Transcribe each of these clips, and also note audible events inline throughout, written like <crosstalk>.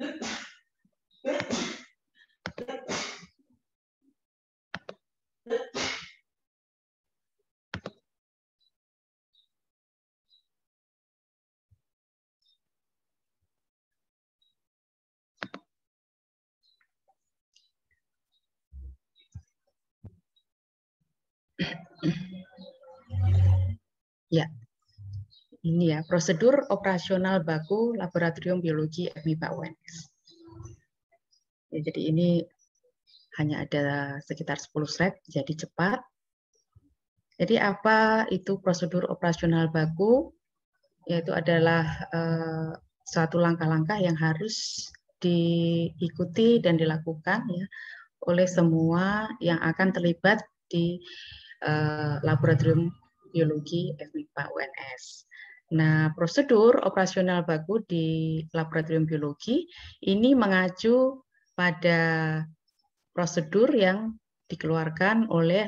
Thank <laughs> you. ini ya prosedur operasional baku laboratorium biologi Emiba UNS. Ya, jadi ini hanya ada sekitar 10 slide, jadi cepat. Jadi apa itu prosedur operasional baku? Yaitu adalah eh, suatu langkah-langkah yang harus diikuti dan dilakukan ya oleh semua yang akan terlibat di eh, laboratorium biologi FMIPA UNS. Nah, prosedur operasional baku di laboratorium biologi ini mengacu pada prosedur yang dikeluarkan oleh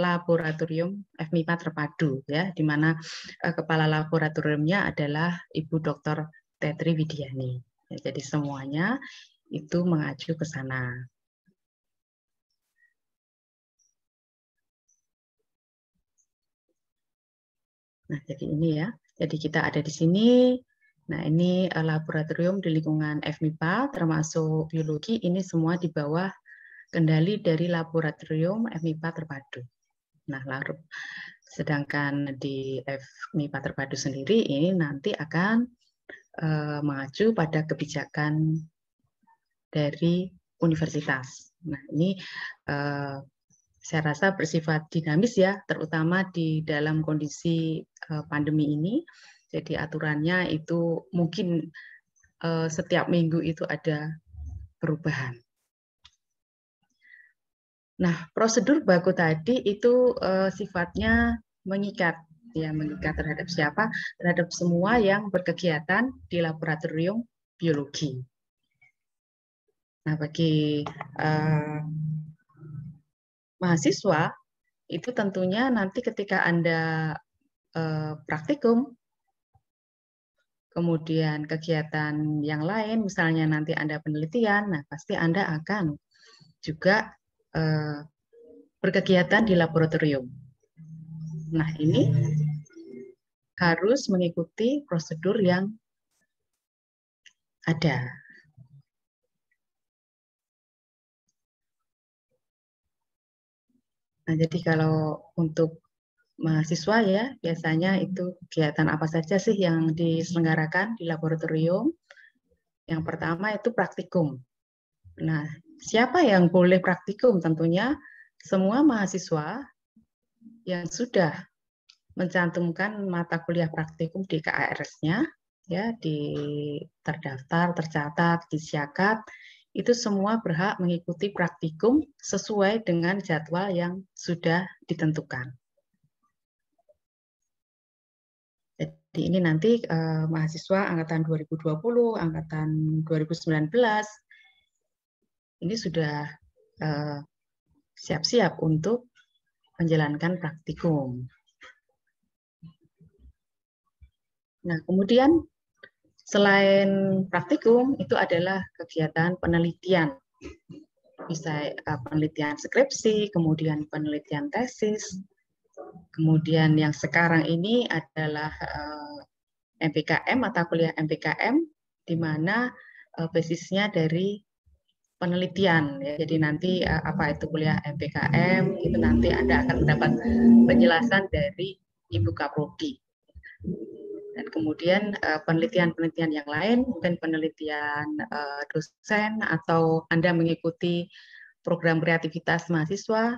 laboratorium FMIPA terpadu ya di mana eh, kepala laboratoriumnya adalah Ibu Dr. Tetri Widiani. Ya, jadi semuanya itu mengacu ke sana. Nah, jadi ini ya. Jadi kita ada di sini. Nah, ini eh, laboratorium di lingkungan FMIPA termasuk biologi ini semua di bawah kendali dari laboratorium FMIPA terpadu. Nah, larut. Sedangkan di FMIPA terpadu sendiri ini nanti akan uh, eh, mengacu pada kebijakan dari universitas. Nah, ini uh, saya rasa bersifat dinamis ya, terutama di dalam kondisi eh, pandemi ini. Jadi aturannya itu mungkin eh, setiap minggu itu ada perubahan. Nah, prosedur baku tadi itu eh, sifatnya mengikat ya mengikat terhadap siapa terhadap semua yang berkegiatan di laboratorium biologi. Nah, bagi mahasiswa itu tentunya nanti ketika Anda eh, praktikum, kemudian kegiatan yang lain, misalnya nanti Anda penelitian, nah pasti Anda akan juga eh, berkegiatan di laboratorium. Nah ini harus mengikuti prosedur yang ada. Nah, jadi kalau untuk mahasiswa ya, biasanya itu kegiatan apa saja sih yang diselenggarakan di laboratorium? Yang pertama itu praktikum. Nah, siapa yang boleh praktikum? Tentunya semua mahasiswa yang sudah mencantumkan mata kuliah praktikum di KARS-nya ya di terdaftar, tercatat, disiakat itu semua berhak mengikuti praktikum sesuai dengan jadwal yang sudah ditentukan. Jadi ini nanti eh, mahasiswa angkatan 2020, angkatan 2019 ini sudah eh, siap-siap eh, untuk menjalankan praktikum. Nah, kemudian Selain praktikum, itu adalah kegiatan penelitian. Bisa eh, penelitian skripsi, kemudian penelitian tesis, kemudian yang sekarang ini adalah MPKM, eh, atau kuliah MPKM, di mana eh, basisnya dari penelitian ya, Jadi nanti apa itu kuliah MPKM itu nanti Anda akan mendapat penjelasan dari Ibu Kaprodi dan kemudian eh, penelitian-penelitian yang lain, mungkin penelitian eh, dosen atau Anda mengikuti program kreativitas mahasiswa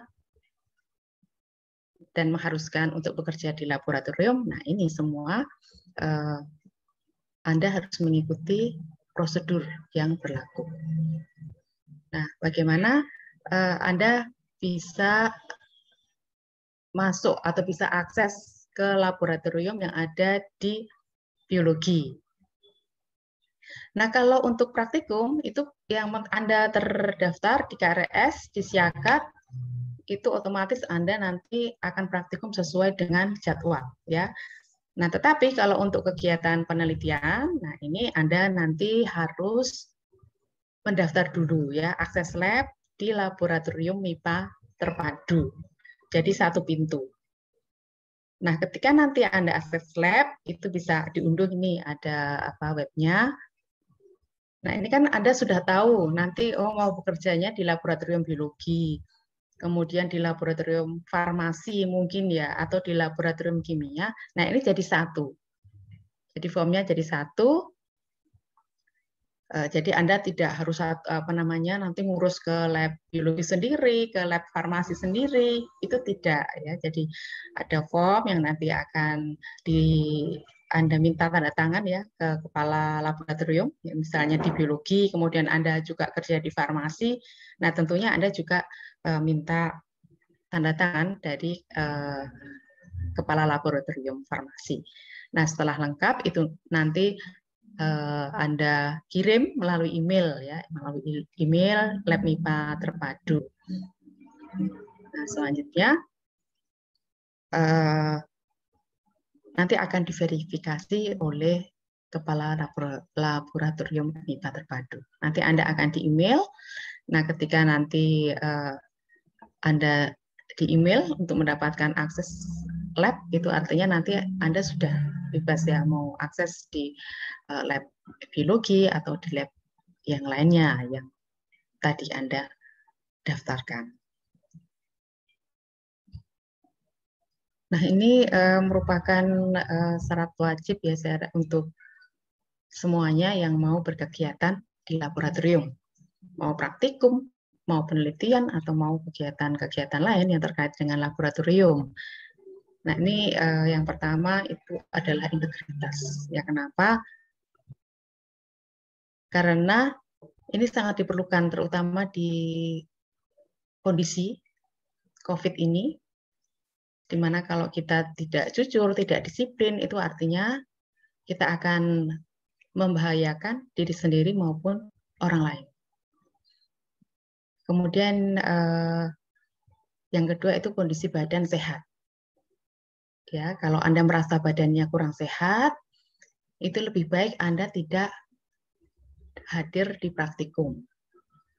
dan mengharuskan untuk bekerja di laboratorium. Nah, ini semua eh, Anda harus mengikuti prosedur yang berlaku. Nah, bagaimana Anda bisa masuk atau bisa akses ke laboratorium yang ada di biologi. Nah, kalau untuk praktikum itu yang Anda terdaftar di KRS, di Siakat, itu otomatis Anda nanti akan praktikum sesuai dengan jadwal ya. Nah, tetapi kalau untuk kegiatan penelitian, nah ini Anda nanti harus mendaftar dulu ya, akses lab di laboratorium MIPA terpadu. Jadi satu pintu. Nah, ketika nanti Anda akses lab, itu bisa diunduh ini ada apa webnya. Nah, ini kan Anda sudah tahu nanti oh mau bekerjanya di laboratorium biologi, kemudian di laboratorium farmasi mungkin ya, atau di laboratorium kimia. Nah, ini jadi satu. Jadi formnya jadi satu, Eh, jadi Anda tidak harus apa namanya nanti ngurus ke lab biologi sendiri, ke lab farmasi sendiri, itu tidak ya. Jadi ada form yang nanti akan di anda minta tanda tangan ya ke kepala laboratorium, ya, misalnya di biologi, kemudian Anda juga kerja di farmasi. Nah, tentunya Anda juga uh, minta tanda tangan dari uh, kepala laboratorium farmasi. Nah, setelah lengkap itu nanti Eh, Anda kirim melalui email ya, melalui email lab MIPA terpadu. Nah, selanjutnya eh, nanti akan diverifikasi oleh kepala laboratorium MIPA terpadu. Nanti Anda akan di email. Nah, ketika nanti eh, Anda di email untuk mendapatkan akses lab itu artinya nanti Anda sudah bebas ya mau akses di uh, lab biologi atau di lab yang lainnya yang tadi Anda daftarkan. Nah, ini uh, merupakan uh, syarat wajib ya sir untuk semuanya yang mau berkegiatan di laboratorium, mau praktikum, mau penelitian atau mau kegiatan-kegiatan lain yang terkait dengan laboratorium. Nah, ini uh, yang pertama itu adalah integritas. Ya, kenapa? Karena ini sangat diperlukan terutama di kondisi COVID ini, di mana kalau kita tidak jujur, tidak disiplin, itu artinya kita akan membahayakan diri sendiri maupun orang lain. Kemudian eh, yang kedua itu kondisi badan sehat. Ya, kalau Anda merasa badannya kurang sehat, itu lebih baik Anda tidak hadir di praktikum.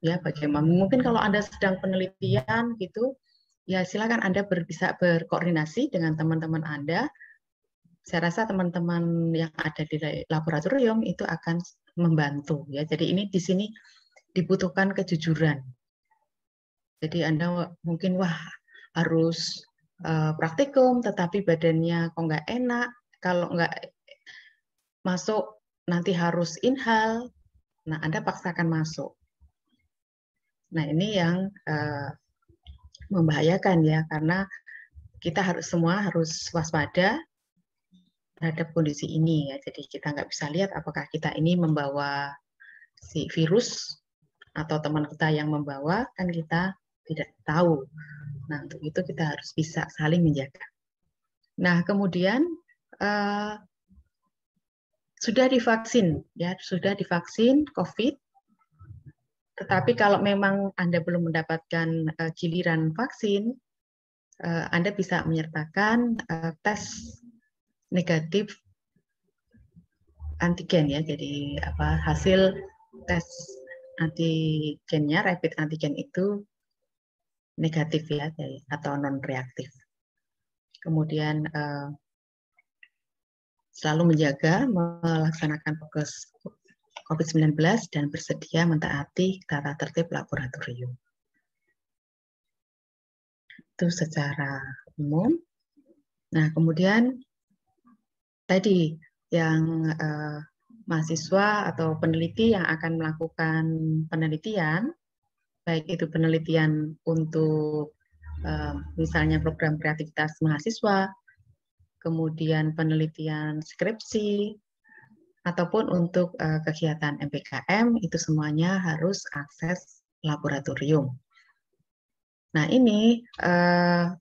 Ya, bagaimana? Mungkin kalau Anda sedang penelitian gitu, ya silakan Anda ber, bisa berkoordinasi dengan teman-teman Anda. Saya rasa teman-teman yang ada di laboratorium itu akan membantu ya. Jadi ini di sini dibutuhkan kejujuran. Jadi Anda mungkin wah harus Eh, praktikum, tetapi badannya kok nggak enak, kalau nggak masuk nanti harus inhal, nah Anda paksakan masuk. Nah ini yang eh, membahayakan ya, karena kita harus semua harus waspada terhadap kondisi ini ya. Jadi kita nggak bisa lihat apakah kita ini membawa si virus atau teman kita yang membawa, kan kita tidak tahu Nah, untuk itu kita harus bisa saling menjaga. Nah, kemudian uh, sudah divaksin, ya sudah divaksin COVID, tetapi kalau memang Anda belum mendapatkan uh, giliran vaksin, uh, Anda bisa menyertakan uh, tes negatif antigen ya. Jadi apa hasil tes antigennya rapid antigen itu negatif ya atau non reaktif. Kemudian eh, selalu menjaga melaksanakan fokus COVID-19 dan bersedia mentaati tata tertib laboratorium. Itu secara umum. Nah, kemudian tadi yang eh, mahasiswa atau peneliti yang akan melakukan penelitian baik itu penelitian untuk eh, misalnya program kreativitas mahasiswa, kemudian penelitian skripsi, ataupun untuk eh, kegiatan MPKM, itu semuanya harus akses laboratorium. Nah, ini uh,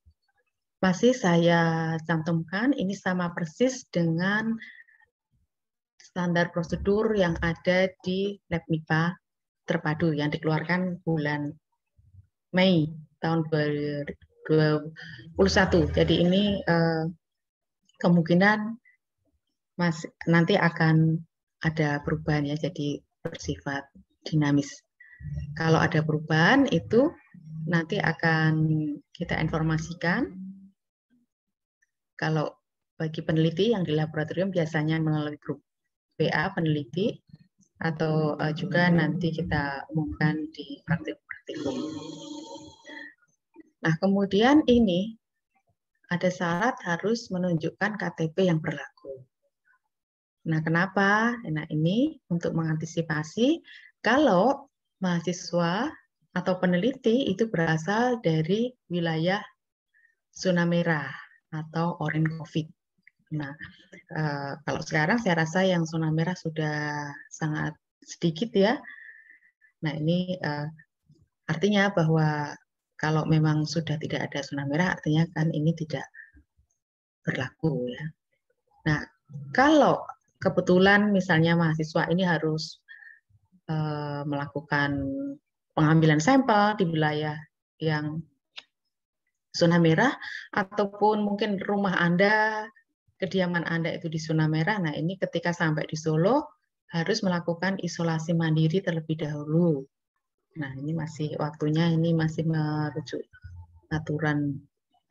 masih saya cantumkan, ini sama persis dengan standar prosedur yang ada di lab MIPA terpadu yang dikeluarkan bulan Mei tahun 2021. Jadi ini eh, kemungkinan masih nanti akan ada perubahan ya, jadi bersifat dinamis. Kalau ada perubahan itu nanti akan kita informasikan. Kalau bagi peneliti yang di laboratorium biasanya melalui grup WA peneliti atau uh, juga nanti kita umumkan di praktikum-praktikum. Nah, kemudian ini ada syarat harus menunjukkan KTP yang berlaku. Nah, kenapa? Nah, ini untuk mengantisipasi kalau mahasiswa atau peneliti itu berasal dari wilayah zona merah atau orange COVID. Nah, uh, kalau sekarang saya rasa yang zona merah sudah sangat sedikit ya. Nah, ini uh, artinya bahwa kalau memang sudah tidak ada zona merah, artinya kan ini tidak berlaku ya. Nah, kalau kebetulan misalnya mahasiswa ini harus uh, melakukan pengambilan sampel di wilayah yang zona merah ataupun mungkin rumah Anda kediaman Anda itu di zona merah, nah ini ketika sampai di Solo harus melakukan isolasi mandiri terlebih dahulu. Nah, ini masih waktunya ini masih merujuk aturan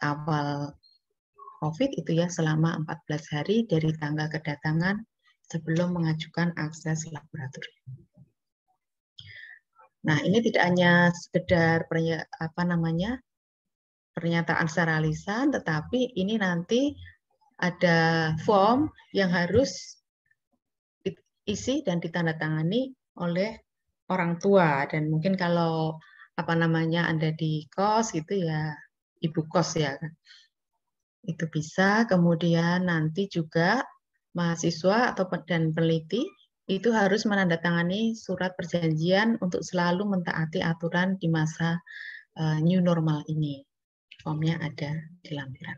awal COVID itu ya selama 14 hari dari tanggal kedatangan sebelum mengajukan akses laboratorium. Nah, ini tidak hanya sekedar apa namanya pernyataan secara lisan, tetapi ini nanti ada form yang harus diisi dan ditandatangani oleh orang tua dan mungkin kalau apa namanya Anda di kos gitu ya ibu kos ya itu bisa kemudian nanti juga mahasiswa atau dan peneliti itu harus menandatangani surat perjanjian untuk selalu mentaati aturan di masa uh, new normal ini formnya ada di lampiran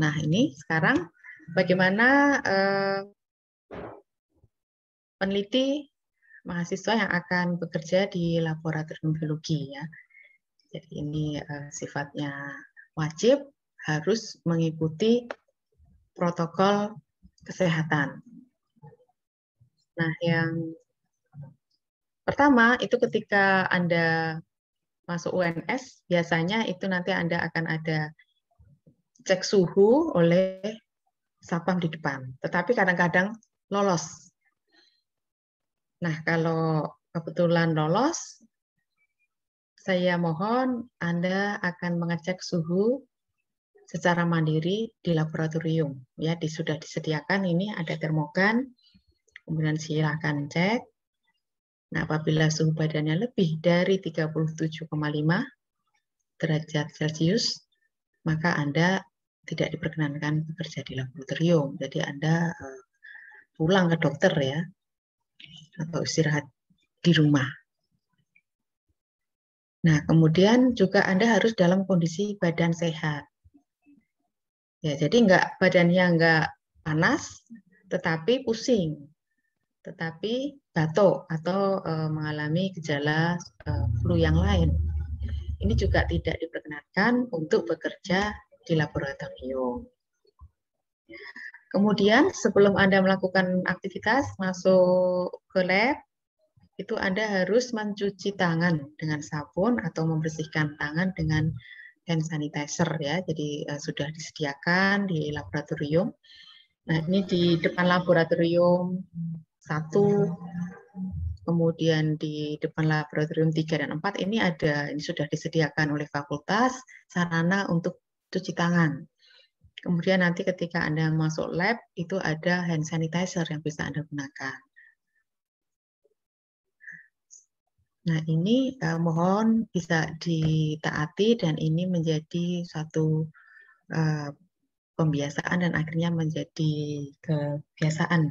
Nah, ini sekarang bagaimana eh, peneliti mahasiswa yang akan bekerja di laboratorium biologi ya. Jadi ini eh, sifatnya wajib harus mengikuti protokol kesehatan. Nah, yang pertama itu ketika Anda masuk UNS, biasanya itu nanti Anda akan ada cek suhu oleh satpam di depan. Tetapi kadang-kadang lolos. Nah, kalau kebetulan lolos, saya mohon Anda akan mengecek suhu secara mandiri di laboratorium. Ya, di, sudah disediakan ini ada termogan, kemudian silakan cek. Nah, apabila suhu badannya lebih dari 37,5 derajat Celcius, maka Anda tidak diperkenankan bekerja di laboratorium. Jadi Anda eh, pulang ke dokter ya atau istirahat di rumah. Nah, kemudian juga Anda harus dalam kondisi badan sehat. Ya, jadi enggak badannya enggak panas tetapi pusing. Tetapi batuk atau e, mengalami gejala e, flu yang lain. Ini juga tidak diperkenankan untuk bekerja di laboratorium. Kemudian sebelum Anda melakukan aktivitas masuk ke lab, itu Anda harus mencuci tangan dengan sabun atau membersihkan tangan dengan hand sanitizer ya. Jadi uh, sudah disediakan di laboratorium. Nah, ini di depan laboratorium 1 kemudian di depan laboratorium 3 dan 4 ini ada ini sudah disediakan oleh fakultas sarana untuk cuci tangan. Kemudian nanti ketika Anda masuk lab, itu ada hand sanitizer yang bisa Anda gunakan. Nah, ini eh, mohon bisa ditaati dan ini menjadi satu eh, pembiasaan dan akhirnya menjadi kebiasaan.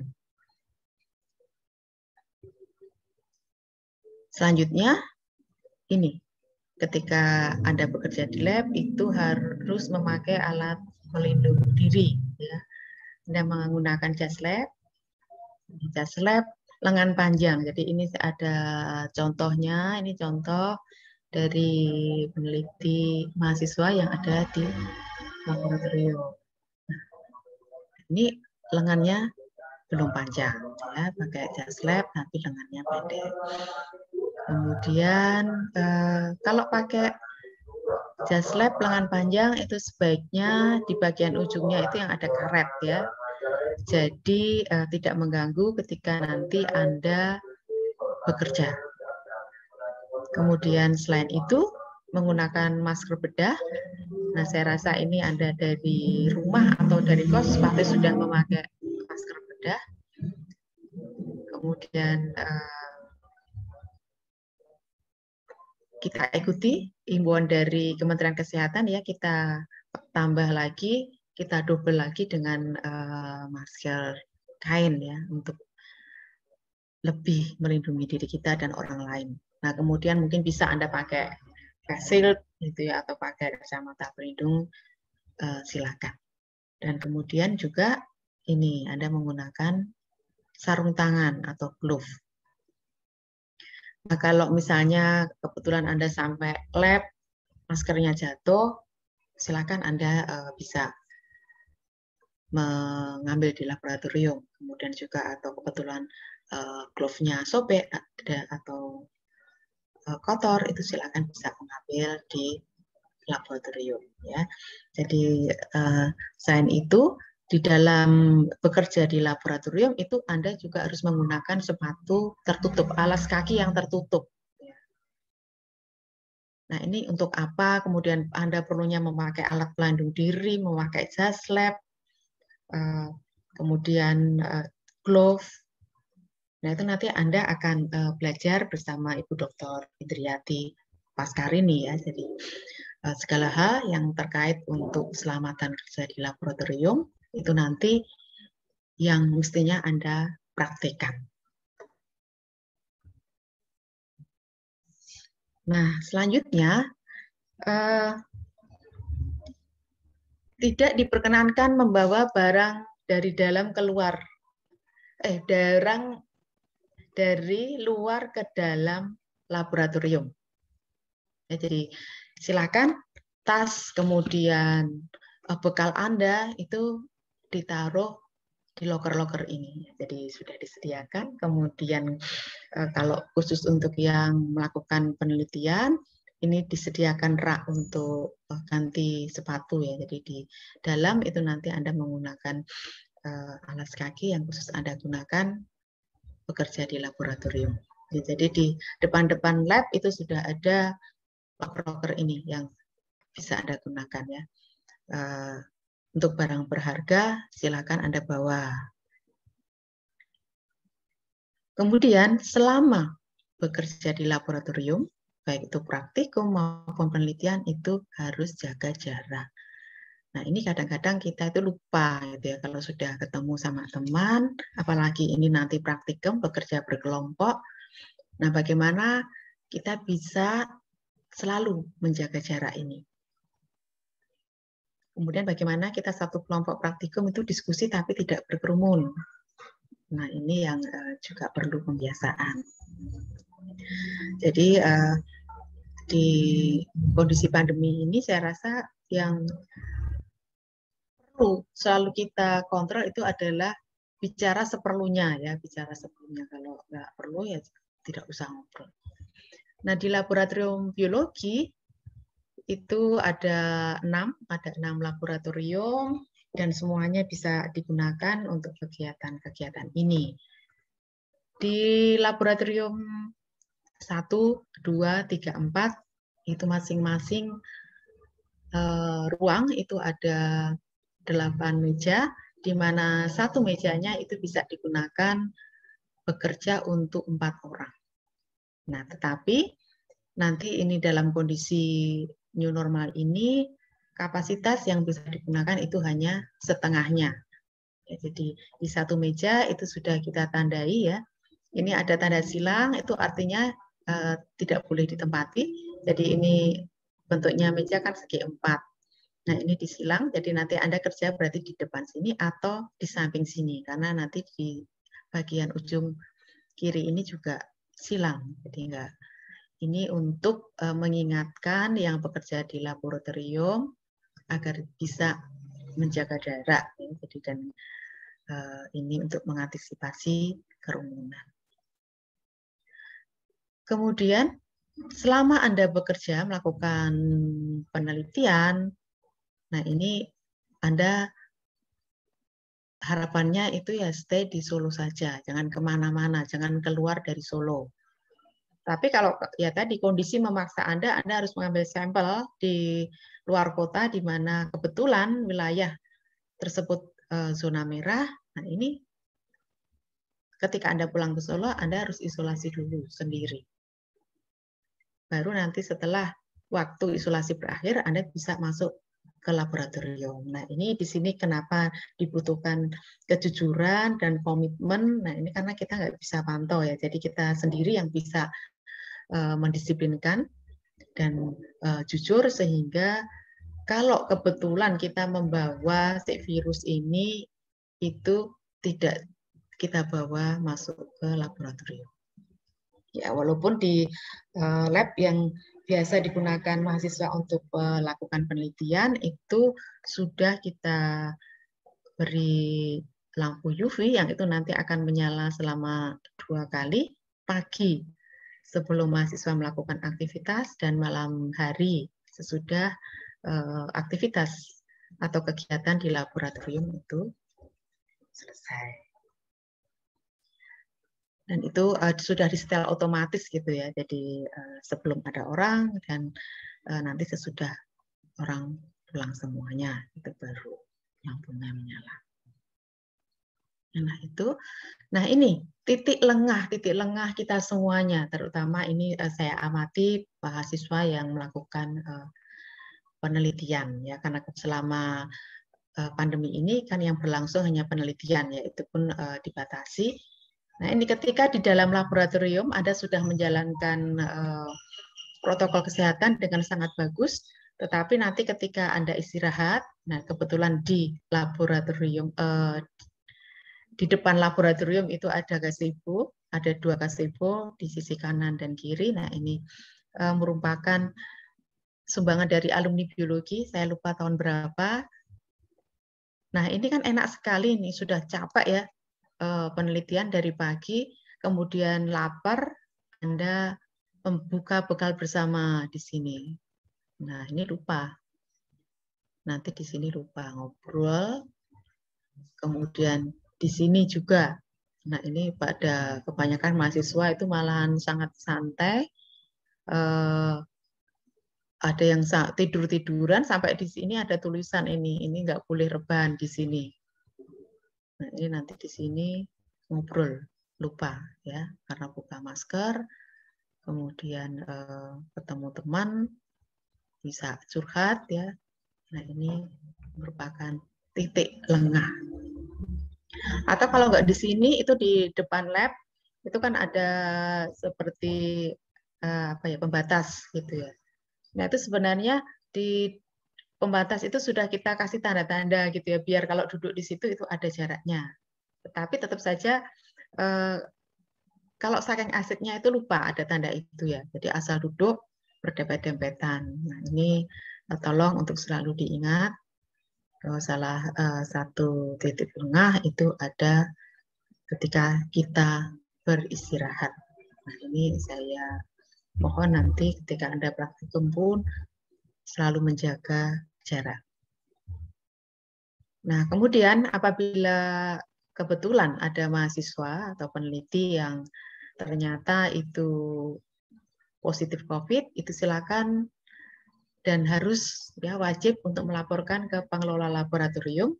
Selanjutnya, ini ketika Anda bekerja di lab itu harus memakai alat pelindung diri ya. Anda menggunakan jas lab, jas lab lengan panjang. Jadi ini ada contohnya, ini contoh dari peneliti mahasiswa yang ada di laboratorium. Ini lengannya belum panjang, ya, pakai jas lab tapi lengannya pendek. Kemudian eh, kalau pakai jas lab lengan panjang itu sebaiknya di bagian ujungnya itu yang ada karet ya. Jadi eh, tidak mengganggu ketika nanti Anda bekerja. Kemudian selain itu menggunakan masker bedah. Nah, saya rasa ini Anda dari rumah atau dari kos pasti sudah memakai masker bedah. Kemudian uh, kita ikuti imbauan dari Kementerian Kesehatan ya kita tambah lagi kita double lagi dengan uh, masker kain ya untuk lebih melindungi diri kita dan orang lain. Nah kemudian mungkin bisa anda pakai shield gitu ya atau pakai kacamata pelindung uh, silakan. Dan kemudian juga ini anda menggunakan sarung tangan atau glove Nah, kalau misalnya kebetulan Anda sampai lab, maskernya jatuh, silakan Anda eh, bisa mengambil di laboratorium. Kemudian juga atau kebetulan uh, glove-nya sobek atau eh, kotor, itu silakan bisa mengambil di laboratorium. Ya, jadi uh, itu di dalam bekerja di laboratorium itu Anda juga harus menggunakan sepatu tertutup, alas kaki yang tertutup. Nah, ini untuk apa? Kemudian Anda perlunya memakai alat pelindung diri, memakai jas lab, eh, kemudian eh, glove. Nah, itu nanti Anda akan eh, belajar bersama Ibu Dr. Paskar ini ya. Jadi segala hal yang terkait untuk keselamatan kerja di laboratorium itu nanti yang mestinya Anda praktekkan. Nah, selanjutnya eh, tidak diperkenankan membawa barang dari dalam keluar, eh barang dari luar ke dalam laboratorium. Ya, jadi silakan tas kemudian eh, bekal Anda itu ditaruh di loker-loker ini. Jadi sudah disediakan. Kemudian eh, kalau khusus untuk yang melakukan penelitian, ini disediakan rak untuk eh, ganti sepatu ya. Jadi di dalam itu nanti Anda menggunakan eh, alas kaki yang khusus Anda gunakan bekerja di laboratorium. Jadi di depan-depan lab itu sudah ada locker loker ini yang bisa Anda gunakan ya untuk barang berharga, silakan Anda bawa. Kemudian, selama bekerja di laboratorium, baik itu praktikum maupun penelitian, itu harus jaga jarak. Nah, ini kadang-kadang kita itu lupa gitu ya kalau sudah ketemu sama teman, apalagi ini nanti praktikum bekerja berkelompok. Nah, bagaimana kita bisa selalu menjaga jarak ini? Kemudian bagaimana kita satu kelompok praktikum itu diskusi tapi tidak berkerumun. Nah ini yang eh, juga perlu pembiasaan. Jadi eh, di kondisi pandemi ini saya rasa yang perlu selalu kita kontrol itu adalah bicara seperlunya ya bicara seperlunya kalau nggak perlu ya tidak usah ngobrol. Nah di laboratorium biologi itu ada enam, ada enam laboratorium dan semuanya bisa digunakan untuk kegiatan-kegiatan ini. Di laboratorium 1, 2, 3, 4 itu masing-masing uh, ruang itu ada 8 meja di mana satu mejanya itu bisa digunakan bekerja untuk empat orang. Nah, tetapi nanti ini dalam kondisi new normal ini kapasitas yang bisa digunakan itu hanya setengahnya. Ya, jadi di satu meja itu sudah kita tandai ya. Ini ada tanda silang, itu artinya eh, tidak boleh ditempati. Jadi ini bentuknya meja kan segi empat. Nah ini disilang, jadi nanti Anda kerja berarti di depan sini atau di samping sini. Karena nanti di bagian ujung kiri ini juga silang. Jadi enggak ini untuk eh, mengingatkan yang bekerja di laboratorium agar bisa menjaga jarak. Ya. Jadi dan eh, ini untuk mengantisipasi kerumunan. Kemudian selama Anda bekerja melakukan penelitian, nah ini Anda harapannya itu ya stay di Solo saja, jangan kemana-mana, jangan keluar dari Solo. Tapi kalau ya tadi kondisi memaksa Anda, Anda harus mengambil sampel di luar kota di mana kebetulan wilayah tersebut eh, zona merah. Nah, ini ketika Anda pulang ke Solo, Anda harus isolasi dulu sendiri. Baru nanti setelah waktu isolasi berakhir, Anda bisa masuk ke laboratorium. Nah, ini di sini kenapa dibutuhkan kejujuran dan komitmen. Nah, ini karena kita nggak bisa pantau ya. Jadi kita sendiri yang bisa Eh, mendisiplinkan dan uh, jujur sehingga kalau kebetulan kita membawa si virus ini itu tidak kita bawa masuk ke laboratorium. Ya, walaupun di uh, lab yang biasa digunakan mahasiswa untuk melakukan uh, penelitian itu sudah kita beri lampu UV yang itu nanti akan menyala selama dua kali pagi sebelum mahasiswa melakukan aktivitas dan malam hari sesudah eh, aktivitas atau kegiatan di laboratorium itu selesai dan itu eh, sudah di setel otomatis gitu ya jadi eh, sebelum ada orang dan nanti sesudah orang pulang semuanya itu baru yang punya menyala Nah, itu. Nah, ini titik lengah, titik lengah kita semuanya, terutama ini eh, saya amati mahasiswa yang melakukan eh, penelitian ya karena selama eh, pandemi ini kan yang berlangsung hanya penelitian yaitu pun dibatasi. Nah, ini ketika di dalam laboratorium ada sudah menjalankan protokol kesehatan dengan sangat bagus, tetapi nanti ketika Anda istirahat, nah kebetulan di laboratorium eh, di depan laboratorium itu ada gazebo, ada dua gazebo di sisi kanan dan kiri. Nah, ini uh, merupakan sumbangan dari alumni biologi, saya lupa tahun berapa. Nah, ini kan enak sekali ini sudah capek ya uh, penelitian dari pagi, kemudian lapar, Anda membuka bekal bersama di sini. Nah, ini lupa. Nanti di sini lupa ngobrol, kemudian di sini juga. Nah, ini pada kebanyakan mahasiswa itu malahan sangat santai. Eh, ada yang tidur-tiduran sampai di sini ada tulisan ini, ini nggak boleh rebahan di sini. Nah, ini nanti di sini ngobrol, lupa ya, karena buka masker, kemudian eh, ketemu teman, bisa curhat ya. Nah, ini merupakan titik lengah atau kalau nggak di sini itu di depan lab itu kan ada seperti eh, apa ya pembatas gitu ya. Nah itu sebenarnya di pembatas itu sudah kita kasih tanda-tanda gitu ya biar kalau duduk di situ itu ada jaraknya. Tetapi tetap saja eh, kalau saking asetnya itu lupa ada tanda itu ya. Jadi asal duduk berdebat-debatan Nah ini eh, tolong untuk selalu diingat kalau salah eh, satu titik lengah itu ada ketika kita beristirahat. Nah, ini saya mohon nanti ketika Anda praktikum pun selalu menjaga jarak. Nah, kemudian apabila kebetulan ada mahasiswa atau peneliti yang ternyata itu positif COVID, itu silakan dan harus ya wajib untuk melaporkan ke pengelola laboratorium.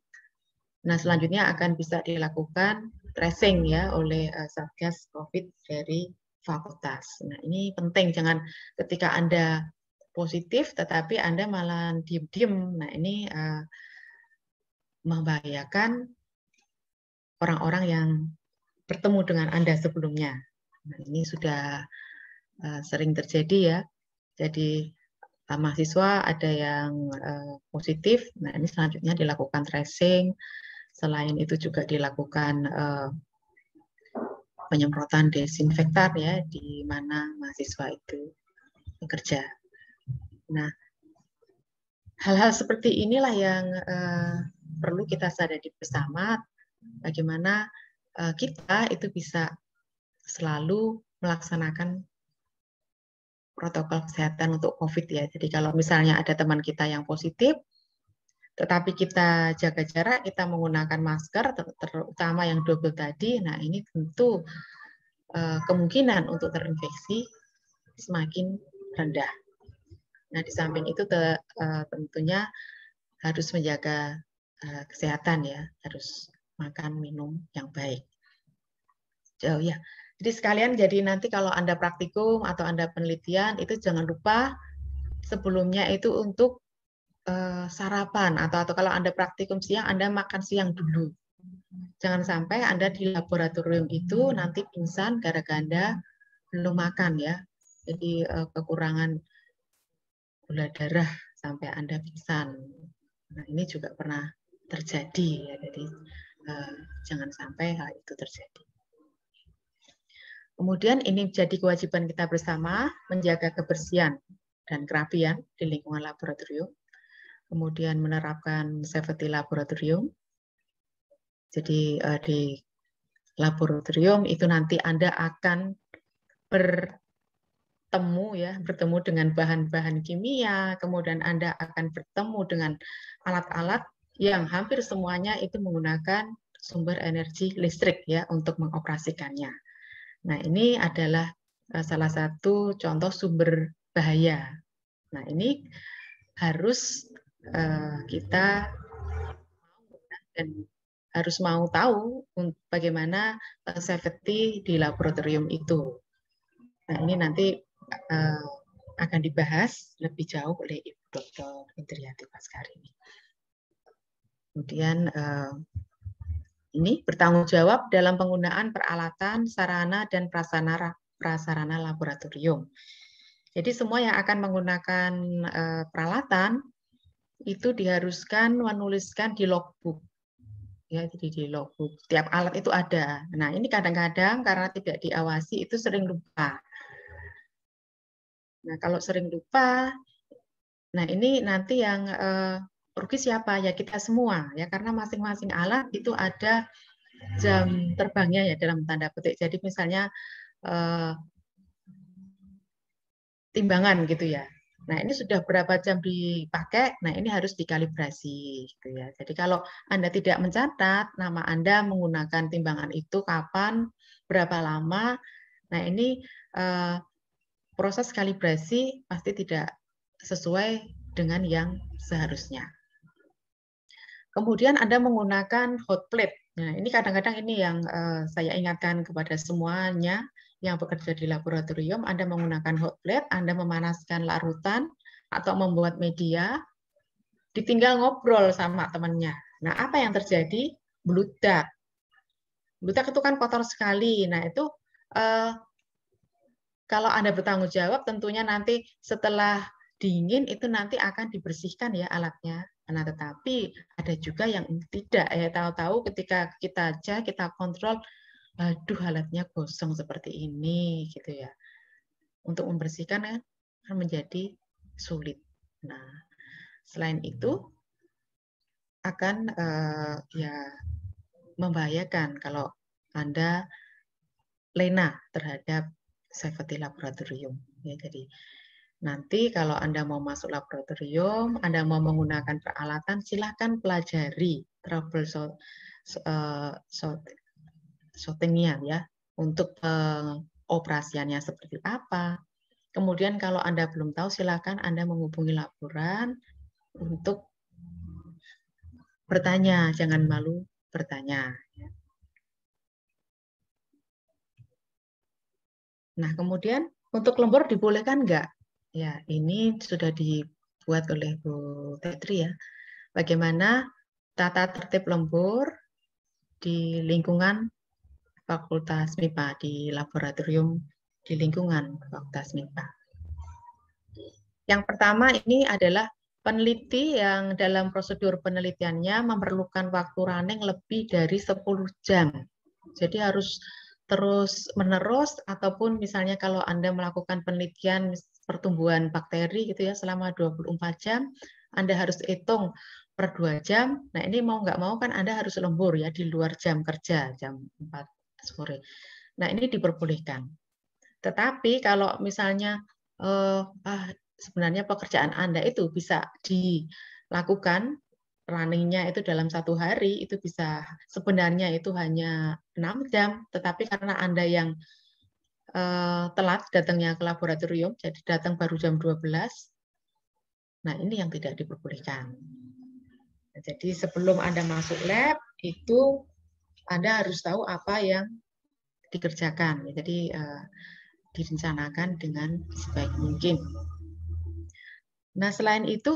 Nah, selanjutnya akan bisa dilakukan tracing ya oleh eh, Satgas Covid dari fakultas. Nah, ini penting jangan ketika Anda positif tetapi Anda malah diem-diem. Nah, ini uh, membahayakan orang-orang yang bertemu dengan Anda sebelumnya. Nah, ini sudah uh, sering terjadi ya. Jadi Eh, mahasiswa ada yang uh, positif. Nah, ini selanjutnya dilakukan tracing. Selain itu juga dilakukan uh, penyemprotan desinfektan ya di mana mahasiswa itu bekerja. Nah, hal-hal seperti inilah yang uh, perlu kita sadari bersama bagaimana uh, kita itu bisa selalu melaksanakan protokol kesehatan untuk COVID ya. Jadi kalau misalnya ada teman kita yang positif, tetapi kita jaga jarak, kita menggunakan masker, terutama yang double tadi, nah ini tentu eh, kemungkinan untuk terinfeksi semakin rendah. Nah di samping itu eh, tentunya harus menjaga eh, kesehatan ya, harus makan minum yang baik. Jauh ya. Jadi sekalian jadi nanti kalau Anda praktikum atau Anda penelitian itu jangan lupa sebelumnya itu untuk uh, sarapan atau atau kalau Anda praktikum siang Anda makan siang dulu. Jangan sampai Anda di laboratorium itu nanti pingsan gara-gara Anda belum makan ya. Jadi uh, kekurangan gula darah sampai Anda pingsan. Nah, ini juga pernah terjadi ya. Jadi uh, jangan sampai hal itu terjadi. Kemudian ini menjadi kewajiban kita bersama menjaga kebersihan dan kerapian di lingkungan laboratorium. Kemudian menerapkan safety laboratorium. Jadi eh, di laboratorium itu nanti Anda akan bertemu ya, bertemu dengan bahan-bahan kimia, kemudian Anda akan bertemu dengan alat-alat yang hampir semuanya itu menggunakan sumber energi listrik ya untuk mengoperasikannya. Nah, ini adalah eh, salah satu contoh sumber bahaya. Nah, ini harus eh, kita dan harus mau tahu bagaimana eh, safety di laboratorium itu. Nah, ini nanti akan dibahas lebih jauh oleh Ibu Dr. Indriati ini. Kemudian ini bertanggung jawab dalam penggunaan peralatan, sarana, dan prasarana, prasarana laboratorium. Jadi semua yang akan menggunakan eh, peralatan itu diharuskan menuliskan di logbook. Ya, jadi di logbook. tiap alat itu ada. Nah, ini kadang-kadang karena tidak diawasi itu sering lupa. Nah, kalau sering lupa, nah ini nanti yang eh, rugi siapa ya kita semua ya karena masing-masing alat itu ada jam terbangnya ya dalam tanda petik jadi misalnya eh, timbangan gitu ya nah ini sudah berapa jam dipakai nah ini harus dikalibrasi gitu ya jadi kalau anda tidak mencatat nama anda menggunakan timbangan itu kapan berapa lama nah ini eh, proses kalibrasi pasti tidak sesuai dengan yang seharusnya. Kemudian Anda menggunakan hot plate. Nah, ini kadang-kadang ini yang eh, saya ingatkan kepada semuanya yang bekerja di laboratorium, Anda menggunakan hot plate, Anda memanaskan larutan atau membuat media, ditinggal ngobrol sama temannya. Nah, apa yang terjadi? Bludak. Bludak itu kan kotor sekali. Nah, itu uh, kalau Anda bertanggung jawab, tentunya nanti setelah dingin itu nanti akan dibersihkan ya alatnya. Nah, tetapi ada juga yang tidak ya tahu-tahu ketika kita cek kita kontrol aduh alatnya gosong seperti ini gitu ya. Untuk membersihkan kan akan menjadi sulit. Nah, selain itu akan uh, ya membahayakan kalau Anda lena terhadap safety laboratorium ya jadi Nanti kalau Anda mau masuk laboratorium, Anda mau menggunakan peralatan, silahkan pelajari troubleshooting eh, so, ya, untuk pengoperasiannya seperti apa. Kemudian kalau Anda belum tahu, silahkan Anda menghubungi laporan untuk bertanya, jangan malu bertanya. Ya. Nah, kemudian untuk lembur dibolehkan enggak? Ya, ini sudah dibuat oleh Bu Tetri ya. Bagaimana tata tertib lembur di lingkungan Fakultas MIPA, di laboratorium di lingkungan Fakultas MIPA. Yang pertama ini adalah peneliti yang dalam prosedur penelitiannya memerlukan waktu running lebih dari 10 jam. Jadi harus terus menerus ataupun misalnya kalau Anda melakukan penelitian pertumbuhan bakteri gitu ya selama 24 jam, Anda harus hitung per 2 jam. Nah, ini mau nggak mau kan Anda harus lembur ya di luar jam kerja, jam 4 sore. Nah, ini diperbolehkan. Tetapi kalau misalnya eh, ah, sebenarnya pekerjaan Anda itu bisa dilakukan runningnya itu dalam satu hari itu bisa sebenarnya itu hanya enam jam, tetapi karena Anda yang uh, telat datangnya ke laboratorium, jadi datang baru jam 12. Nah, ini yang tidak diperbolehkan. Nah, jadi sebelum Anda masuk lab, itu Anda harus tahu apa yang dikerjakan. Ya, jadi uh, direncanakan dengan sebaik mungkin. Nah, selain itu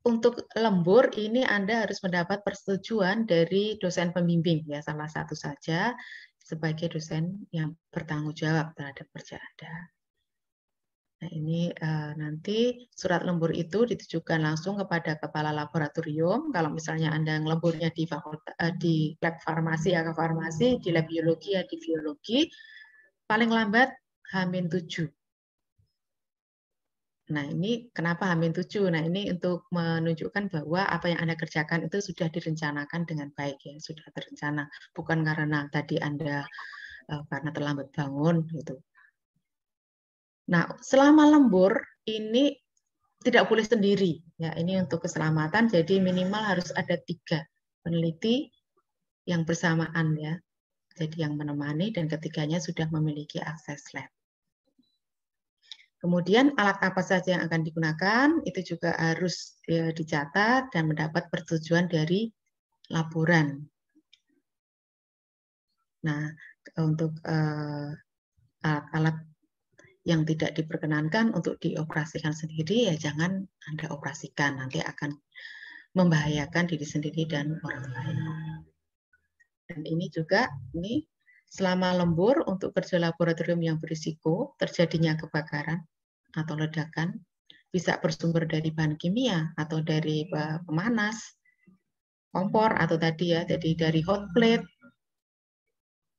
untuk lembur ini Anda harus mendapat persetujuan dari dosen pembimbing ya salah satu saja sebagai dosen yang bertanggung jawab terhadap kerja Anda. Nah, ini uh, nanti surat lembur itu ditujukan langsung kepada kepala laboratorium. Kalau misalnya Anda yang lemburnya di fakulta, uh, di lab farmasi ya farmasi, di lab biologi ya di biologi, paling lambat Hamin tujuh. Nah, ini kenapa Hamin 7? Nah, ini untuk menunjukkan bahwa apa yang Anda kerjakan itu sudah direncanakan dengan baik ya, sudah terencana, bukan karena tadi Anda eh, karena terlambat bangun gitu. Nah, selama lembur ini tidak boleh sendiri ya. Ini untuk keselamatan jadi minimal harus ada tiga peneliti yang bersamaan ya. Jadi yang menemani dan ketiganya sudah memiliki akses lab. Kemudian alat apa saja yang akan digunakan itu juga harus ya, dicatat dan mendapat persetujuan dari laporan. Nah, untuk eh, alat-alat uh, yang tidak diperkenankan untuk dioperasikan sendiri ya jangan Anda operasikan, nanti akan membahayakan diri sendiri dan orang lain. Dan ini juga ini selama lembur untuk kerja laboratorium yang berisiko terjadinya kebakaran atau ledakan bisa bersumber dari bahan kimia atau dari eh, pemanas, kompor atau tadi ya, jadi dari hot plate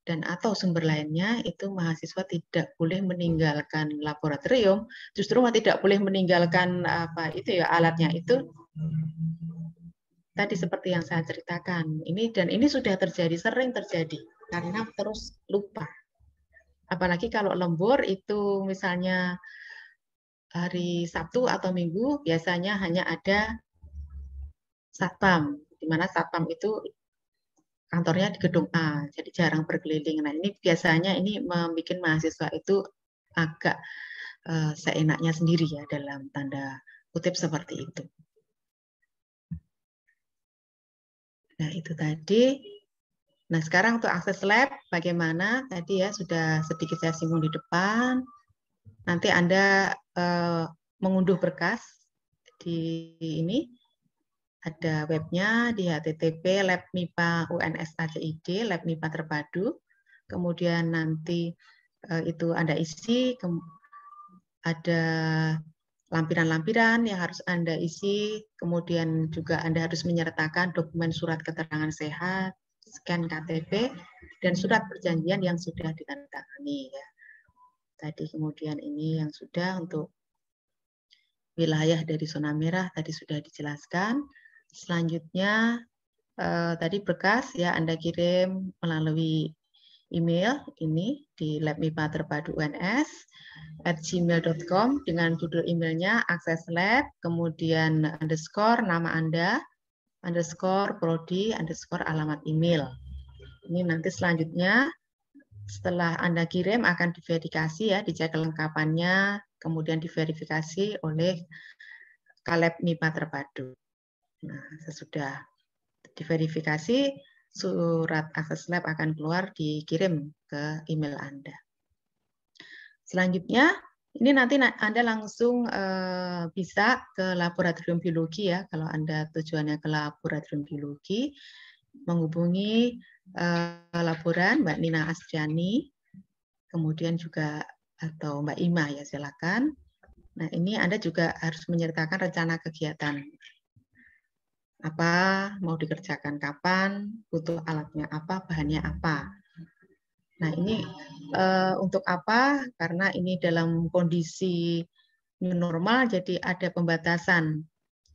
dan atau sumber lainnya itu mahasiswa tidak boleh meninggalkan laboratorium, justru tidak boleh meninggalkan apa itu ya alatnya itu tadi seperti yang saya ceritakan ini dan ini sudah terjadi sering terjadi karena terus lupa. Apalagi kalau lembur itu misalnya hari Sabtu atau Minggu biasanya hanya ada satpam, di mana satpam itu kantornya di gedung A, jadi jarang berkeliling. Nah ini biasanya ini membuat mahasiswa itu agak uh, seenaknya sendiri ya dalam tanda kutip seperti itu. Nah itu tadi Nah, sekarang untuk akses lab bagaimana? Tadi ya sudah sedikit saya singgung di depan. Nanti Anda eh, mengunduh berkas di ini. Ada webnya di http lab mipa unsaid lab mipa terpadu. Kemudian nanti eh, itu Anda isi ada lampiran-lampiran yang harus Anda isi, kemudian juga Anda harus menyertakan dokumen surat keterangan sehat, scan KTP dan surat perjanjian yang sudah ditandatangani ya. Tadi kemudian ini yang sudah untuk wilayah dari zona merah tadi sudah dijelaskan. Selanjutnya eh, tadi berkas ya Anda kirim melalui email ini di labmipa terpadu at gmail.com dengan judul emailnya akses lab, kemudian underscore nama Anda, underscore prodi underscore alamat email. Ini nanti selanjutnya setelah Anda kirim akan diverifikasi ya, dicek kelengkapannya, kemudian diverifikasi oleh Kaleb MIPA terpadu. Nah, sesudah diverifikasi, surat akses lab akan keluar dikirim ke email Anda. Selanjutnya, ini nanti Anda langsung eh, bisa ke laboratorium biologi ya, kalau Anda tujuannya ke laboratorium biologi, menghubungi uh, laporan Mbak Nina Astriani, kemudian juga atau Mbak Ima ya silakan. Nah ini Anda juga harus menyertakan rencana kegiatan apa mau dikerjakan kapan, butuh alatnya apa, bahannya apa. Nah, ini uh, untuk apa? Karena ini dalam kondisi new normal, jadi ada pembatasan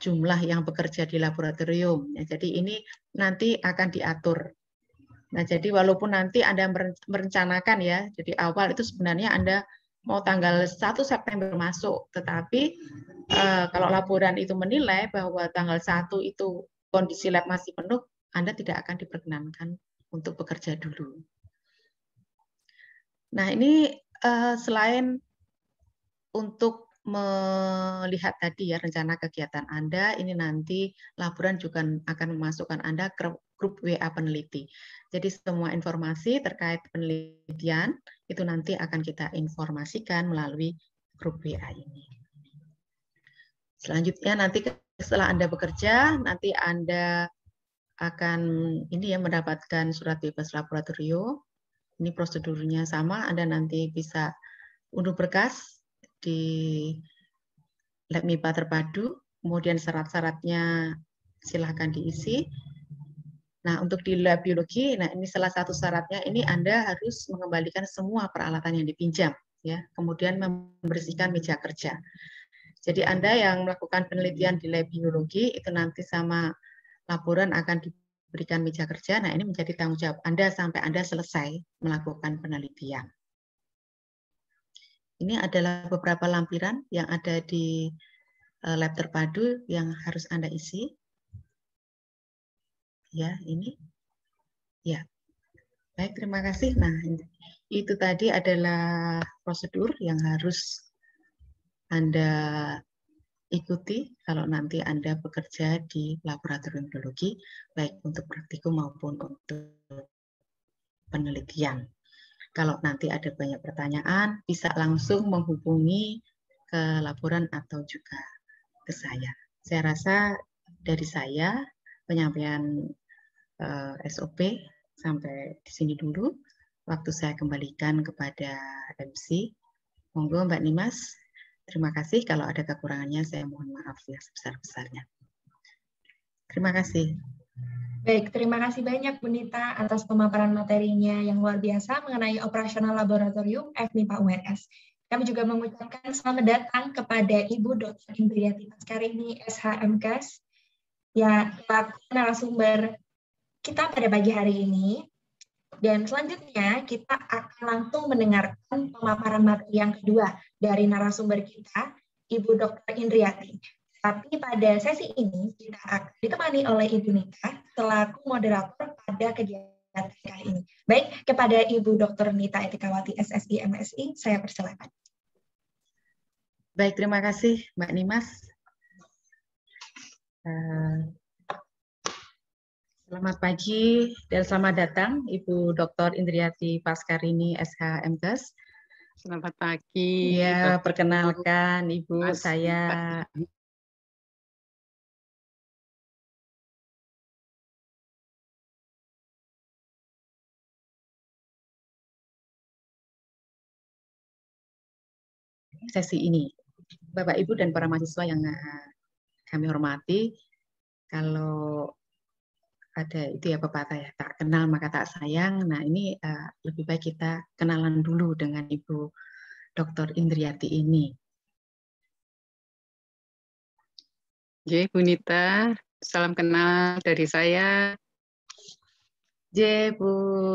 jumlah yang bekerja di laboratorium. Ya, jadi ini nanti akan diatur. Nah, jadi walaupun nanti Anda merencanakan ya, jadi awal itu sebenarnya Anda mau tanggal 1 September masuk, tetapi uh, kalau laporan itu menilai bahwa tanggal 1 itu kondisi lab masih penuh, Anda tidak akan diperkenankan untuk bekerja dulu. Nah, ini uh, selain untuk melihat tadi ya rencana kegiatan Anda, ini nanti laporan juga akan memasukkan Anda ke grup WA peneliti. Jadi semua informasi terkait penelitian itu nanti akan kita informasikan melalui grup WA ini. Selanjutnya nanti setelah Anda bekerja, nanti Anda akan ini ya mendapatkan surat bebas laboratorium ini prosedurnya sama, Anda nanti bisa unduh berkas di lab MIPA terpadu, kemudian syarat-syaratnya silahkan diisi. Nah, untuk di lab biologi, nah ini salah satu syaratnya ini Anda harus mengembalikan semua peralatan yang dipinjam, ya. Kemudian membersihkan meja kerja. Jadi Anda yang melakukan penelitian di lab biologi itu nanti sama laporan akan di berikan meja kerja. Nah, ini menjadi tanggung jawab Anda sampai Anda selesai melakukan penelitian. Ini adalah beberapa lampiran yang ada di eh, lab terpadu yang harus Anda isi. Ya, ini. Ya. Baik, terima kasih. Nah, itu tadi adalah prosedur yang harus Anda ikuti kalau nanti Anda bekerja di laboratorium biologi, baik untuk praktikum maupun untuk penelitian. Kalau nanti ada banyak pertanyaan, bisa langsung menghubungi ke laporan atau juga ke saya. Saya rasa dari saya penyampaian eh, SOP sampai di sini dulu. Waktu saya kembalikan kepada MC. Monggo Mbak Nimas Terima kasih. Kalau ada kekurangannya, saya mohon maaf ya sebesar-besarnya. Terima kasih. Baik, terima kasih banyak Bu atas pemaparan materinya yang luar biasa mengenai operasional laboratorium FMIPA UNS. Kami juga mengucapkan selamat datang kepada Ibu Dr. Indriati Paskarini, SHMKes, ya, narasumber kita pada pagi hari ini. Dan selanjutnya kita akan langsung mendengarkan pemaparan materi yang kedua dari narasumber kita, Ibu Dr. Indriati. Tapi pada sesi ini kita akan ditemani oleh Ibu Nita selaku moderator pada kegiatan kali ini. Baik, kepada Ibu Dr. Nita Etikawati SSI MSI, saya persilakan. Baik, terima kasih Mbak Nimas. Eh, Selamat pagi dan selamat datang Ibu Dr. Indriati Paskarini MKes. Selamat pagi. Ya, perkenalkan Ibu Mas, saya sesi ini. Bapak Ibu dan para mahasiswa yang kami hormati, kalau ada itu ya pepatah ya tak kenal maka tak sayang. Nah ini uh, lebih baik kita kenalan dulu dengan Ibu Dr. Indriati ini. J Bu Nita, salam kenal dari saya. J Bu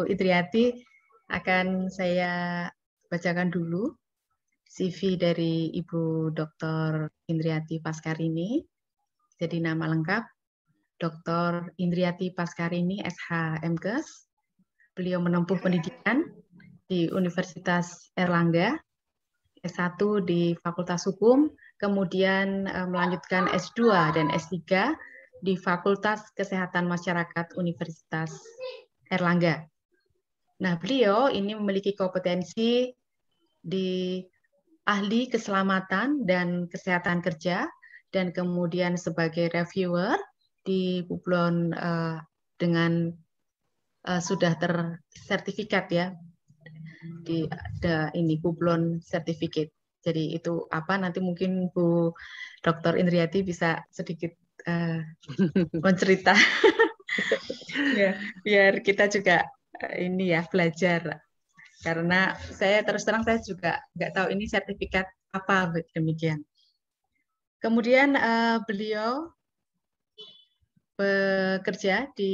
Indriati akan saya bacakan dulu CV dari Ibu Dr. Indriati Paskarini. Jadi nama lengkap Dr. Indriati Paskarini SH MKes. Beliau menempuh ya. pendidikan di Universitas Erlangga, S1 di Fakultas Hukum, kemudian e, melanjutkan S2 dan S3 di Fakultas Kesehatan Masyarakat Universitas Erlangga. Nah, beliau ini memiliki kompetensi di ahli keselamatan dan kesehatan kerja dan kemudian sebagai reviewer di Publon uh, eh, dengan uh, sudah tersertifikat ya di ada ini Publon sertifikat Jadi itu apa nanti mungkin Bu Dr. Indriati bisa sedikit uh, mencerita <laughs> ya, biar kita juga uh, ini ya belajar karena saya terus terang saya juga nggak tahu ini sertifikat apa demikian. Kemudian uh, beliau bekerja di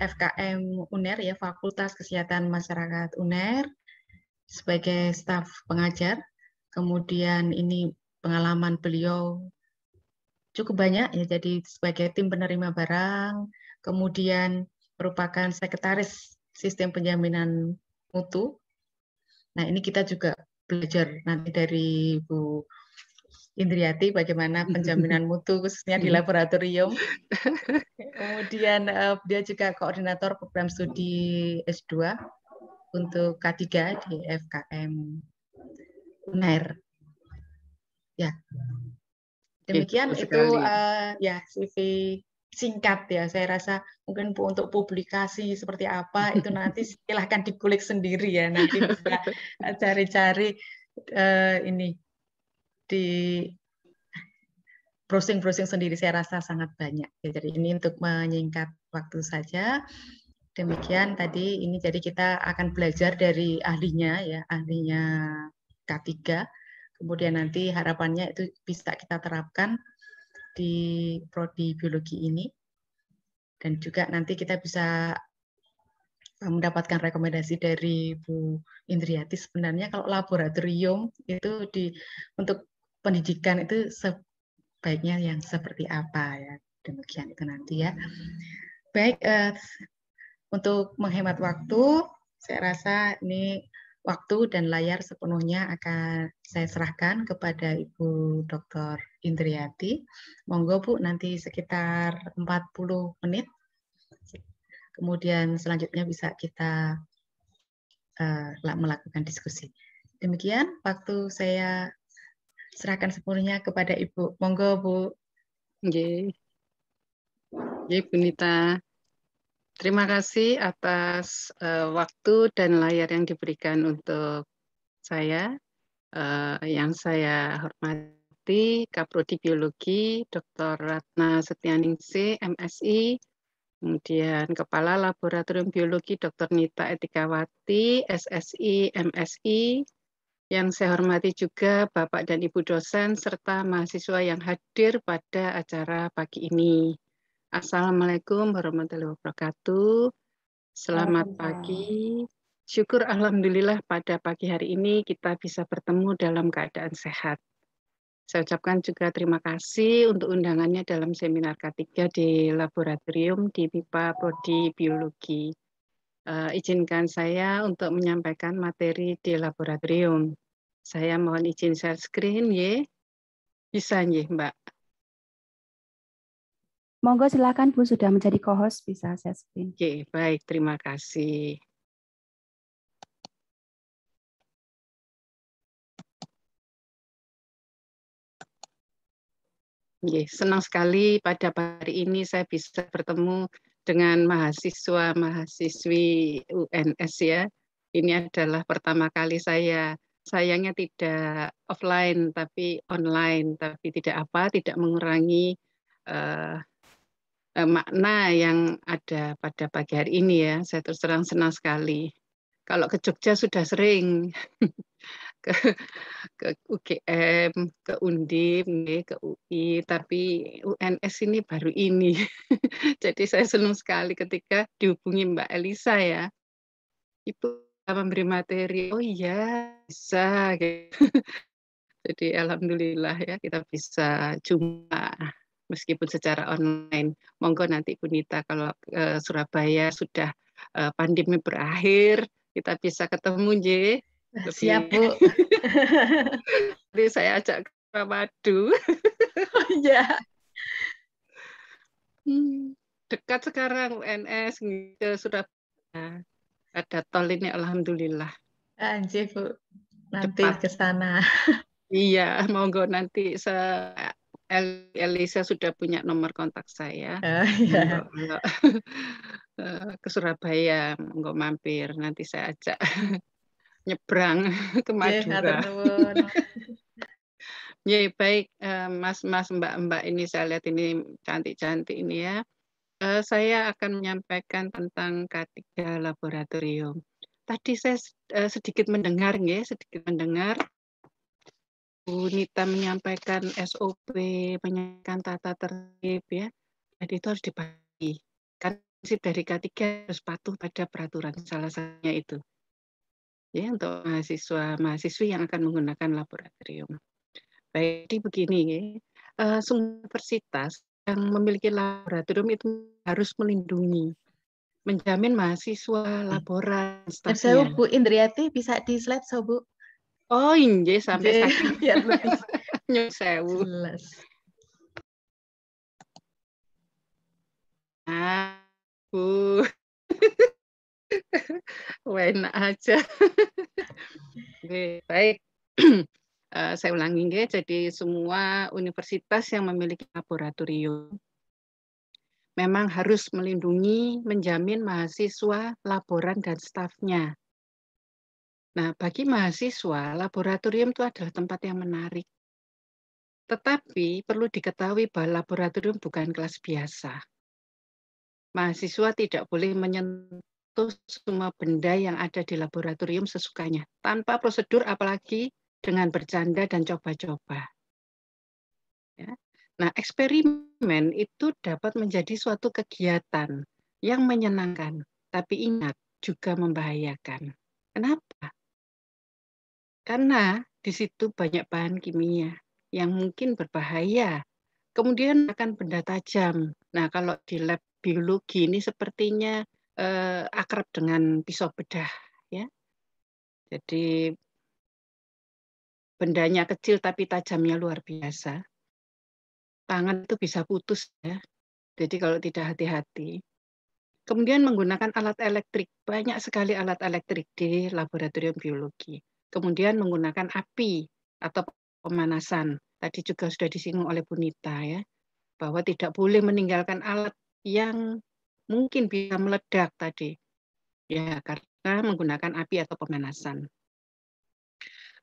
FKM UNER ya Fakultas Kesehatan Masyarakat UNER sebagai staf pengajar. Kemudian ini pengalaman beliau cukup banyak ya jadi sebagai tim penerima barang, kemudian merupakan sekretaris sistem penjaminan mutu. Nah, ini kita juga belajar nanti dari Bu Indriati bagaimana <laughs> penjaminan mutu khususnya di iya. laboratorium. <laughs> Kemudian eh, dia juga koordinator program studi S2 untuk K3 di FKM UNAIR. Ya. Demikian Oke, itu uh, ya CV singkat ya. Saya rasa mungkin untuk publikasi seperti apa itu <laughs> nanti silahkan dikulik sendiri ya. Nanti bisa cari-cari uh, ini di browsing-browsing sendiri saya rasa sangat banyak. ya Jadi ini untuk menyingkat waktu saja. Demikian tadi ini jadi kita akan belajar dari ahlinya ya, ahlinya K3. Kemudian nanti harapannya itu bisa kita terapkan di prodi biologi ini. Dan juga nanti kita bisa eh, mendapatkan rekomendasi dari Bu Indriati sebenarnya kalau laboratorium itu di untuk pendidikan itu sebaiknya yang seperti apa ya demikian itu nanti ya baik uh, untuk menghemat waktu saya rasa ini waktu dan layar sepenuhnya akan saya serahkan kepada Ibu Dr. Indriati. Monggo Bu, nanti sekitar 40 menit. Kemudian selanjutnya bisa kita uh, melakukan diskusi. Demikian waktu saya serahkan sepenuhnya kepada Ibu. Monggo, Bu. Nggih. Bu Nita. Terima kasih atas uh, waktu dan layar yang diberikan untuk saya. Uh, yang saya hormati Kaprodi Biologi Dr. Ratna Setianingsih, MSI, kemudian Kepala Laboratorium Biologi Dr. Nita Etikawati, SSI, MSI, yang saya hormati juga Bapak dan Ibu dosen serta mahasiswa yang hadir pada acara pagi ini. Assalamualaikum warahmatullahi wabarakatuh. Selamat pagi. Syukur alhamdulillah pada pagi hari ini kita bisa bertemu dalam keadaan sehat. Saya ucapkan juga terima kasih untuk undangannya dalam seminar K3 di laboratorium di pipa Prodi Biologi uh, izinkan saya untuk menyampaikan materi di laboratorium. Saya mohon izin share screen, ye. Bisa, ye, Mbak. Monggo silakan Bu sudah menjadi co-host bisa share screen. Oke, baik, terima kasih. senang sekali pada hari ini saya bisa bertemu dengan mahasiswa-mahasiswi UNS ya. Ini adalah pertama kali saya sayangnya tidak offline tapi online, tapi tidak apa, tidak mengurangi uh, makna yang ada pada pagi hari ini ya. Saya terus terang senang sekali. Kalau ke Jogja sudah sering. <laughs> ke <laughs> ke UGM, ke Undip, ke UI, tapi UNS ini baru ini. <laughs> Jadi saya senang sekali ketika dihubungi Mbak Elisa ya. Ibu memberi materi, oh iya bisa. <laughs> Jadi alhamdulillah ya kita bisa cuma meskipun secara online. Monggo nanti Bu Nita kalau eh, Surabaya sudah eh, pandemi berakhir kita bisa ketemu J lebih... Siap, Bu. Jadi <laughs> saya ajak ke Ramadu. Oh, ya. Hmm. Dekat sekarang UNS ke gitu, Surabaya. Ada tol ini alhamdulillah. Anjir, Bu. Nanti ke sana. iya, monggo nanti se Elisa sudah punya nomor kontak saya. Uh, iya. <laughs> Eh, ke Surabaya, monggo mampir. Nanti saya ajak. <laughs> nyebrang <laughs> ke iya, Madura. Ya, <laughs> ya baik mas-mas eh, mbak-mbak ini saya lihat ini cantik-cantik ini ya. Eh, saya akan menyampaikan tentang K3 laboratorium. Tadi saya eh, sedikit mendengar ya, sedikit mendengar Bu Nita menyampaikan SOP, menyampaikan tata tertib ya. Jadi itu harus dibagi. Kan dari K3 harus patuh pada peraturan salah satunya itu ya untuk mahasiswa mahasiswi yang akan menggunakan laboratorium. Baik, jadi begini, semua ya. eh, universitas yang memiliki laboratorium itu harus melindungi, menjamin mahasiswa, hmm. laboran, Saya Bu Indriati bisa di slide so Bu. Oh, inje iya, sampai iya, saking ya, iya, <laughs> sewu. Jelas. Nah, Bu. <laughs> Wena aja. Baik. Uh, <clears throat> saya ulangi ya. jadi semua universitas yang memiliki laboratorium memang harus melindungi, menjamin mahasiswa, laboran dan stafnya. Nah, bagi mahasiswa, laboratorium itu adalah tempat yang menarik. Tetapi perlu diketahui bahwa laboratorium bukan kelas biasa. Mahasiswa tidak boleh menyentuh semua benda yang ada di laboratorium sesukanya, tanpa prosedur apalagi dengan bercanda dan coba-coba. Ya. Nah, eksperimen itu dapat menjadi suatu kegiatan yang menyenangkan, tapi ingat juga membahayakan. Kenapa? Karena di situ banyak bahan kimia yang mungkin berbahaya. Kemudian akan benda tajam. Nah, kalau di lab biologi ini sepertinya eh, akrab dengan pisau bedah ya. Jadi bendanya kecil tapi tajamnya luar biasa. Tangan itu bisa putus ya. Jadi kalau tidak hati-hati. Kemudian menggunakan alat elektrik. Banyak sekali alat elektrik di laboratorium biologi. Kemudian menggunakan api atau pemanasan. Tadi juga sudah disinggung oleh Bunita ya, bahwa tidak boleh meninggalkan alat yang mungkin bisa meledak tadi. Ya, karena menggunakan api atau pemanasan.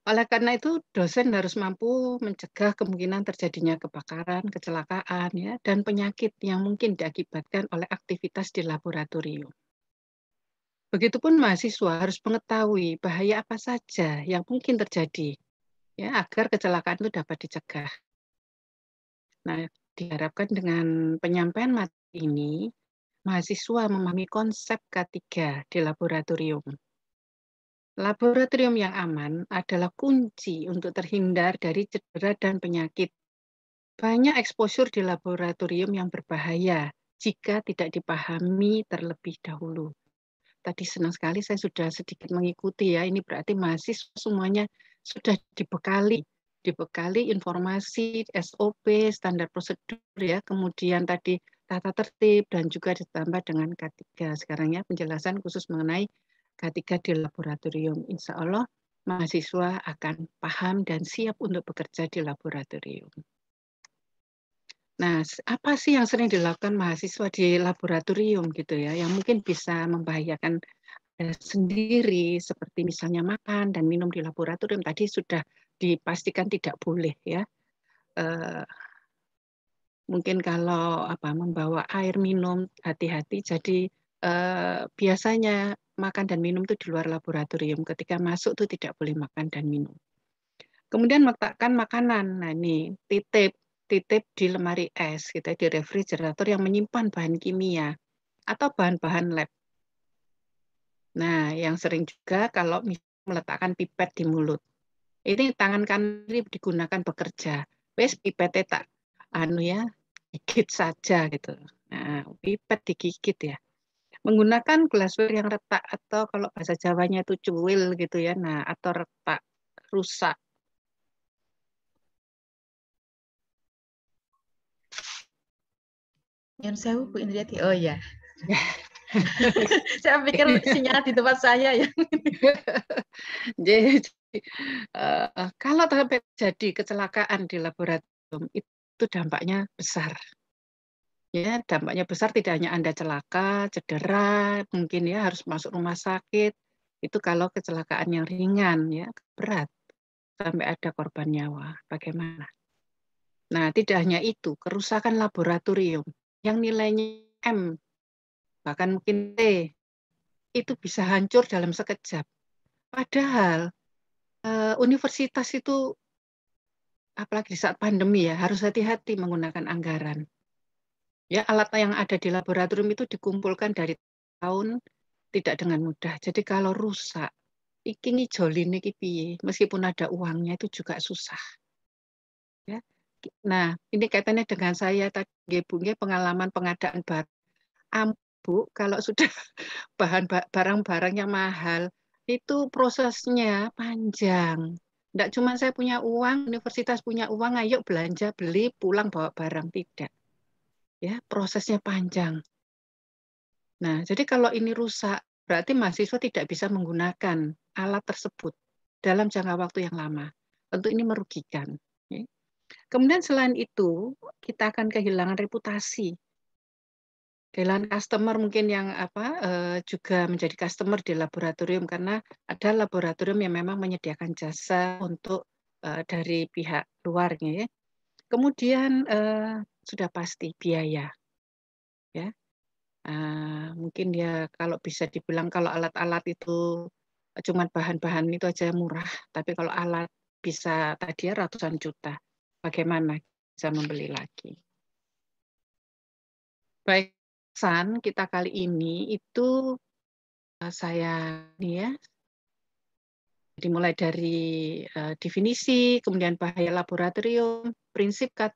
Oleh karena itu, dosen harus mampu mencegah kemungkinan terjadinya kebakaran, kecelakaan, ya, dan penyakit yang mungkin diakibatkan oleh aktivitas di laboratorium. Begitupun mahasiswa harus mengetahui bahaya apa saja yang mungkin terjadi, ya, agar kecelakaan itu dapat dicegah. Nah, diharapkan dengan penyampaian materi ini, mahasiswa memahami konsep K3 di laboratorium. Laboratorium yang aman adalah kunci untuk terhindar dari cedera dan penyakit. Banyak eksposur di laboratorium yang berbahaya jika tidak dipahami terlebih dahulu. Tadi senang sekali saya sudah sedikit mengikuti ya, ini berarti mahasiswa semuanya sudah dibekali dibekali informasi SOP, standar prosedur ya, kemudian tadi tata tertib dan juga ditambah dengan K3. Sekarang ya penjelasan khusus mengenai K3 di laboratorium. Insya Allah mahasiswa akan paham dan siap untuk bekerja di laboratorium. Nah, apa sih yang sering dilakukan mahasiswa di laboratorium gitu ya, yang mungkin bisa membahayakan sendiri seperti misalnya makan dan minum di laboratorium tadi sudah dipastikan tidak boleh ya. Eh, mungkin kalau apa membawa air minum hati-hati jadi eh, biasanya makan dan minum itu di luar laboratorium ketika masuk tuh tidak boleh makan dan minum kemudian meletakkan makanan nah ini titip titip di lemari es kita gitu, ya, di refrigerator yang menyimpan bahan kimia atau bahan-bahan lab nah yang sering juga kalau meletakkan pipet di mulut ini tangan kanan digunakan bekerja wes pipetnya tak anu ya sedikit saja gitu. Nah, pipet digigit ya. Menggunakan glassware yang retak atau kalau bahasa Jawanya itu cuil gitu ya. Nah, atau retak, rusak. Yang saya Bu Indriati. Oh iya. ya. <laughs> saya pikir sinyal di tempat saya ya. <laughs> Jadi uh, kalau terjadi kecelakaan di laboratorium itu itu dampaknya besar. Ya, dampaknya besar tidak hanya Anda celaka, cedera, mungkin ya harus masuk rumah sakit. Itu kalau kecelakaan yang ringan ya, berat sampai ada korban nyawa. Bagaimana? Nah, tidak hanya itu, kerusakan laboratorium yang nilainya M bahkan mungkin T itu bisa hancur dalam sekejap. Padahal eh, universitas itu apalagi saat pandemi ya harus hati-hati menggunakan anggaran. Ya, alat yang ada di laboratorium itu dikumpulkan dari tahun tidak dengan mudah. Jadi kalau rusak, iki joline iki piye, meskipun ada uangnya itu juga susah. Ya. Nah, ini kaitannya dengan saya tadi Bu, pengalaman pengadaan barang. Ambu kalau sudah <laughs> bahan barang-barang yang mahal, itu prosesnya panjang tidak cuma saya punya uang, universitas punya uang, ayo belanja, beli, pulang bawa barang. Tidak. Ya, prosesnya panjang. Nah, jadi kalau ini rusak, berarti mahasiswa tidak bisa menggunakan alat tersebut dalam jangka waktu yang lama. Tentu ini merugikan. Ya. Kemudian selain itu, kita akan kehilangan reputasi dengan customer mungkin yang apa eh, juga menjadi customer di laboratorium karena ada laboratorium yang memang menyediakan jasa untuk eh, dari pihak luarnya ya. Kemudian eh, sudah pasti biaya. Ya. mungkin ya kalau bisa dibilang kalau alat-alat itu cuma bahan-bahan itu aja murah, tapi kalau alat bisa tadi ya ratusan juta. Bagaimana bisa membeli lagi? Baik, pesan kita kali ini itu eh, saya ini ya dimulai dari uh, definisi, kemudian bahaya laboratorium, prinsip K3,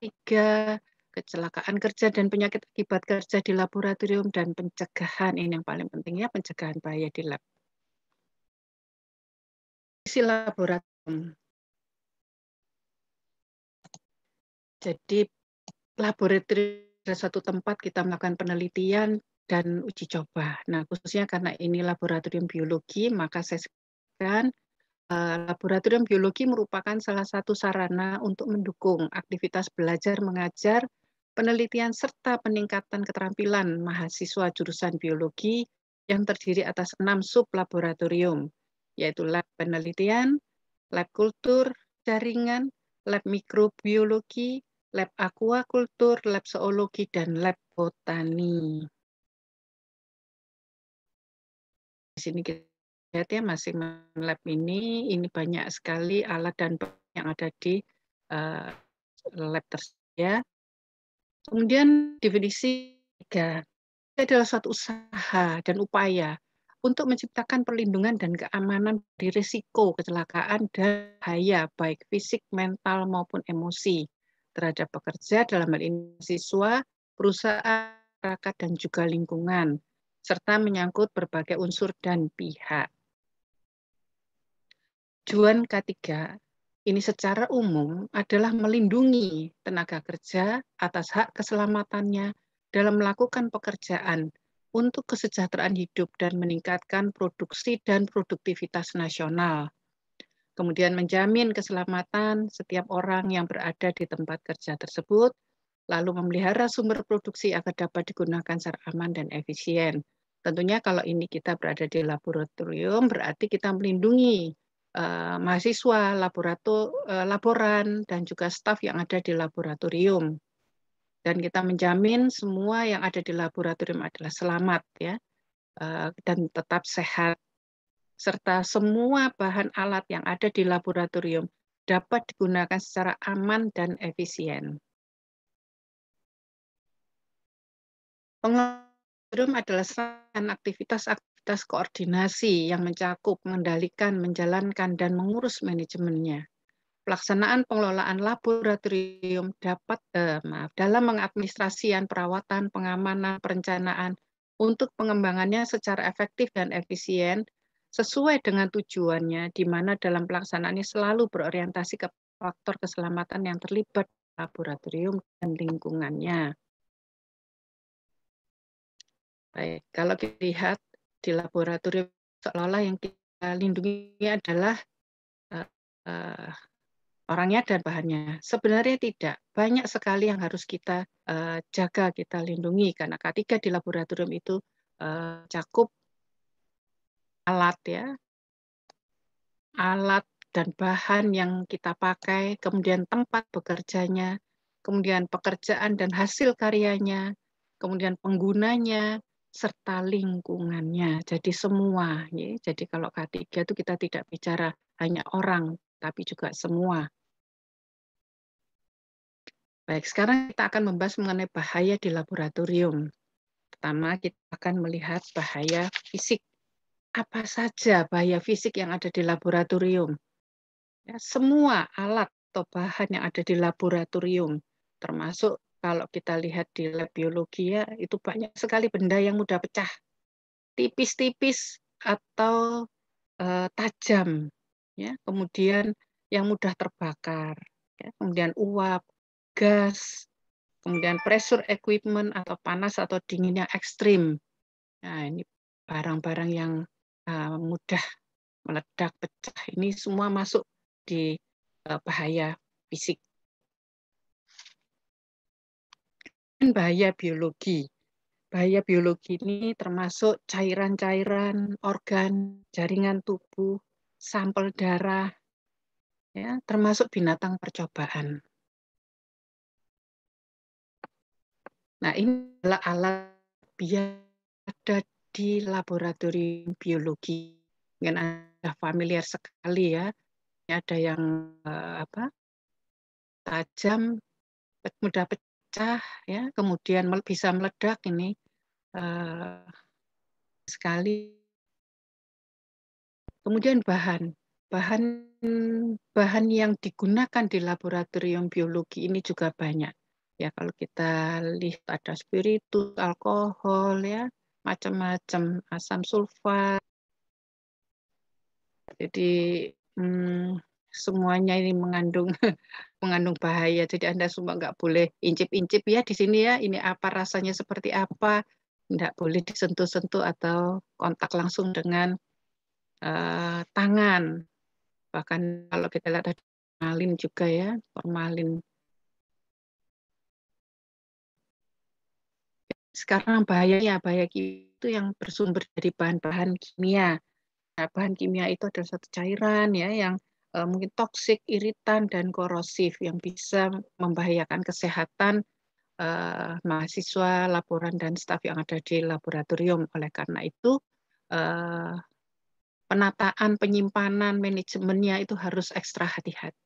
kecelakaan kerja dan penyakit akibat kerja di laboratorium dan pencegahan ini yang paling penting ya pencegahan bahaya di lab. Isi laboratorium. Jadi laboratorium ada satu tempat kita melakukan penelitian dan uji coba. Nah, khususnya karena ini laboratorium biologi, maka saya sebutkan eh, laboratorium biologi merupakan salah satu sarana untuk mendukung aktivitas belajar mengajar, penelitian serta peningkatan keterampilan mahasiswa jurusan biologi yang terdiri atas enam sub laboratorium, yaitu lab penelitian, lab kultur, jaringan, lab mikrobiologi, lab aquakultur, lab zoologi, dan lab botani. Di sini kita lihat ya masih lab ini, ini banyak sekali alat dan yang ada di uh, lab tersebut. Ya. Kemudian definisi tiga, ini adalah suatu usaha dan upaya untuk menciptakan perlindungan dan keamanan di risiko kecelakaan dan bahaya baik fisik, mental maupun emosi terhadap pekerja dalam hal ini siswa, perusahaan, masyarakat dan juga lingkungan serta menyangkut berbagai unsur dan pihak. Tujuan ketiga ini secara umum adalah melindungi tenaga kerja atas hak keselamatannya dalam melakukan pekerjaan untuk kesejahteraan hidup dan meningkatkan produksi dan produktivitas nasional kemudian menjamin keselamatan setiap orang yang berada di tempat kerja tersebut, lalu memelihara sumber produksi agar dapat digunakan secara aman dan efisien. Tentunya kalau ini kita berada di laboratorium, berarti kita melindungi uh, mahasiswa, laborato, uh, laporan, dan juga staf yang ada di laboratorium. Dan kita menjamin semua yang ada di laboratorium adalah selamat ya uh, dan tetap sehat serta semua bahan alat yang ada di laboratorium dapat digunakan secara aman dan efisien. Pengelolaan adalah serangan aktivitas-aktivitas koordinasi yang mencakup, mengendalikan, menjalankan, dan mengurus manajemennya. Pelaksanaan pengelolaan laboratorium dapat eh, maaf dalam mengadministrasian perawatan, pengamanan, perencanaan untuk pengembangannya secara efektif dan efisien sesuai dengan tujuannya, di mana dalam pelaksanaannya selalu berorientasi ke faktor keselamatan yang terlibat laboratorium dan lingkungannya. Baik, kalau kita lihat di laboratorium seolah-olah yang kita lindungi adalah uh, uh, orangnya dan bahannya. Sebenarnya tidak. Banyak sekali yang harus kita uh, jaga, kita lindungi. Karena ketika di laboratorium itu uh, cakup alat ya alat dan bahan yang kita pakai, kemudian tempat bekerjanya, kemudian pekerjaan dan hasil karyanya, kemudian penggunanya, serta lingkungannya. Jadi semua. Ya. Jadi kalau K3 itu kita tidak bicara hanya orang, tapi juga semua. Baik, sekarang kita akan membahas mengenai bahaya di laboratorium. Pertama, kita akan melihat bahaya fisik apa saja bahaya fisik yang ada di laboratorium. Ya, semua alat atau bahan yang ada di laboratorium, termasuk kalau kita lihat di lab biologi ya, itu banyak sekali benda yang mudah pecah. Tipis-tipis atau e, tajam. ya Kemudian yang mudah terbakar. Ya. Kemudian uap, gas, kemudian pressure equipment atau panas atau dinginnya ekstrim. Nah ini barang-barang yang Eh, mudah meledak, pecah. Ini semua masuk di eh, bahaya fisik. Dan bahaya biologi. Bahaya biologi ini termasuk cairan-cairan organ, jaringan tubuh, sampel darah, ya, termasuk binatang percobaan. Nah, ini adalah alat biar ada di laboratorium biologi. dengan Anda familiar sekali ya. Ada yang eh, apa tajam, mudah pecah, ya, kemudian bisa meledak ini uh, sekali. Kemudian bahan, bahan bahan yang digunakan di laboratorium biologi ini juga banyak. Ya, kalau kita lihat ada spiritus, alkohol, ya, macam-macam asam sulfat. Jadi hmm, semuanya ini mengandung <laughs> mengandung bahaya. Jadi Anda semua nggak boleh incip-incip ya di sini ya. Ini apa rasanya seperti apa? Nggak boleh disentuh-sentuh atau kontak langsung dengan uh, tangan. Bahkan kalau kita lihat ada formalin juga ya, formalin sekarang bahayanya bahaya ya, itu yang bersumber dari bahan-bahan kimia. Nah, bahan kimia itu adalah satu cairan ya yang e, mungkin toksik, iritan dan korosif yang bisa membahayakan kesehatan e, mahasiswa, laporan dan staf yang ada di laboratorium. Oleh karena itu e, penataan, penyimpanan, manajemennya itu harus ekstra hati-hati.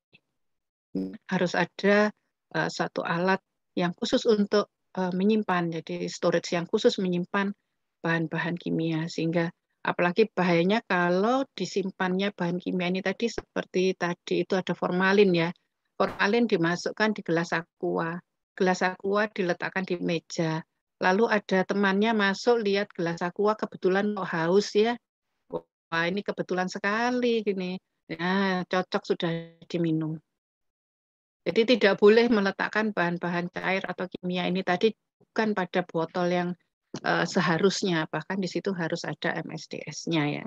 Harus ada uh, satu alat yang khusus untuk Eh, menyimpan, jadi storage yang khusus menyimpan bahan-bahan kimia sehingga apalagi bahayanya kalau disimpannya bahan kimia ini tadi seperti tadi itu ada formalin ya. Formalin dimasukkan di gelas aqua. Gelas aqua diletakkan di meja. Lalu ada temannya masuk lihat gelas aqua kebetulan kok haus ya. Wah, ini kebetulan sekali gini. Nah, cocok sudah diminum. Jadi tidak boleh meletakkan bahan-bahan cair atau kimia ini tadi bukan pada botol yang uh, seharusnya, bahkan di situ harus ada MSDS-nya ya.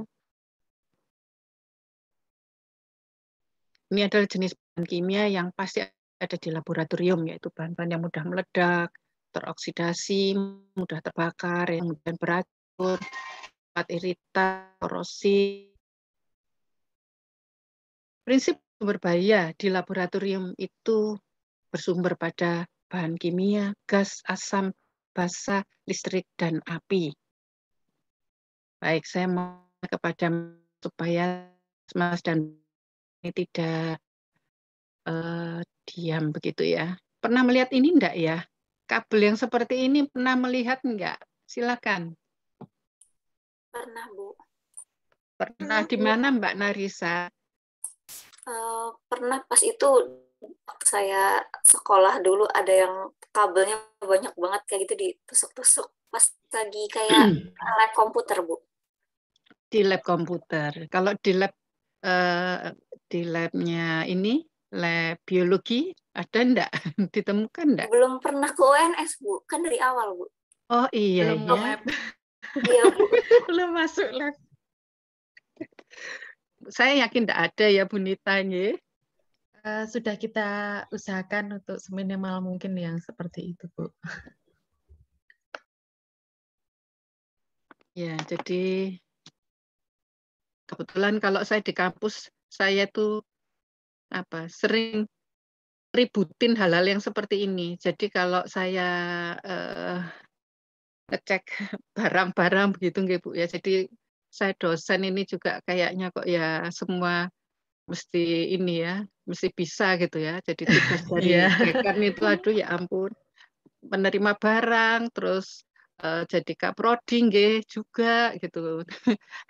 Ini adalah jenis bahan kimia yang pasti ada di laboratorium, yaitu bahan-bahan yang mudah meledak, teroksidasi, mudah terbakar, yang mudah beracun, iritan, korosi. Prinsip sumber bahaya di laboratorium itu bersumber pada bahan kimia, gas, asam, basa, listrik, dan api. Baik, saya mau kepada supaya Mas dan ini tidak uh, diam begitu ya. Pernah melihat ini enggak ya? Kabel yang seperti ini pernah melihat enggak? Silakan. Pernah, Bu. Pernah, pernah di mana Mbak Narisa? Eh, pernah pas itu saya sekolah dulu ada yang kabelnya banyak banget kayak gitu ditusuk-tusuk pas lagi kayak <clears throat> lab komputer bu di lab komputer kalau di lab uh, di labnya ini lab biologi ada ndak <laughs> ditemukan ndak belum pernah ke UNS bu kan dari awal bu oh iya belum ya. lab iya bu <laughs> belum masuk lab saya yakin tidak ada ya Bu Nita ya. sudah kita usahakan untuk seminimal mungkin yang seperti itu Bu. Ya, jadi kebetulan kalau saya di kampus saya tuh apa sering ributin hal-hal yang seperti ini. Jadi kalau saya eh, ngecek <laughs> barang-barang begitu nggih Bu ya. Jadi saya dosen ini juga kayaknya kok ya semua mesti ini ya, mesti bisa gitu ya. Jadi <laughs> tugas dari yeah. dekan itu aduh ya ampun. Menerima barang terus uh, jadi kaprodi nggih juga gitu.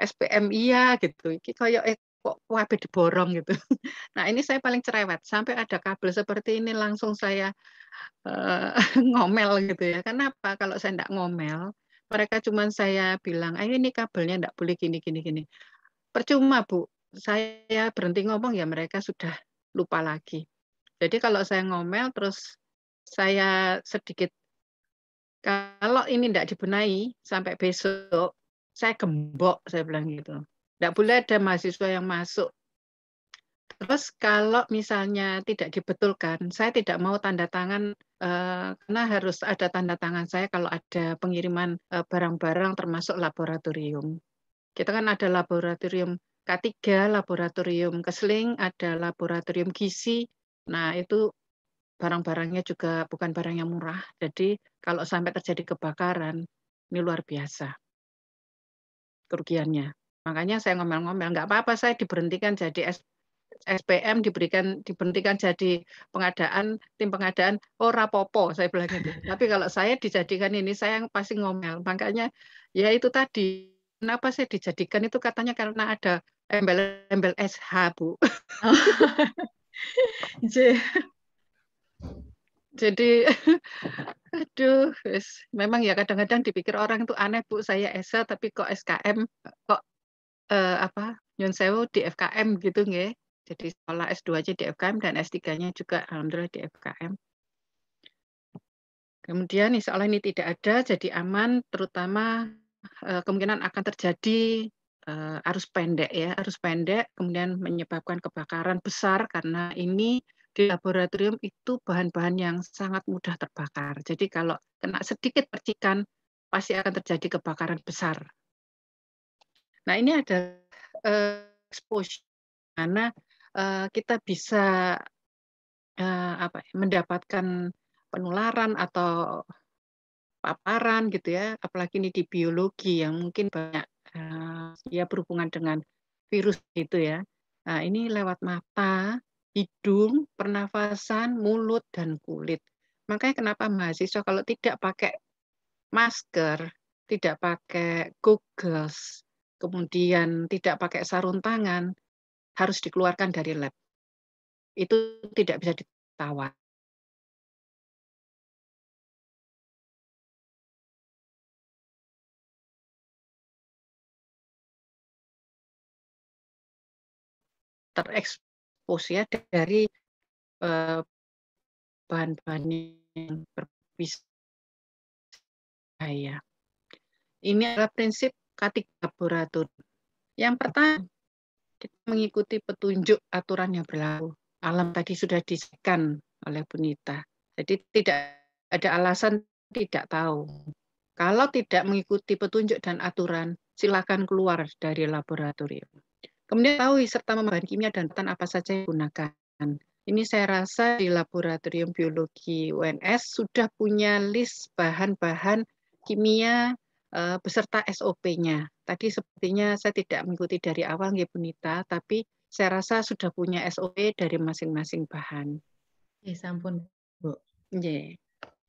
SPM <laughs> iya gitu. Iki koyo eh, kok wabe diborong gitu. <laughs> Nah, ini saya paling cerewet sampai ada kabel seperti ini langsung saya uh, ngomel gitu ya. Kenapa kalau saya enggak ngomel, mereka cuma saya bilang, ayo ini kabelnya tidak boleh gini gini gini. Percuma bu, saya berhenti ngomong ya mereka sudah lupa lagi. Jadi kalau saya ngomel terus saya sedikit kalau ini tidak dibenahi sampai besok saya gembok saya bilang gitu. Tidak boleh ada mahasiswa yang masuk Terus kalau misalnya tidak dibetulkan, saya tidak mau tanda tangan eh, karena harus ada tanda tangan saya kalau ada pengiriman eh, barang-barang termasuk laboratorium. Kita kan ada laboratorium K3, laboratorium Kesling, ada laboratorium Gizi. Nah, itu barang-barangnya juga bukan barang yang murah. Jadi kalau sampai terjadi kebakaran, ini luar biasa kerugiannya. Makanya saya ngomel-ngomel, nggak apa-apa saya diberhentikan jadi SPM diberikan diberhentikan jadi pengadaan tim pengadaan oh popo saya bilang gitu. <laughs> Tapi kalau saya dijadikan ini saya pasti ngomel. Makanya ya itu tadi kenapa saya dijadikan itu katanya karena ada embel-embel SH bu. <laughs> Iya. <laughs> Jadi, aduh, yes. memang ya kadang-kadang dipikir orang itu aneh bu saya ESA tapi kok SKM kok eh, apa nyun sewu di FKM gitu nggih. Jadi sekolah S2 aja di FKM dan S3-nya juga alhamdulillah di FKM. Kemudian insya Allah ini tidak ada, jadi aman, terutama eh, kemungkinan akan terjadi eh, arus pendek ya, arus pendek kemudian menyebabkan kebakaran besar karena ini di laboratorium itu bahan-bahan yang sangat mudah terbakar. Jadi kalau kena sedikit percikan pasti akan terjadi kebakaran besar. Nah ini ada eh, exposure karena Eh, kita bisa uh, apa ya, mendapatkan penularan atau paparan gitu ya apalagi ini di biologi yang mungkin banyak uh, ya berhubungan dengan virus itu ya nah, ini lewat mata hidung pernafasan mulut dan kulit makanya kenapa mahasiswa kalau tidak pakai masker tidak pakai goggles kemudian tidak pakai sarung tangan harus dikeluarkan dari lab. Itu tidak bisa ditawar. terekspos ya dari eh, bahan-bahan yang berbahaya. Ini adalah prinsip katik laboratorium. Yang pertama, kita mengikuti petunjuk aturan yang berlaku. Alam tadi sudah disekan oleh Bunita. Jadi tidak ada alasan tidak tahu. Kalau tidak mengikuti petunjuk dan aturan, silakan keluar dari laboratorium. Kemudian tahu serta memahami kimia dan tan apa saja yang digunakan. Ini saya rasa di Laboratorium Biologi UNS sudah punya list bahan-bahan kimia eh, beserta SOP-nya. Tadi sepertinya saya tidak mengikuti dari awal ya Bunita, tapi saya rasa sudah punya SOP dari masing-masing bahan. Ya, sampun, ya Bu. Yeah.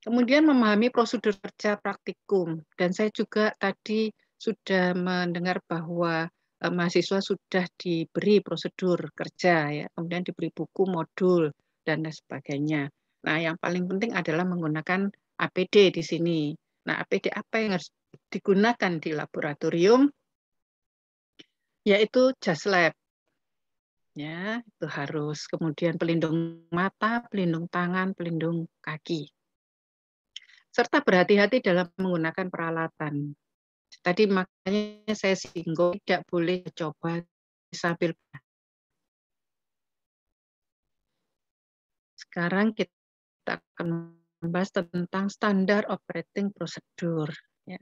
Kemudian memahami prosedur kerja praktikum. Dan saya juga tadi sudah mendengar bahwa eh, mahasiswa sudah diberi prosedur kerja, ya. kemudian diberi buku, modul, dan lain sebagainya. Nah, yang paling penting adalah menggunakan APD di sini. Nah, APD apa yang harus digunakan di laboratorium yaitu jas lab. Ya, itu harus kemudian pelindung mata, pelindung tangan, pelindung kaki. Serta berhati-hati dalam menggunakan peralatan. Tadi makanya saya singgung tidak boleh coba sambil Sekarang kita akan membahas tentang standar operating procedure Ya,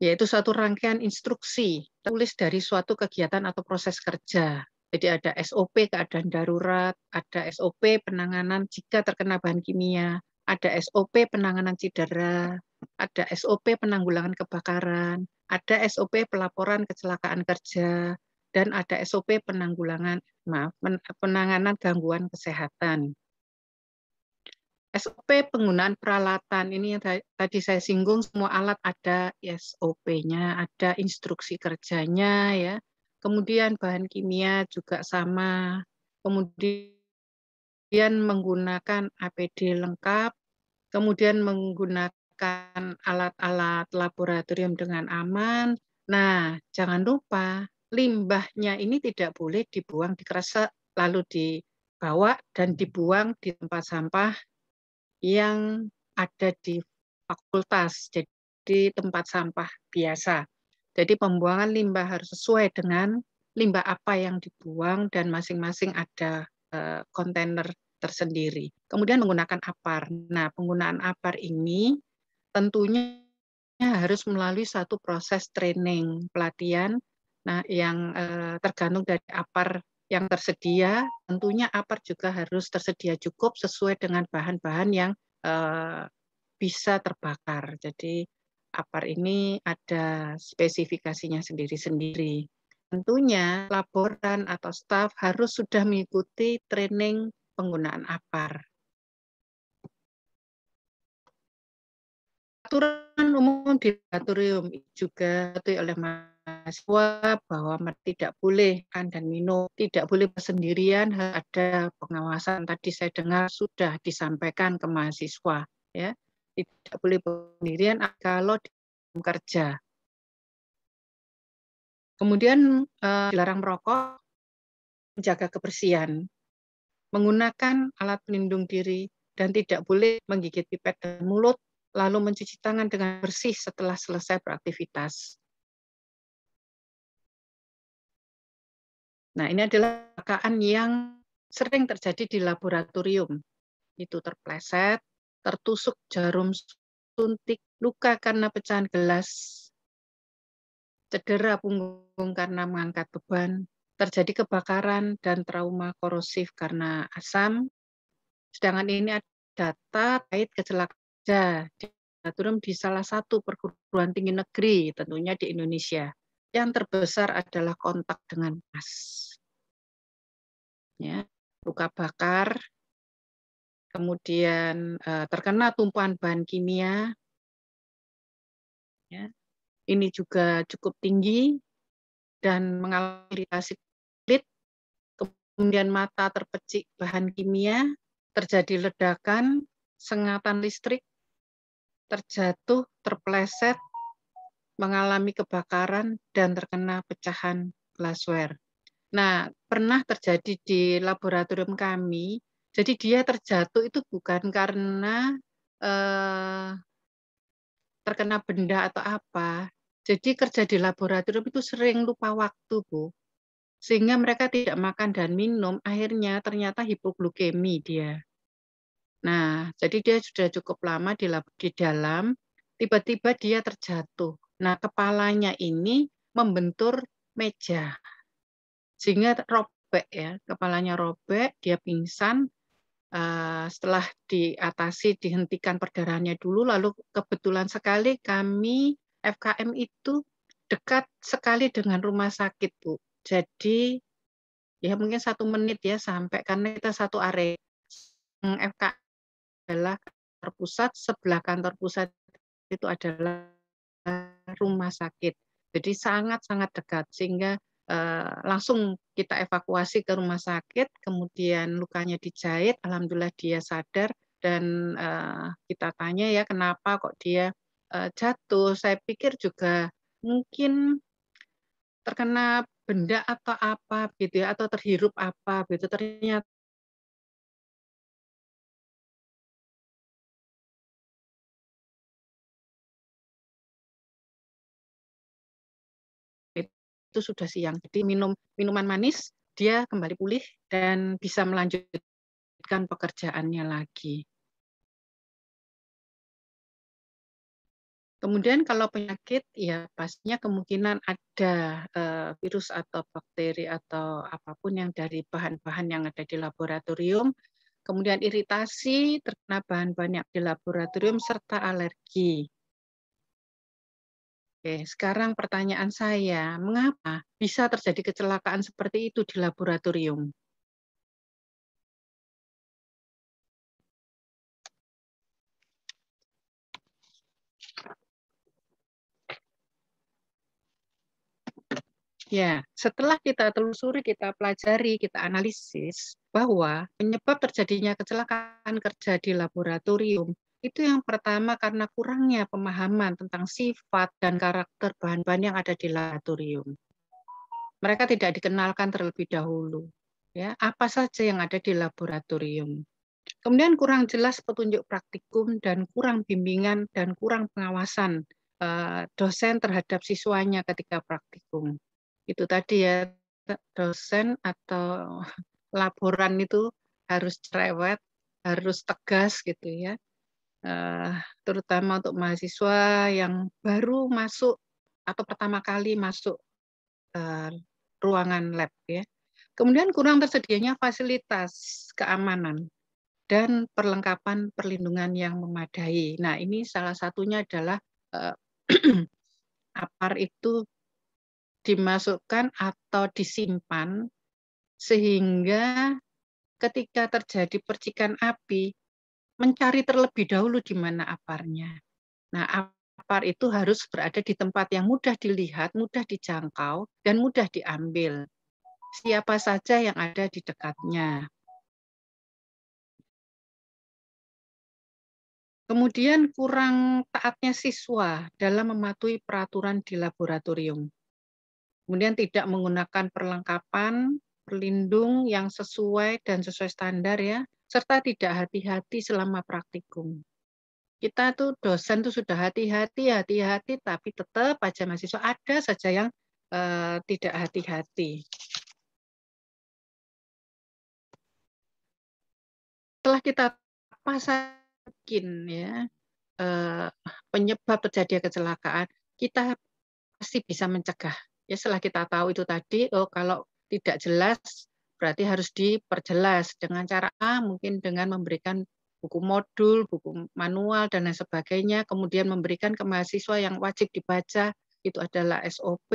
yaitu suatu rangkaian instruksi tulis dari suatu kegiatan atau proses kerja. Jadi ada SOP keadaan darurat, ada SOP penanganan jika terkena bahan kimia, ada SOP penanganan cedera, ada SOP penanggulangan kebakaran, ada SOP pelaporan kecelakaan kerja, dan ada SOP penanggulangan maaf penanganan gangguan kesehatan. SOP penggunaan peralatan ini yang tadi saya singgung semua alat ada SOP-nya, ada instruksi kerjanya ya. Kemudian bahan kimia juga sama. Kemudian menggunakan APD lengkap, kemudian menggunakan alat-alat laboratorium dengan aman. Nah, jangan lupa limbahnya ini tidak boleh dibuang di kresek lalu dibawa dan dibuang di tempat sampah yang ada di fakultas, jadi tempat sampah biasa. Jadi pembuangan limbah harus sesuai dengan limbah apa yang dibuang dan masing-masing ada eh, kontainer tersendiri. Kemudian menggunakan APAR. Nah, penggunaan APAR ini tentunya harus melalui satu proses training pelatihan nah yang eh, tergantung dari APAR yang tersedia, tentunya apar juga harus tersedia cukup sesuai dengan bahan-bahan yang eh, bisa terbakar. Jadi apar ini ada spesifikasinya sendiri-sendiri. Tentunya laporan atau staff harus sudah mengikuti training penggunaan apar. Aturan umum di laboratorium juga oleh mahasiswa bahwa tidak boleh kan dan minum, tidak boleh sendirian ada pengawasan. Tadi saya dengar sudah disampaikan ke mahasiswa, ya tidak boleh sendirian kalau di kerja. Kemudian eh, dilarang merokok, menjaga kebersihan, menggunakan alat pelindung diri, dan tidak boleh menggigit pipet dan mulut, lalu mencuci tangan dengan bersih setelah selesai beraktivitas. Nah, ini adalah kecelakaan yang sering terjadi di laboratorium. Itu terpleset, tertusuk jarum suntik, luka karena pecahan gelas, cedera punggung karena mengangkat beban, terjadi kebakaran dan trauma korosif karena asam. Sedangkan ini ada data terkait kecelakaan di laboratorium di salah satu perguruan tinggi negeri, tentunya di Indonesia yang terbesar adalah kontak dengan pas, Ya, luka bakar, kemudian eh, terkena tumpuan bahan kimia. Ya, ini juga cukup tinggi dan mengalami iritasi kulit, kemudian mata terpecik bahan kimia, terjadi ledakan, sengatan listrik, terjatuh, terpleset, mengalami kebakaran dan terkena pecahan glassware. Nah, pernah terjadi di laboratorium kami. Jadi dia terjatuh itu bukan karena eh, terkena benda atau apa. Jadi kerja di laboratorium itu sering lupa waktu, Bu. Sehingga mereka tidak makan dan minum, akhirnya ternyata hipoglukemi dia. Nah, jadi dia sudah cukup lama di, di dalam, tiba-tiba dia terjatuh. Nah, kepalanya ini membentur meja. Sehingga robek ya, kepalanya robek, dia pingsan. Eh, setelah diatasi, dihentikan perdarahannya dulu, lalu kebetulan sekali kami FKM itu dekat sekali dengan rumah sakit, Bu. Jadi ya mungkin satu menit ya sampai karena kita satu area. FKM hmm, adalah kantor pusat, sebelah kantor pusat itu adalah rumah sakit. Jadi sangat-sangat dekat sehingga eh, langsung kita evakuasi ke rumah sakit, kemudian lukanya dijahit, alhamdulillah dia sadar dan eh, kita tanya ya kenapa kok dia eh, jatuh. Saya pikir juga mungkin terkena benda atau apa gitu ya atau terhirup apa gitu ternyata itu sudah siang. Jadi minum minuman manis dia kembali pulih dan bisa melanjutkan pekerjaannya lagi. Kemudian kalau penyakit ya pastinya kemungkinan ada eh, virus atau bakteri atau apapun yang dari bahan-bahan yang ada di laboratorium. Kemudian iritasi terkena bahan bahan yang di laboratorium serta alergi. Oke, sekarang pertanyaan saya, mengapa bisa terjadi kecelakaan seperti itu di laboratorium? Ya, setelah kita telusuri, kita pelajari, kita analisis bahwa penyebab terjadinya kecelakaan kerja di laboratorium itu yang pertama karena kurangnya pemahaman tentang sifat dan karakter bahan-bahan yang ada di laboratorium. Mereka tidak dikenalkan terlebih dahulu. Ya, apa saja yang ada di laboratorium. Kemudian kurang jelas petunjuk praktikum dan kurang bimbingan dan kurang pengawasan eh, dosen terhadap siswanya ketika praktikum. Itu tadi ya dosen atau laboran itu harus cerewet, harus tegas gitu ya. Eh, terutama untuk mahasiswa yang baru masuk atau pertama kali masuk eh, ruangan lab ya. Kemudian kurang tersedianya fasilitas keamanan dan perlengkapan perlindungan yang memadai. Nah, ini salah satunya adalah eh, <clears throat> APAR itu dimasukkan atau disimpan sehingga ketika terjadi percikan api mencari terlebih dahulu di mana aparnya. Nah, apar itu harus berada di tempat yang mudah dilihat, mudah dijangkau, dan mudah diambil. Siapa saja yang ada di dekatnya. Kemudian kurang taatnya siswa dalam mematuhi peraturan di laboratorium. Kemudian tidak menggunakan perlengkapan, pelindung yang sesuai dan sesuai standar ya, serta tidak hati-hati selama praktikum. Kita tuh dosen tuh sudah hati-hati, hati-hati, tapi tetap aja mahasiswa ada saja yang uh, tidak hati-hati. Setelah kita pasakin ya uh, penyebab terjadi kecelakaan, kita pasti bisa mencegah. Ya setelah kita tahu itu tadi, oh kalau tidak jelas berarti harus diperjelas dengan cara A mungkin dengan memberikan buku modul, buku manual dan lain sebagainya, kemudian memberikan ke mahasiswa yang wajib dibaca itu adalah SOP,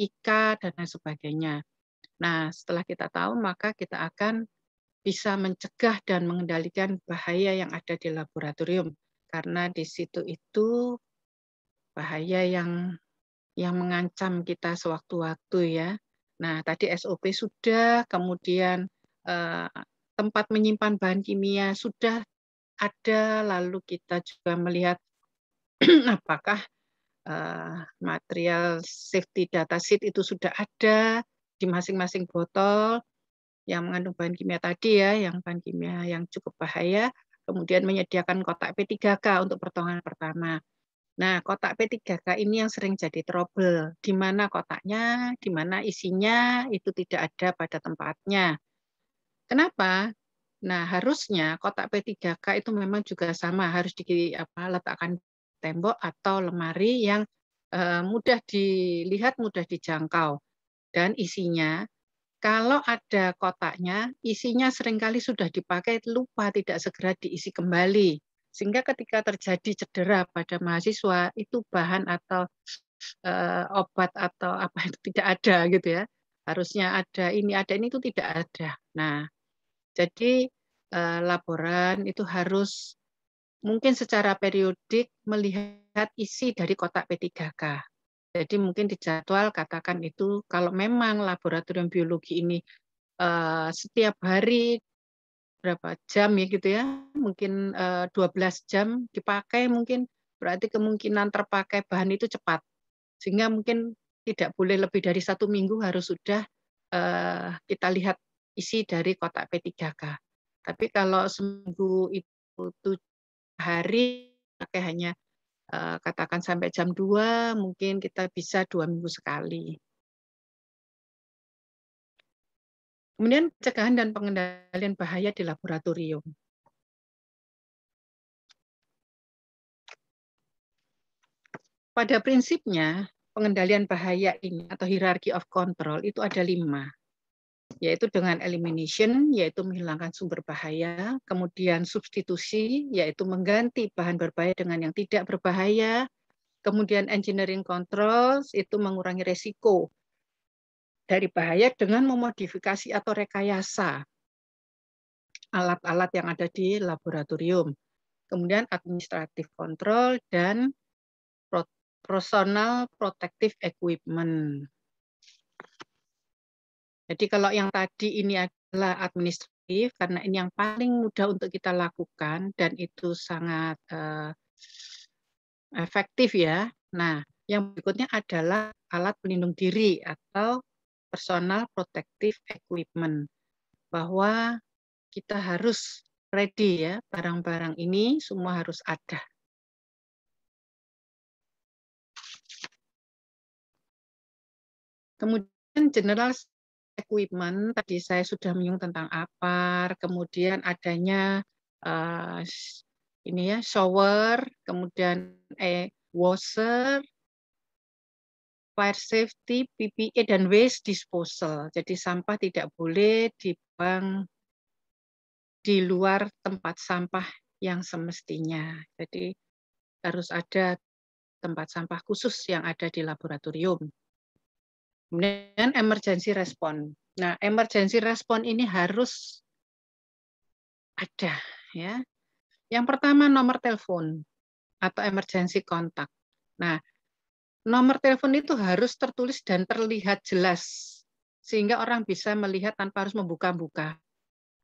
IK dan lain sebagainya. Nah, setelah kita tahu maka kita akan bisa mencegah dan mengendalikan bahaya yang ada di laboratorium karena di situ itu bahaya yang yang mengancam kita sewaktu-waktu ya Nah, tadi SOP sudah, kemudian eh, tempat menyimpan bahan kimia sudah ada, lalu kita juga melihat <clears throat> apakah eh, material safety data sheet itu sudah ada di masing-masing botol yang mengandung bahan kimia tadi ya, yang bahan kimia yang cukup bahaya, kemudian menyediakan kotak P3K untuk pertolongan pertama. Nah, kotak P3K ini yang sering jadi trouble. Di mana kotaknya, di mana isinya, itu tidak ada pada tempatnya. Kenapa? Nah, harusnya kotak P3K itu memang juga sama, harus di apa, letakkan tembok atau lemari yang eh, mudah dilihat, mudah dijangkau. Dan isinya, kalau ada kotaknya, isinya seringkali sudah dipakai, lupa tidak segera diisi kembali. Sehingga ketika terjadi cedera pada mahasiswa itu bahan atau e, obat atau <laughs> apa itu tidak ada gitu ya. Harusnya ada ini ada ini itu tidak ada. Nah, jadi e, laporan itu harus mungkin secara periodik melihat isi dari kotak P3K. Jadi mungkin dijadwal katakan itu kalau memang laboratorium biologi ini eh, setiap hari berapa jam ya gitu ya, mungkin 12 eh, jam dipakai mungkin berarti kemungkinan terpakai bahan itu cepat. Sehingga mungkin tidak boleh lebih dari satu minggu harus sudah eh, kita lihat isi dari kotak P3K. Tapi kalau seminggu itu tujuh hari, pakai hanya eh, katakan sampai jam 2, mungkin kita bisa dua minggu sekali. Kemudian pencegahan dan pengendalian bahaya di laboratorium. Pada prinsipnya, pengendalian bahaya ini atau hierarchy of control itu ada lima, yaitu dengan elimination, yaitu menghilangkan sumber bahaya, kemudian substitusi, yaitu mengganti bahan berbahaya dengan yang tidak berbahaya, kemudian engineering controls itu mengurangi resiko, dari bahaya dengan memodifikasi atau rekayasa alat-alat yang ada di laboratorium. Kemudian administratif kontrol dan personal protective equipment. Jadi kalau yang tadi ini adalah administratif karena ini yang paling mudah untuk kita lakukan dan itu sangat uh, efektif ya. Nah, yang berikutnya adalah alat pelindung diri atau personal protective equipment bahwa kita harus ready ya barang-barang ini semua harus ada. Kemudian general equipment tadi saya sudah menyinggung tentang apar, kemudian adanya uh, ini ya shower, kemudian eh washer, fire safety, PPE, dan waste disposal. Jadi sampah tidak boleh dibuang di luar tempat sampah yang semestinya. Jadi harus ada tempat sampah khusus yang ada di laboratorium. Kemudian emergency respon. Nah, emergency respon ini harus ada ya. Yang pertama nomor telepon atau emergency contact. Nah, nomor telepon itu harus tertulis dan terlihat jelas sehingga orang bisa melihat tanpa harus membuka-buka.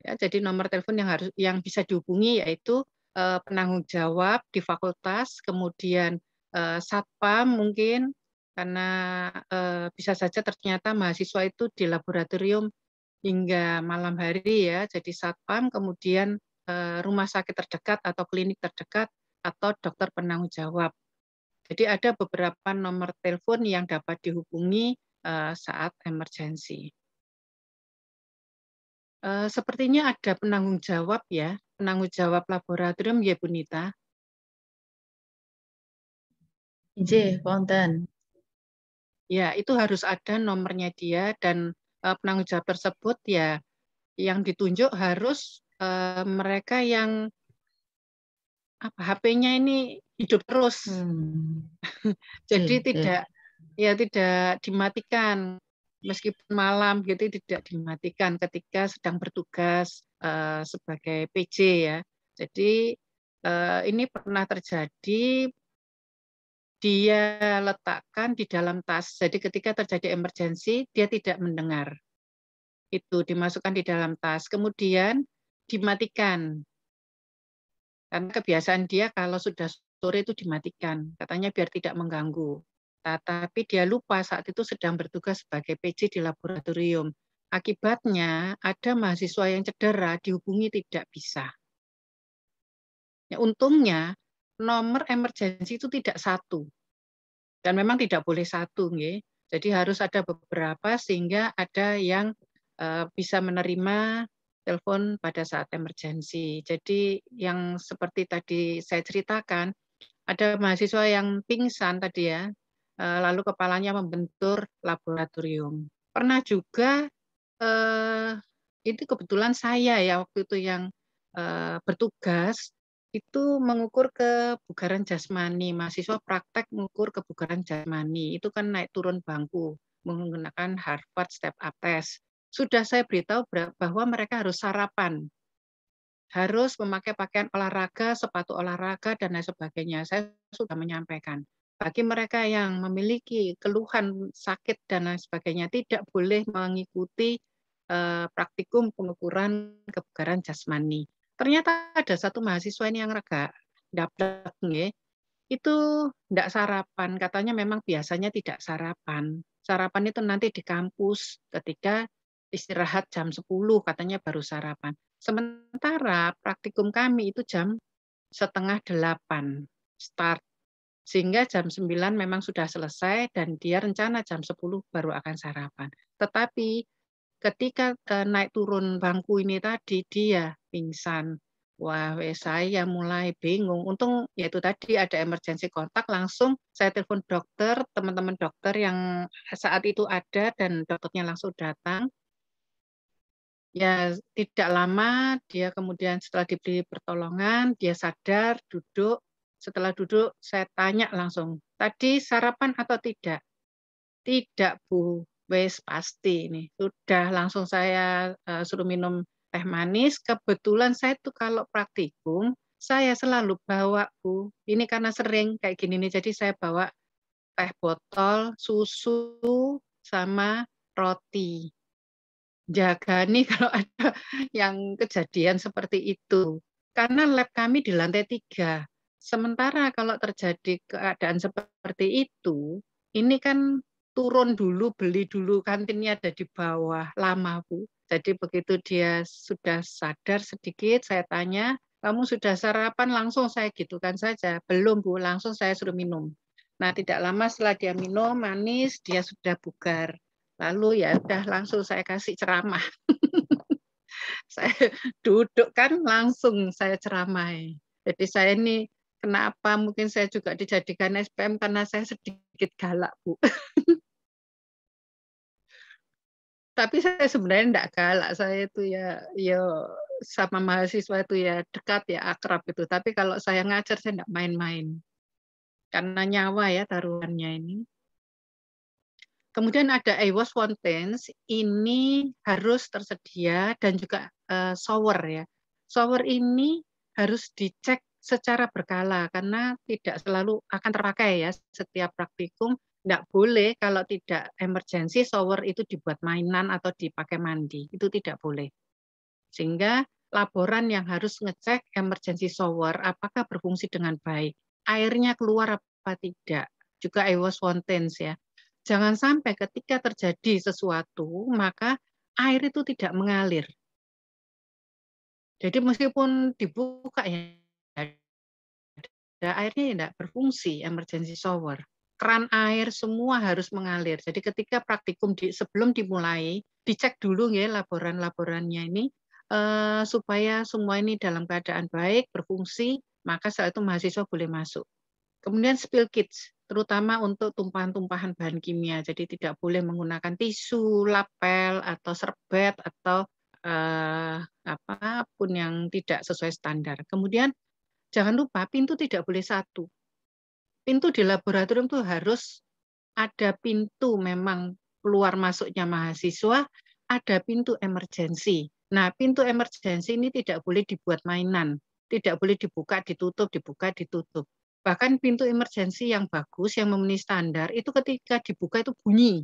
Ya, jadi nomor telepon yang harus yang bisa dihubungi yaitu e, penanggung jawab di fakultas, kemudian e, satpam mungkin karena e, bisa saja ternyata mahasiswa itu di laboratorium hingga malam hari ya, jadi satpam kemudian e, rumah sakit terdekat atau klinik terdekat atau dokter penanggung jawab jadi ada beberapa nomor telepon yang dapat dihubungi eh, saat emergensi. Eh, sepertinya ada penanggung jawab ya, penanggung jawab laboratorium ya Bu Nita. Ije, konten. Ya, itu harus ada nomornya dia dan eh, penanggung jawab tersebut ya yang ditunjuk harus mereka yang HP-nya ini hidup terus. Hmm. <laughs> Jadi hmm. tidak ya tidak dimatikan meskipun malam gitu tidak dimatikan ketika sedang bertugas uh, sebagai PJ ya. Jadi uh, ini pernah terjadi dia letakkan di dalam tas. Jadi ketika terjadi emergensi dia tidak mendengar. Itu dimasukkan di dalam tas. Kemudian dimatikan. Karena kebiasaan dia kalau sudah sore itu dimatikan, katanya biar tidak mengganggu. Tetapi dia lupa saat itu sedang bertugas sebagai PC di laboratorium. Akibatnya ada mahasiswa yang cedera dihubungi tidak bisa. Ya, untungnya nomor emergensi itu tidak satu. Dan memang tidak boleh satu. Nge. Jadi harus ada beberapa sehingga ada yang eh, bisa menerima telepon pada saat emergensi. Jadi yang seperti tadi saya ceritakan, ada mahasiswa yang pingsan tadi ya, eh, lalu kepalanya membentur laboratorium. Pernah juga eh, itu kebetulan saya ya waktu itu yang eh, bertugas itu mengukur kebugaran jasmani. Mahasiswa praktek mengukur kebugaran jasmani. Itu kan naik turun bangku menggunakan Harvard Step Up Test. Sudah saya beritahu bahwa mereka harus sarapan harus memakai pakaian olahraga, sepatu olahraga, dan lain sebagainya. Saya sudah menyampaikan. Bagi mereka yang memiliki keluhan sakit dan lain sebagainya, tidak boleh mengikuti eh, praktikum pengukuran kebugaran jasmani. Ternyata ada satu mahasiswa ini yang rega, dapat itu tidak sarapan. Katanya memang biasanya tidak sarapan. Sarapan itu nanti di kampus ketika istirahat jam 10 katanya baru sarapan. Sementara praktikum kami itu jam setengah delapan start. Sehingga jam sembilan memang sudah selesai dan dia rencana jam sepuluh baru akan sarapan. Tetapi ketika naik turun bangku ini tadi dia pingsan. Wah, saya mulai bingung. Untung yaitu tadi ada emergency kontak, langsung saya telepon dokter, teman-teman dokter yang saat itu ada dan dokternya langsung datang ya tidak lama dia kemudian setelah diberi pertolongan dia sadar duduk setelah duduk saya tanya langsung tadi sarapan atau tidak tidak bu wes pasti ini sudah langsung saya uh, suruh minum teh manis kebetulan saya tuh kalau praktikum saya selalu bawa bu ini karena sering kayak gini nih jadi saya bawa teh botol susu sama roti jaga nih <laughs> kalau ada yang kejadian seperti itu. Karena lab kami di lantai tiga. Sementara kalau terjadi keadaan seperti itu, ini kan turun dulu, beli dulu, kantinnya ada di bawah, lama Bu. Jadi begitu dia sudah sadar sedikit, saya tanya, kamu sudah sarapan langsung saya gitu kan saja. Belum Bu, langsung saya suruh minum. Nah tidak lama setelah dia minum, manis, dia sudah bugar. Lalu ya udah langsung saya kasih ceramah. <laughs> saya duduk kan langsung saya ceramai. Jadi saya ini kenapa mungkin saya juga dijadikan SPM karena saya sedikit galak, Bu. <laughs> Tapi saya sebenarnya enggak galak. Saya itu ya yo ya sama mahasiswa itu ya dekat ya akrab itu. Tapi kalau saya ngajar saya enggak main-main. Karena nyawa ya taruhannya ini Kemudian ada EWOS fountains, ini harus tersedia dan juga eh, shower ya. Shower ini harus dicek secara berkala karena tidak selalu akan terpakai ya setiap praktikum tidak boleh kalau tidak emergensi shower itu dibuat mainan atau dipakai mandi itu tidak boleh sehingga laporan yang harus ngecek emergency shower apakah berfungsi dengan baik airnya keluar apa tidak juga EWOS fountains ya Jangan sampai ketika terjadi sesuatu, maka air itu tidak mengalir. Jadi meskipun dibuka ya, ada airnya tidak berfungsi, emergency shower. Keran air semua harus mengalir. Jadi ketika praktikum di, sebelum dimulai, dicek dulu ya laporan-laporannya ini eh, supaya semua ini dalam keadaan baik, berfungsi, maka saat itu mahasiswa boleh masuk. Kemudian spill kits, terutama untuk tumpahan-tumpahan bahan kimia. Jadi tidak boleh menggunakan tisu, lapel, atau serbet, atau eh, apapun yang tidak sesuai standar. Kemudian jangan lupa pintu tidak boleh satu. Pintu di laboratorium itu harus ada pintu memang keluar masuknya mahasiswa, ada pintu emergensi. Nah, pintu emergensi ini tidak boleh dibuat mainan, tidak boleh dibuka, ditutup, dibuka, ditutup. Bahkan pintu emergensi yang bagus, yang memenuhi standar, itu ketika dibuka itu bunyi.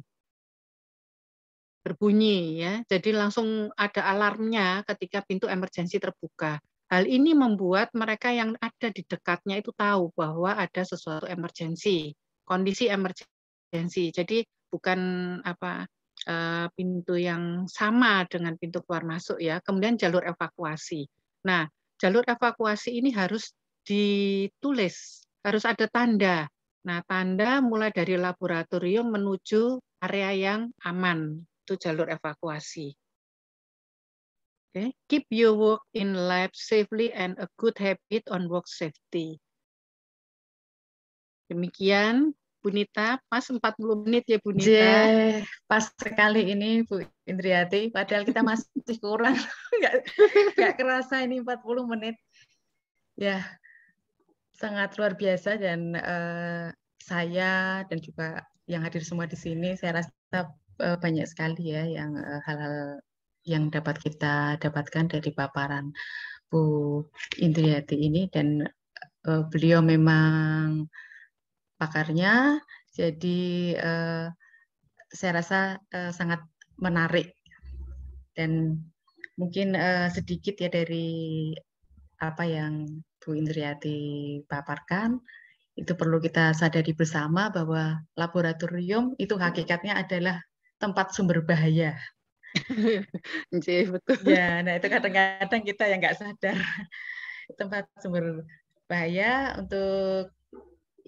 Berbunyi ya. Jadi langsung ada alarmnya ketika pintu emergensi terbuka. Hal ini membuat mereka yang ada di dekatnya itu tahu bahwa ada sesuatu emergensi, kondisi emergensi. Jadi bukan apa eh, pintu yang sama dengan pintu keluar masuk ya. Kemudian jalur evakuasi. Nah, jalur evakuasi ini harus ditulis harus ada tanda. Nah, tanda mulai dari laboratorium menuju area yang aman, itu jalur evakuasi. Okay. Keep your work in lab safely and a good habit on work safety. Demikian Bu Nita, pas 40 menit ya Bu Nita. pas sekali ini Bu Indriati, padahal kita masih kurang, <laughs> nggak kerasa ini 40 menit. Ya, sangat luar biasa dan uh, saya dan juga yang hadir semua di sini saya rasa uh, banyak sekali ya yang eh, hal-hal uh, yang dapat kita dapatkan dari paparan Bu Indriati ini dan uh, beliau memang pakarnya jadi uh, saya rasa uh, sangat menarik dan mungkin uh, sedikit ya dari apa yang Bu Indriati paparkan itu perlu kita sadari bersama bahwa laboratorium itu hakikatnya adalah tempat sumber bahaya. <laughs> betul. Ya, nah itu kadang-kadang kita yang nggak sadar <laughs> tempat sumber bahaya untuk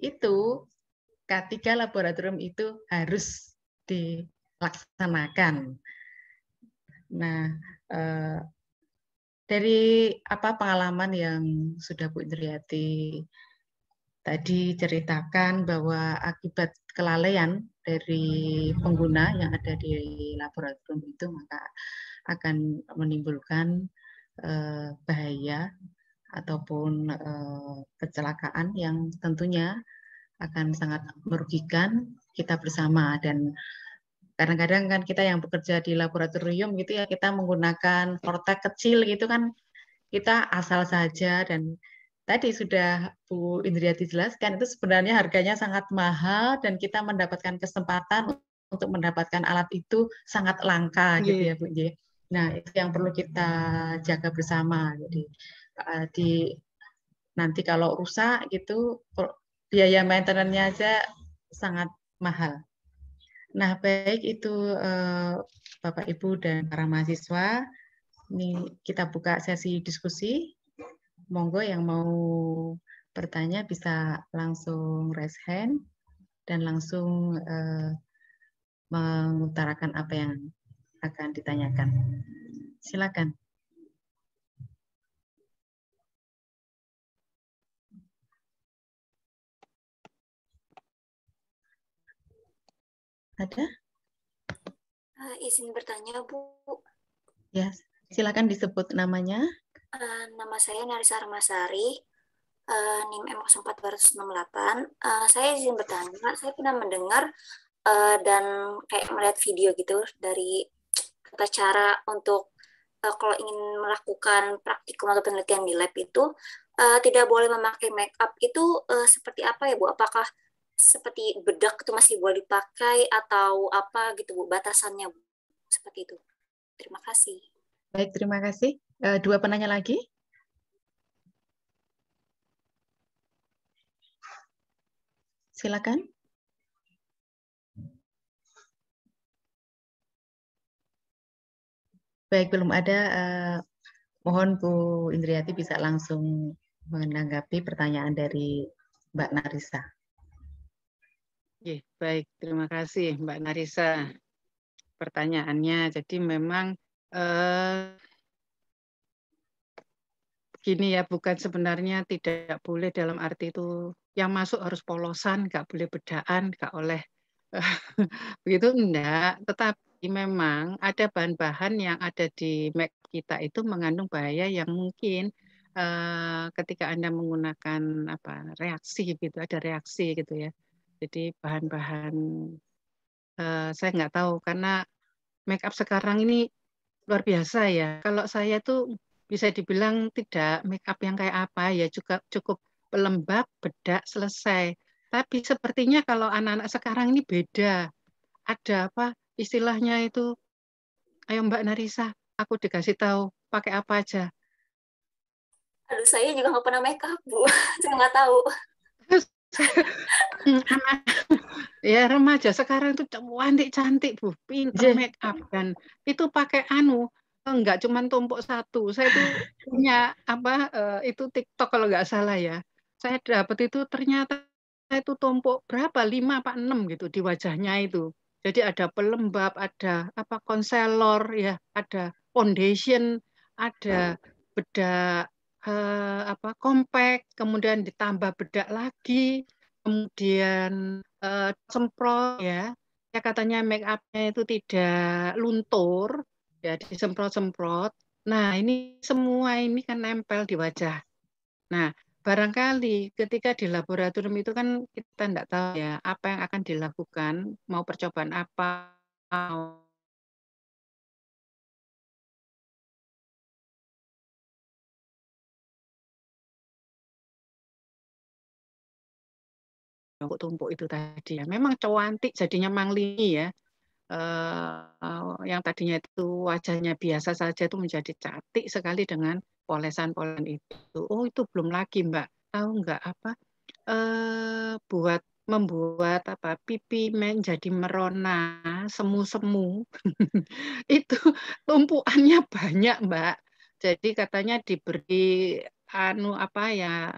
itu ketika laboratorium itu harus dilaksanakan. Nah, eh, dari apa pengalaman yang sudah Bu Indriati tadi ceritakan bahwa akibat kelalaian dari pengguna yang ada di laboratorium itu maka akan menimbulkan eh, bahaya ataupun eh, kecelakaan yang tentunya akan sangat merugikan kita bersama dan kadang-kadang kan kita yang bekerja di laboratorium gitu ya kita menggunakan kotak kecil gitu kan kita asal saja dan tadi sudah Bu Indriati jelaskan itu sebenarnya harganya sangat mahal dan kita mendapatkan kesempatan untuk mendapatkan alat itu sangat langka yeah. gitu ya Bu. Nah itu yang perlu kita jaga bersama. Jadi eh, di nanti kalau rusak gitu biaya maintenance-nya aja sangat mahal. Nah, baik itu eh, Bapak Ibu dan para mahasiswa, ini kita buka sesi diskusi. Monggo yang mau bertanya bisa langsung raise hand dan langsung eh, mengutarakan apa yang akan ditanyakan. Silakan. Ada? Uh, izin bertanya, Bu. Ya, yes. silakan disebut namanya. Uh, nama saya Narisa Armasari, uh, NIM M0468. Uh, saya izin bertanya, saya pernah mendengar uh, dan kayak melihat video gitu dari tata cara untuk uh, kalau ingin melakukan praktikum atau penelitian di lab itu uh, tidak boleh memakai make up itu uh, seperti apa ya Bu? Apakah seperti bedak itu masih boleh dipakai atau apa gitu Bu batasannya Bu. seperti itu. Terima kasih. Baik, terima kasih. Eh, dua penanya lagi. Silakan. Baik, belum ada. Eh, mohon Bu Indriati bisa langsung menanggapi pertanyaan dari Mbak Narisa. Oke, baik, terima kasih Mbak Narisa. Pertanyaannya, jadi memang eh, gini ya, bukan sebenarnya tidak boleh dalam arti itu yang masuk harus polosan, nggak boleh bedaan, nggak oleh <laughs> begitu enggak. Tetapi memang ada bahan-bahan yang ada di Mac kita itu mengandung bahaya yang mungkin eh, ketika Anda menggunakan apa reaksi gitu, ada reaksi gitu ya jadi bahan-bahan uh, saya nggak tahu karena make up sekarang ini luar biasa ya. Kalau saya tuh bisa dibilang tidak make up yang kayak apa ya juga cukup pelembab, bedak, selesai. Tapi sepertinya kalau anak-anak sekarang ini beda. Ada apa istilahnya itu? Ayo Mbak Narisa, aku dikasih tahu pakai apa aja. Aduh, saya juga nggak pernah make up, Bu. <laughs> saya nggak tahu. <laughs> ya remaja sekarang itu cantik-cantik bu pinter iya. make up kan itu pakai anu enggak cuma tumpuk satu saya itu punya apa eh, itu TikTok kalau nggak salah ya saya dapat itu ternyata saya itu tumpuk berapa lima apa enam gitu di wajahnya itu jadi ada pelembab ada apa konselor ya ada foundation ada bedak uh, apa kompak, kemudian ditambah bedak lagi, kemudian uh, semprot ya. Ya katanya make upnya itu tidak luntur, ya disemprot-semprot. Nah ini semua ini kan nempel di wajah. Nah barangkali ketika di laboratorium itu kan kita tidak tahu ya apa yang akan dilakukan, mau percobaan apa, mau tumpuk-tumpuk itu tadi ya. Memang cowantik jadinya manglini ya. Eh, yang tadinya itu wajahnya biasa saja itu menjadi cantik sekali dengan polesan-polesan itu. Oh itu belum lagi Mbak. Tahu nggak apa? Uh, buat membuat apa pipi menjadi merona semu-semu <laughs> itu tumpuannya banyak mbak jadi katanya diberi anu apa ya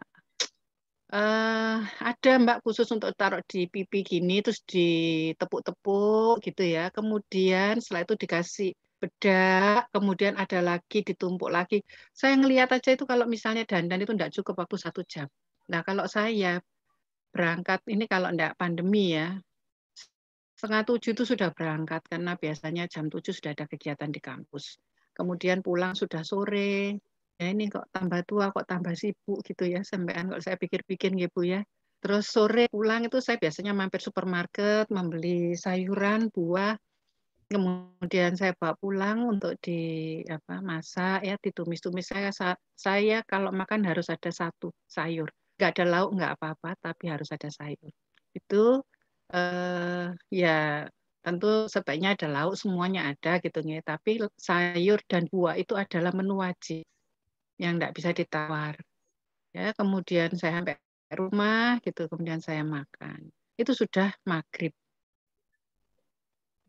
Uh, ada Mbak khusus untuk taruh di pipi gini terus ditepuk-tepuk gitu ya. Kemudian setelah itu dikasih bedak, kemudian ada lagi ditumpuk lagi. Saya ngelihat aja itu kalau misalnya dandan itu tidak cukup waktu satu jam. Nah kalau saya berangkat ini kalau tidak pandemi ya setengah tujuh itu sudah berangkat karena biasanya jam tujuh sudah ada kegiatan di kampus. Kemudian pulang sudah sore, Ya ini kok tambah tua, kok tambah sibuk gitu ya, sampean kalau saya pikir-pikir gitu Bu ya. Terus sore pulang itu saya biasanya mampir supermarket, membeli sayuran, buah, kemudian saya bawa pulang untuk di apa masak ya ditumis-tumis saya saya kalau makan harus ada satu sayur nggak ada lauk nggak apa-apa tapi harus ada sayur itu eh, ya tentu sebaiknya ada lauk semuanya ada gitu nih. Ya. tapi sayur dan buah itu adalah menu wajib yang tidak bisa ditawar. Ya, kemudian saya sampai rumah gitu, kemudian saya makan. Itu sudah maghrib.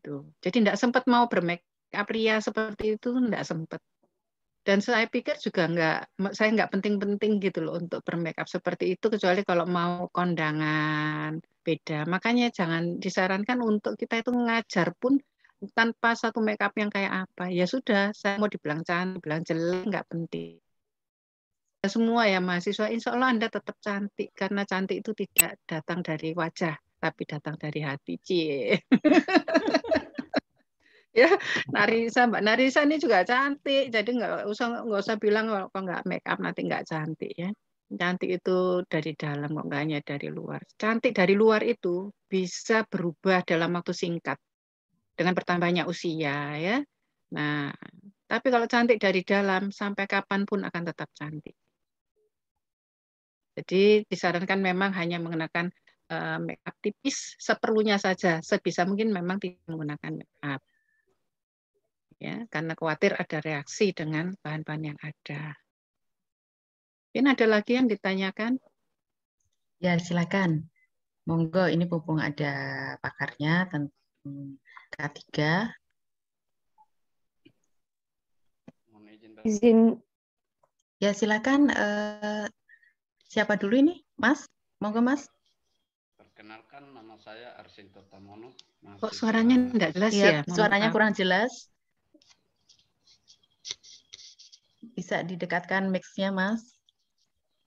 Tuh. Gitu. Jadi tidak sempat mau bermake up seperti itu tidak sempat. Dan saya pikir juga nggak, saya nggak penting-penting gitu loh untuk bermake up seperti itu kecuali kalau mau kondangan beda. Makanya jangan disarankan untuk kita itu ngajar pun tanpa satu make up yang kayak apa. Ya sudah, saya mau dibilang cantik, bilang jelek nggak penting semua ya mahasiswa, insya Allah Anda tetap cantik karena cantik itu tidak datang dari wajah, tapi datang dari hati. Cie. <laughs> ya Narisa Mbak Narisa ini juga cantik jadi nggak usah nggak usah bilang kalau nggak make up nanti nggak cantik ya cantik itu dari dalam kok nggak hanya dari luar cantik dari luar itu bisa berubah dalam waktu singkat dengan bertambahnya usia ya nah tapi kalau cantik dari dalam sampai kapanpun akan tetap cantik jadi disarankan memang hanya mengenakan uh, make up tipis seperlunya saja, sebisa mungkin memang tidak menggunakan make up. Ya, karena khawatir ada reaksi dengan bahan-bahan yang ada. Mungkin ada lagi yang ditanyakan? Ya, silakan. Monggo, ini mumpung ada pakarnya tentang K3. Izin. Ya, silakan Siapa dulu ini? Mas? Mau Monggo Mas. Perkenalkan nama saya Arsinto Tamono. Kok suaranya enggak jelas ya? ya? Suaranya kurang jelas. Bisa didekatkan mix Mas.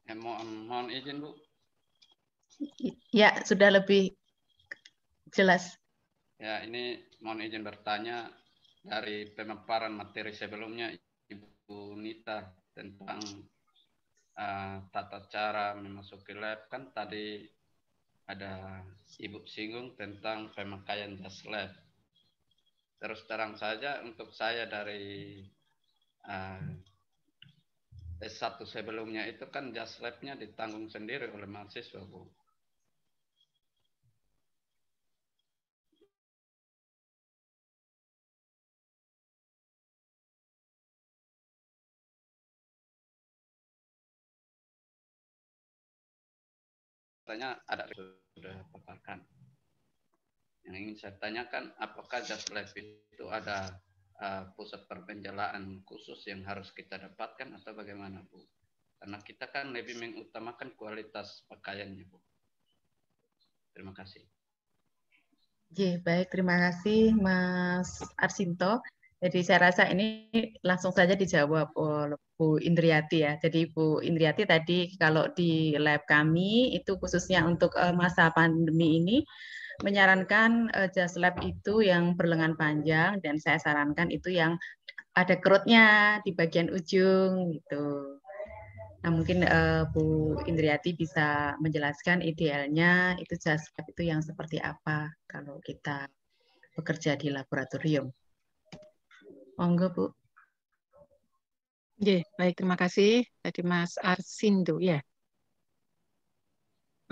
Eh, mohon, mohon izin, Bu. Ya, sudah lebih jelas. Ya, ini mohon izin bertanya dari pemaparan materi sebelumnya Ibu Nita tentang uh, tata cara memasuki lab kan tadi ada ibu singgung tentang pemakaian jas lab. Terus terang saja untuk saya dari uh, eh, S1 sebelumnya itu kan jas labnya ditanggung sendiri oleh mahasiswa, Bu. tanya ada sudah paparkan. Yang ingin saya tanyakan, apakah just lab itu ada uh, pusat perbelanjaan khusus yang harus kita dapatkan atau bagaimana, Bu? Karena kita kan lebih mengutamakan kualitas pakaiannya, Bu. Terima kasih. Ya, baik, terima kasih Mas Arsinto. Jadi saya rasa ini langsung saja dijawab oleh Bu Indriati ya. Jadi Bu Indriati tadi kalau di lab kami itu khususnya untuk eh, masa pandemi ini menyarankan eh, jas lab itu yang berlengan panjang dan saya sarankan itu yang ada kerutnya di bagian ujung gitu. Nah mungkin uh, Bu Indriati bisa menjelaskan idealnya itu jas lab itu yang seperti apa kalau kita bekerja di laboratorium. Monggo Bu. Ye, baik terima kasih tadi Mas Arsindo ya.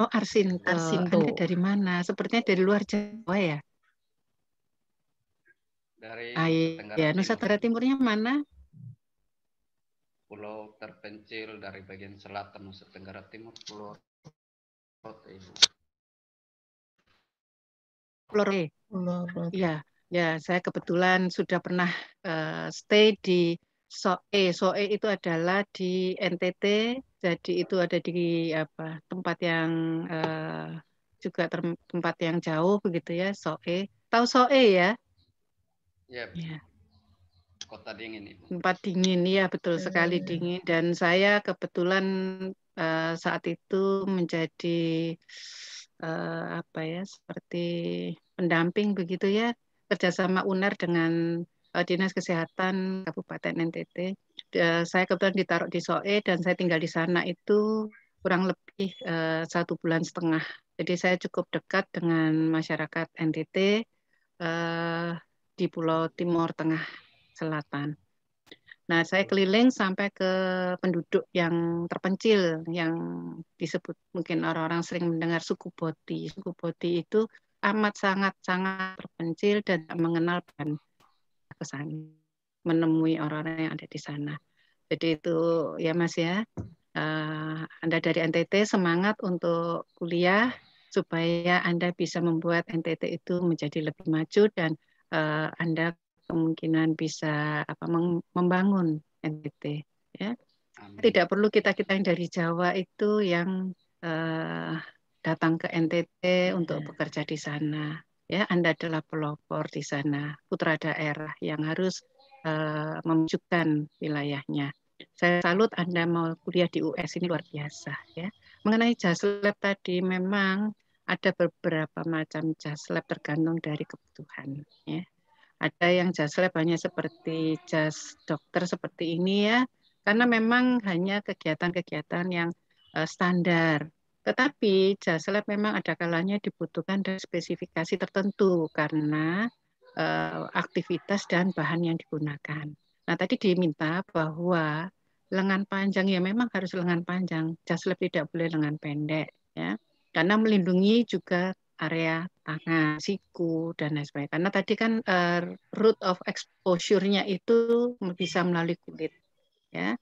Oh Arsindo, Arsindo. Anda dari mana? Sepertinya dari luar Jawa ya. Dari Tenggara ya. Nusa Tenggara Timurnya mana? Pulau terpencil dari bagian selatan Nusa Tenggara Timur, Pulau Pulau Rote. Pulau Rote. Ya, ya saya kebetulan sudah pernah uh, stay di Soe. Eh, Soe eh, itu adalah di NTT, jadi itu ada di apa tempat yang uh, juga tempat yang jauh begitu ya, Soe. Tahu Soe ya? Yep. Iya, ya. Kota dingin ini. Tempat dingin, ya betul hmm. sekali dingin. Dan saya kebetulan uh, saat itu menjadi uh, apa ya seperti pendamping begitu ya kerjasama UNER dengan uh, Dinas Kesehatan Kabupaten NTT. Eh, saya kebetulan ditaruh di SOE dan saya tinggal di sana itu kurang lebih eh, satu bulan setengah. Jadi saya cukup dekat dengan masyarakat NTT di Pulau Timur Tengah Selatan. Nah, saya keliling sampai ke penduduk yang terpencil yang disebut mungkin orang-orang sering mendengar suku Boti. Suku Boti itu amat sangat sangat terpencil dan tak mengenal bahan ke sana, menemui orang-orang yang ada di sana. Jadi itu ya Mas ya, eh, Anda dari NTT semangat untuk kuliah supaya Anda bisa membuat NTT itu menjadi lebih maju dan eh, Anda kemungkinan bisa apa membangun NTT ya. Tidak perlu kita-kita yang dari Jawa itu yang eh, datang ke NTT untuk iya. bekerja di sana ya Anda adalah pelopor di sana, putra daerah yang harus uh, eh, memajukan wilayahnya. Saya salut Anda mau kuliah di US ini luar biasa ya. Mengenai jas lab tadi memang ada beberapa macam jas lab tergantung dari kebutuhan ya. Ada yang jas lab hanya seperti jas dokter seperti ini ya, karena memang hanya kegiatan-kegiatan yang eh, standar tetapi jasa lab memang ada kalanya dibutuhkan dan spesifikasi tertentu karena eh, aktivitas dan bahan yang digunakan. Nah tadi diminta bahwa lengan panjang ya memang harus lengan panjang, jas lab tidak boleh lengan pendek ya karena melindungi juga area tangan, siku dan lain sebagainya. Karena tadi kan uh, root of exposure-nya itu bisa melalui kulit, ya.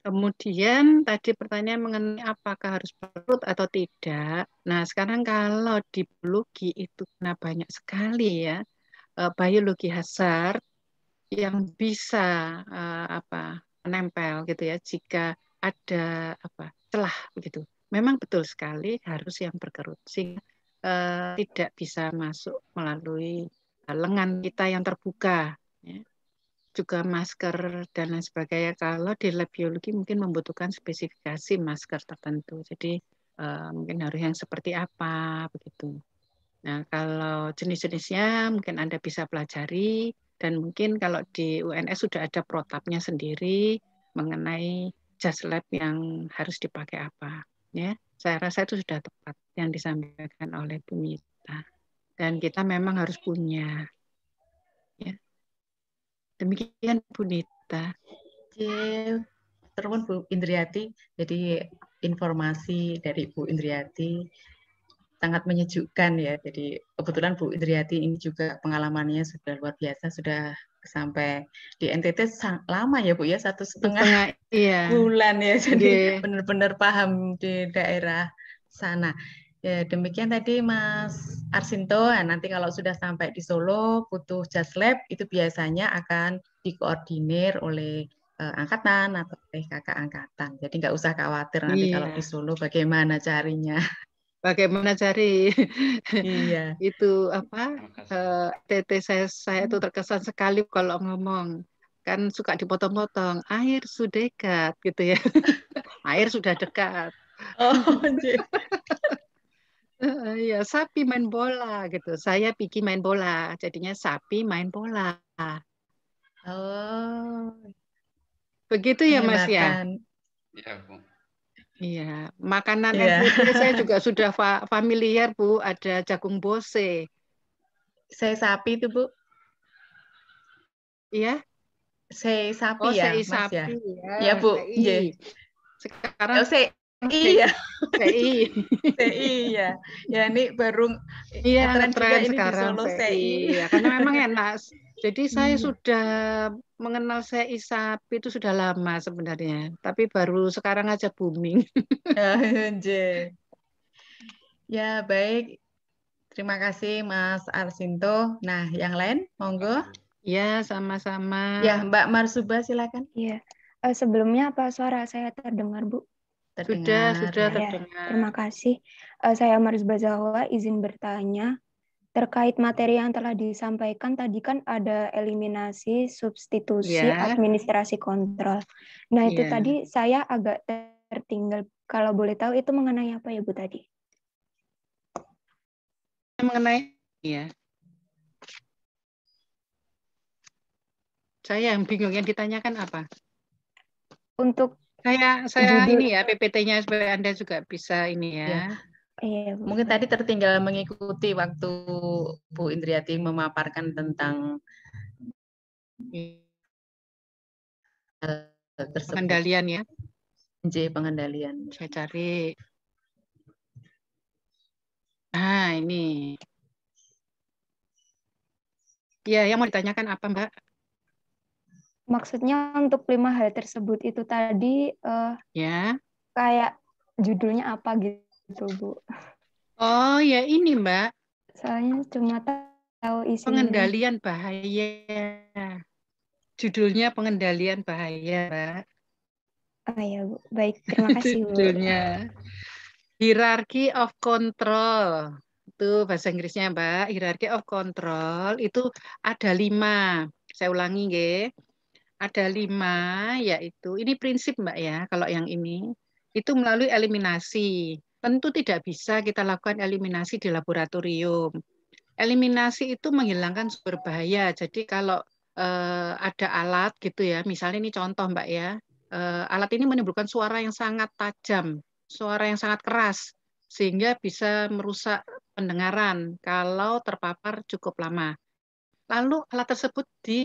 Kemudian tadi pertanyaan mengenai apakah harus perut atau tidak. Nah, sekarang kalau di biologi itu nah banyak sekali ya eh, biologi hazard yang bisa eh, apa menempel gitu ya jika ada apa celah begitu. Memang betul sekali harus yang berkerut sehingga eh, tidak bisa masuk melalui lengan kita yang terbuka juga masker dan lain sebagainya. Kalau di lab biologi mungkin membutuhkan spesifikasi masker tertentu. Jadi uh, mungkin harus yang seperti apa begitu. Nah, kalau jenis-jenisnya mungkin Anda bisa pelajari dan mungkin kalau di UNS sudah ada protapnya sendiri mengenai jas lab yang harus dipakai apa, ya. Saya rasa itu sudah tepat yang disampaikan oleh Bu Mita. Dan kita memang harus punya ya, Demikian Bu Nita. terima terus Bu Indriati. Jadi informasi dari Bu Indriati sangat menyejukkan ya. Jadi kebetulan Bu Indriati ini juga pengalamannya sudah luar biasa, sudah sampai di NTT lama ya Bu ya satu setengah, setengah iya. bulan ya. Jadi iya. benar-benar paham di daerah sana. Ya, demikian tadi Mas Arsinto. Nah, nanti kalau sudah sampai di Solo, butuh jas lab itu biasanya akan dikoordinir oleh uh, angkatan atau oleh kakak angkatan. Jadi nggak usah khawatir nanti iya. kalau di Solo bagaimana carinya. Bagaimana cari? Iya. <laughs> itu apa? TT eh, saya saya itu terkesan sekali kalau ngomong kan suka dipotong-potong. Air sudah dekat gitu ya. <laughs> Air sudah dekat. Oh, iya iya, sapi main bola gitu. Saya pikir main bola, jadinya sapi main bola. Oh. Begitu ya, Mas ya? Iya, Bu. Iya, makanan ya. putih saya juga <laughs> sudah fa familiar, Bu. Ada jagung bose. Saya sapi itu, Bu. Iya. Saya sapi oh, ya, saya Mas ya? sapi, ya. ya. Bu. Iya. iya. Sekarang oh, saya TI ya. TI. TI ya. Ya ini baru iya, tren juga ini sekarang, di Solo TI. TI. Ya, karena memang enak. Jadi <laughs> saya hmm. sudah mengenal saya sapi itu sudah lama sebenarnya, tapi baru sekarang aja booming. <laughs> Ah, ya baik, terima kasih Mas Arsinto. Nah, yang lain monggo. Ya sama-sama. Ya Mbak Marsuba silakan. Iya. Uh, sebelumnya apa suara saya terdengar Bu? Sudah, sudah ya. terdengar. terima kasih. Uh, saya Maris Bazawa, izin bertanya. Terkait materi yang telah disampaikan tadi kan ada eliminasi, substitusi, yeah. administrasi kontrol. Nah, itu yeah. tadi saya agak tertinggal. Kalau boleh tahu itu mengenai apa ya Bu tadi? Mengenai ya. Saya yang bingung yang ditanyakan apa? Untuk saya saya Jadi, ini ya PPT-nya supaya Anda juga bisa ini ya. Iya. iya. Mungkin tadi tertinggal mengikuti waktu Bu Indriati memaparkan tentang eh, tersebut. pengendalian ya. J pengendalian. Saya cari. Ah, ini. Ya, yang mau ditanyakan apa, Mbak? maksudnya untuk lima hal tersebut itu tadi uh, ya kayak judulnya apa gitu bu oh ya ini mbak soalnya cuma tahu isi pengendalian bahaya judulnya pengendalian bahaya mbak oh ya bu baik terima <laughs> kasih bu judulnya hierarchy of control itu bahasa Inggrisnya mbak hierarchy of control itu ada lima saya ulangi nggih ada lima, yaitu ini prinsip Mbak ya, kalau yang ini itu melalui eliminasi. Tentu tidak bisa kita lakukan eliminasi di laboratorium. Eliminasi itu menghilangkan sumber bahaya. Jadi kalau eh, ada alat gitu ya, misalnya ini contoh Mbak ya, eh, alat ini menimbulkan suara yang sangat tajam, suara yang sangat keras, sehingga bisa merusak pendengaran kalau terpapar cukup lama. Lalu alat tersebut di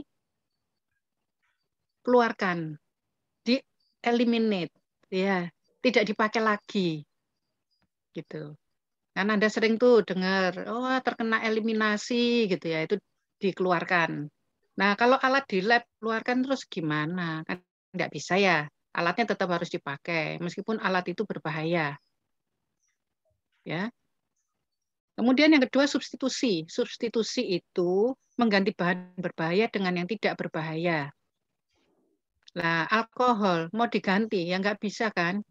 keluarkan, di eliminate, ya tidak dipakai lagi, gitu. Kan Anda sering tuh dengar, oh terkena eliminasi gitu ya, itu dikeluarkan. Nah, kalau alat di lab keluarkan terus gimana? Kan nggak bisa ya. Alatnya tetap harus dipakai, meskipun alat itu berbahaya. Ya. Kemudian yang kedua substitusi. Substitusi itu mengganti bahan berbahaya dengan yang tidak berbahaya. Nah, alkohol mau diganti ya nggak bisa kan?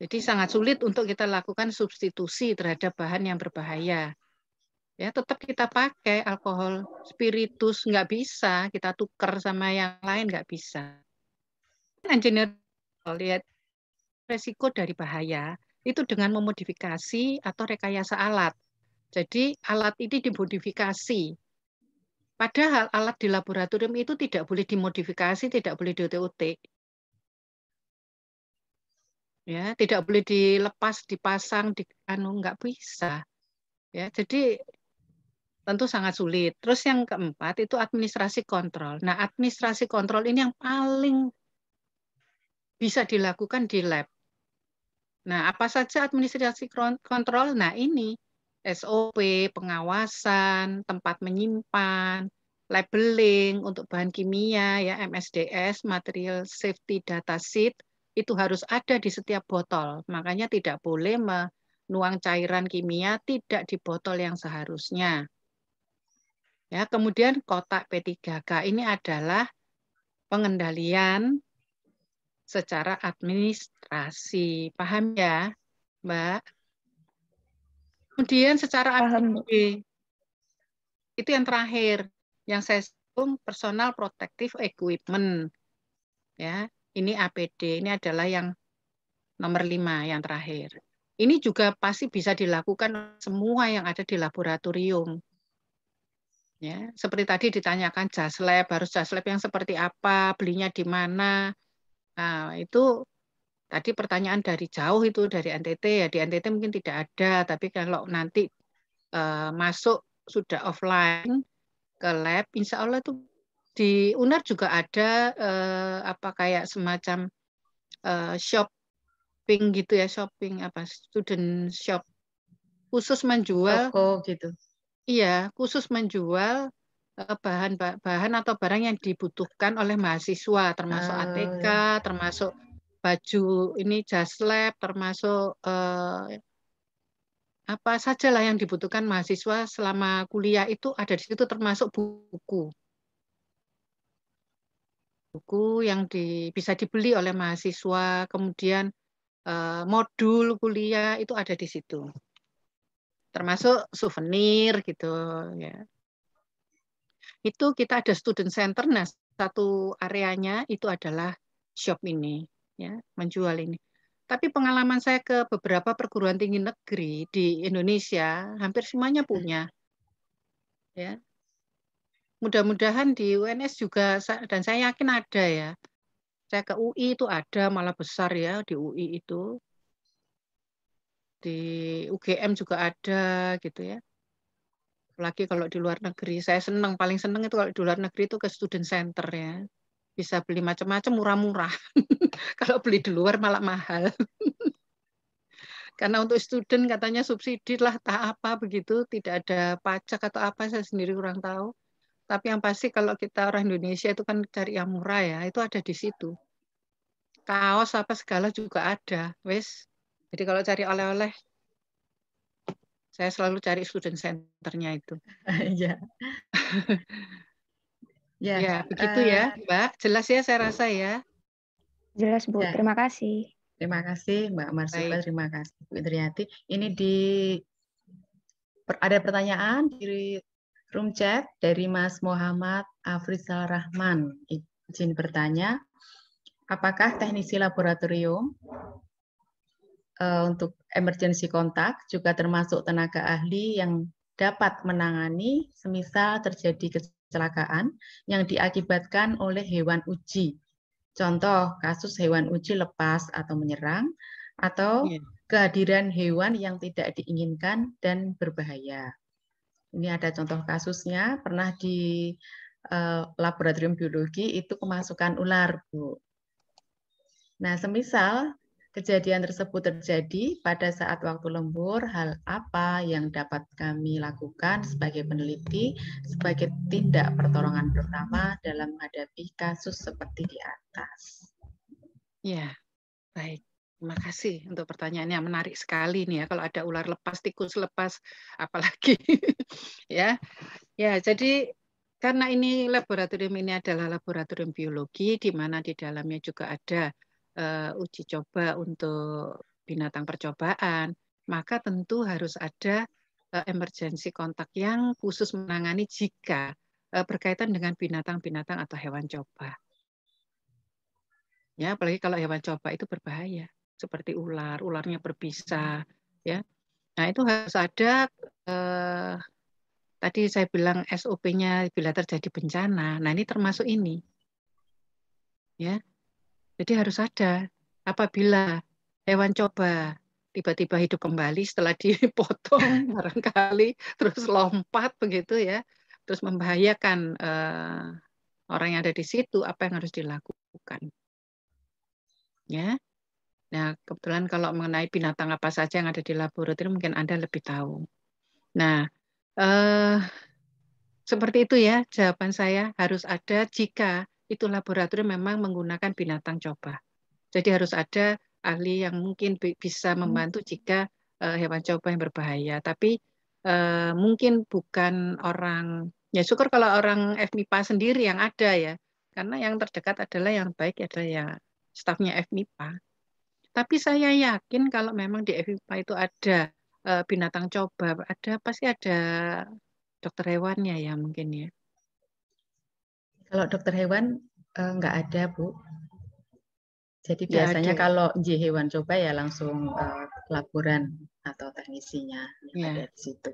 Jadi sangat sulit untuk kita lakukan substitusi terhadap bahan yang berbahaya. Ya, tetap kita pakai alkohol, spiritus nggak bisa, kita tuker sama yang lain nggak bisa. Engineer lihat resiko dari bahaya itu dengan memodifikasi atau rekayasa alat. Jadi alat ini dimodifikasi Padahal alat di laboratorium itu tidak boleh dimodifikasi, tidak boleh diutik Ya, tidak boleh dilepas, dipasang, di anu nggak bisa. Ya, jadi tentu sangat sulit. Terus yang keempat itu administrasi kontrol. Nah, administrasi kontrol ini yang paling bisa dilakukan di lab. Nah, apa saja administrasi kontrol? Nah, ini SOP, pengawasan, tempat menyimpan, labeling untuk bahan kimia ya MSDS material safety data sheet itu harus ada di setiap botol. Makanya tidak boleh menuang cairan kimia tidak di botol yang seharusnya. Ya, kemudian kotak P3K ini adalah pengendalian secara administrasi. Paham ya, Mbak? Kemudian secara itu yang terakhir yang saya sebut personal protective equipment. Ya, ini APD, ini adalah yang nomor lima yang terakhir. Ini juga pasti bisa dilakukan semua yang ada di laboratorium. Ya, seperti tadi ditanyakan jas lab, harus jas lab yang seperti apa, belinya di mana. Nah, itu tadi pertanyaan dari jauh itu dari NTT ya di NTT mungkin tidak ada tapi kalau nanti uh, masuk sudah offline ke lab insya Allah itu di Unar juga ada uh, apa kayak semacam uh, shopping gitu ya shopping apa student shop khusus menjual toko gitu iya khusus menjual bahan-bahan atau barang yang dibutuhkan oleh mahasiswa termasuk ATK ah, iya. termasuk baju ini jas lab termasuk eh, apa sajalah yang dibutuhkan mahasiswa selama kuliah itu ada di situ termasuk buku buku yang di, bisa dibeli oleh mahasiswa, kemudian eh, modul kuliah itu ada di situ, termasuk souvenir gitu ya. Itu kita ada student center, nah satu areanya itu adalah shop ini ya menjual ini. Tapi pengalaman saya ke beberapa perguruan tinggi negeri di Indonesia hampir semuanya punya. Ya. Mudah-mudahan di UNS juga dan saya yakin ada ya. Saya ke UI itu ada malah besar ya di UI itu. Di UGM juga ada gitu ya. Apalagi kalau di luar negeri, saya senang paling senang itu kalau di luar negeri itu ke student center ya bisa beli macam-macam murah-murah. <laughs> Kalau beli di luar malah mahal. <laughs> Karena untuk student katanya subsidi lah tak apa begitu, tidak ada pajak atau apa saya sendiri kurang tahu. Tapi yang pasti kalau kita orang Indonesia itu kan cari yang murah ya, itu ada di situ. Kaos apa segala juga ada, wes. Jadi kalau cari oleh-oleh saya selalu cari student centernya itu. <laughs> Iya. Ya, ya begitu uh, ya, eh, Mbak. Jelas ya saya rasa ya. Jelas, Bu. Ya. Terima kasih. Terima kasih Mbak Marsila, terima kasih Bu Indriati. Ini di ada pertanyaan di room chat dari Mas Muhammad Afrizal Rahman. Izin bertanya, apakah teknisi laboratorium eh, untuk emergency kontak juga termasuk tenaga ahli yang dapat menangani semisal terjadi kecelakaan yang diakibatkan oleh hewan uji. Contoh kasus hewan uji lepas atau menyerang atau iya. kehadiran hewan yang tidak diinginkan dan berbahaya. Ini ada contoh kasusnya pernah di uh, laboratorium biologi itu kemasukan ular, Bu. Nah, semisal kejadian tersebut terjadi pada saat waktu lembur, hal apa yang dapat kami lakukan sebagai peneliti sebagai tindak pertolongan pertama dalam menghadapi kasus seperti di atas? Ya, baik. Terima kasih untuk pertanyaannya menarik sekali nih ya kalau ada ular lepas tikus lepas apalagi <laughs> ya ya jadi karena ini laboratorium ini adalah laboratorium biologi di mana di dalamnya juga ada uh, uji coba untuk binatang percobaan, maka tentu harus ada uh, emergency kontak yang khusus menangani jika uh, berkaitan dengan binatang-binatang atau hewan coba. Ya, apalagi kalau hewan coba itu berbahaya, seperti ular, ularnya berbisa, ya. Nah, itu harus ada eh, tadi saya bilang SOP-nya bila terjadi bencana. Nah, ini termasuk ini. Ya. Jadi harus ada apabila hewan coba tiba-tiba hidup kembali setelah <laughs> dipotong <laughs> barangkali terus lompat begitu ya, terus membahayakan uh, orang yang ada di situ apa yang harus dilakukan. Ya. Nah, kebetulan kalau mengenai binatang apa saja yang ada di laboratorium mungkin Anda lebih tahu. Nah, eh, seperti itu ya jawaban saya harus ada jika itu laboratorium memang menggunakan binatang coba. Jadi harus ada ahli yang mungkin bisa hmm. membantu jika uh, hewan coba yang berbahaya. Tapi uh, mungkin bukan orang ya syukur kalau orang FMIPA sendiri yang ada ya. Karena yang terdekat adalah yang baik adalah ya stafnya FMIPA. Tapi saya yakin kalau memang di FMIPA itu ada uh, binatang coba, ada pasti ada dokter hewannya ya mungkin ya. Kalau dokter hewan eh, nggak ada bu. Jadi ya, biasanya ya, kalau di hewan coba ya langsung uh, laporan atau teknisinya ya. ada di situ.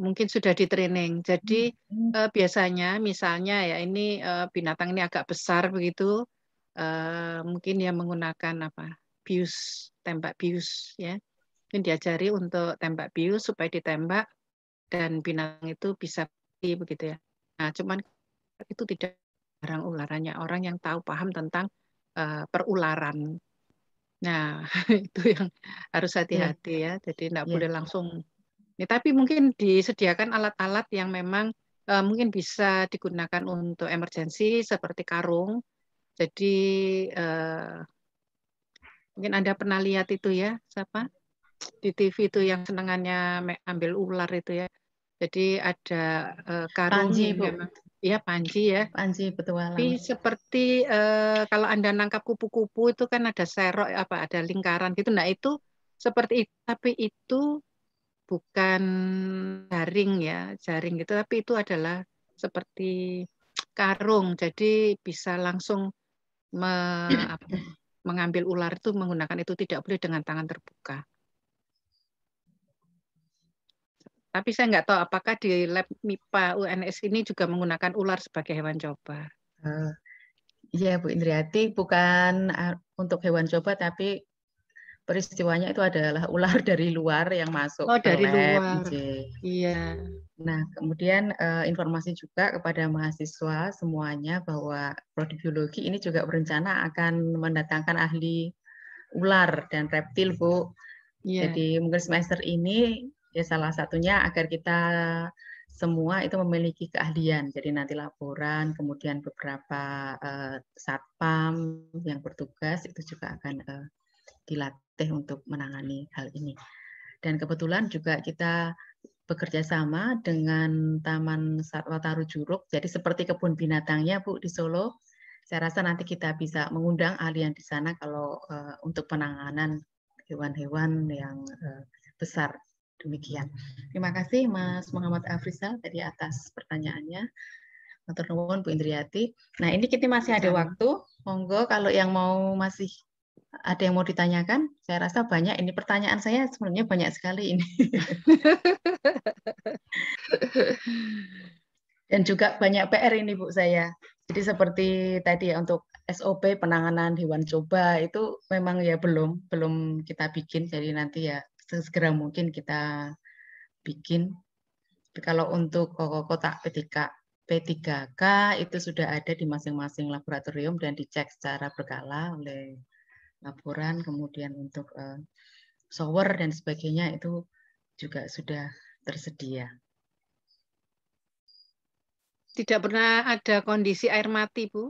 Mungkin sudah di training. Jadi hmm. uh, biasanya misalnya ya ini uh, binatang ini agak besar begitu, uh, mungkin dia menggunakan apa bius tembak bius ya. Mungkin diajari untuk tembak bius supaya ditembak dan binatang itu bisa mati begitu ya. Nah, cuman itu tidak barang ularannya orang yang tahu paham tentang uh, perularan. Nah, <laughs> itu yang harus iya. hati-hati ya. Jadi tidak ya. boleh langsung. Ya, tapi mungkin disediakan alat-alat yang memang uh, mungkin bisa digunakan untuk emergensi seperti karung. Jadi uh, mungkin Anda pernah lihat itu ya, siapa? Di TV itu yang senangannya ambil ular itu ya jadi ada uh, karung panji, Memang, iya, ya panji ya. Panji petualang. Tapi seperti uh, kalau Anda nangkap kupu-kupu itu kan ada serok apa ada lingkaran gitu. Nah, itu seperti itu tapi itu bukan jaring ya, jaring gitu tapi itu adalah seperti karung. Jadi bisa langsung me, mengambil ular itu menggunakan itu tidak boleh dengan tangan terbuka. Tapi saya nggak tahu apakah di lab MIPA UNS ini juga menggunakan ular sebagai hewan coba. Ah, iya, uh, Bu Indriati, bukan ah, untuk hewan coba, tapi peristiwanya itu adalah <laughs> ular dari luar yang masuk oh, ke dari lab. luar. Iya. Nah, kemudian uh, informasi juga kepada mahasiswa semuanya bahwa prodi biologi ini juga berencana akan mendatangkan ahli ular dan reptil, Bu. Iya. Jadi mungkin semester ini Ya salah satunya agar kita semua itu memiliki keahlian. Jadi nanti laporan, kemudian beberapa uh, satpam yang bertugas itu juga akan uh, dilatih untuk menangani hal ini. Dan kebetulan juga kita bekerja sama dengan Taman Satwa Taru Juruk. Jadi seperti kebun binatangnya Bu di Solo. Saya rasa nanti kita bisa mengundang ahli yang di sana kalau uh, untuk penanganan hewan-hewan yang uh, besar Demikian. Terima kasih Mas Muhammad Afrizal tadi atas pertanyaannya. Matur nuwun Bu Indriati. Nah, ini kita masih ada waktu. Monggo kalau yang mau masih ada yang mau ditanyakan, saya rasa banyak ini pertanyaan saya sebenarnya banyak sekali ini. <laughs> Dan juga banyak PR ini Bu saya. Jadi seperti tadi ya untuk SOP penanganan hewan coba itu memang ya belum belum kita bikin jadi nanti ya segera mungkin kita bikin. Tapi kalau untuk kotak p P3K, P3K itu sudah ada di masing-masing laboratorium dan dicek secara berkala oleh laporan. Kemudian untuk eh, shower dan sebagainya itu juga sudah tersedia. Tidak pernah ada kondisi air mati, Bu?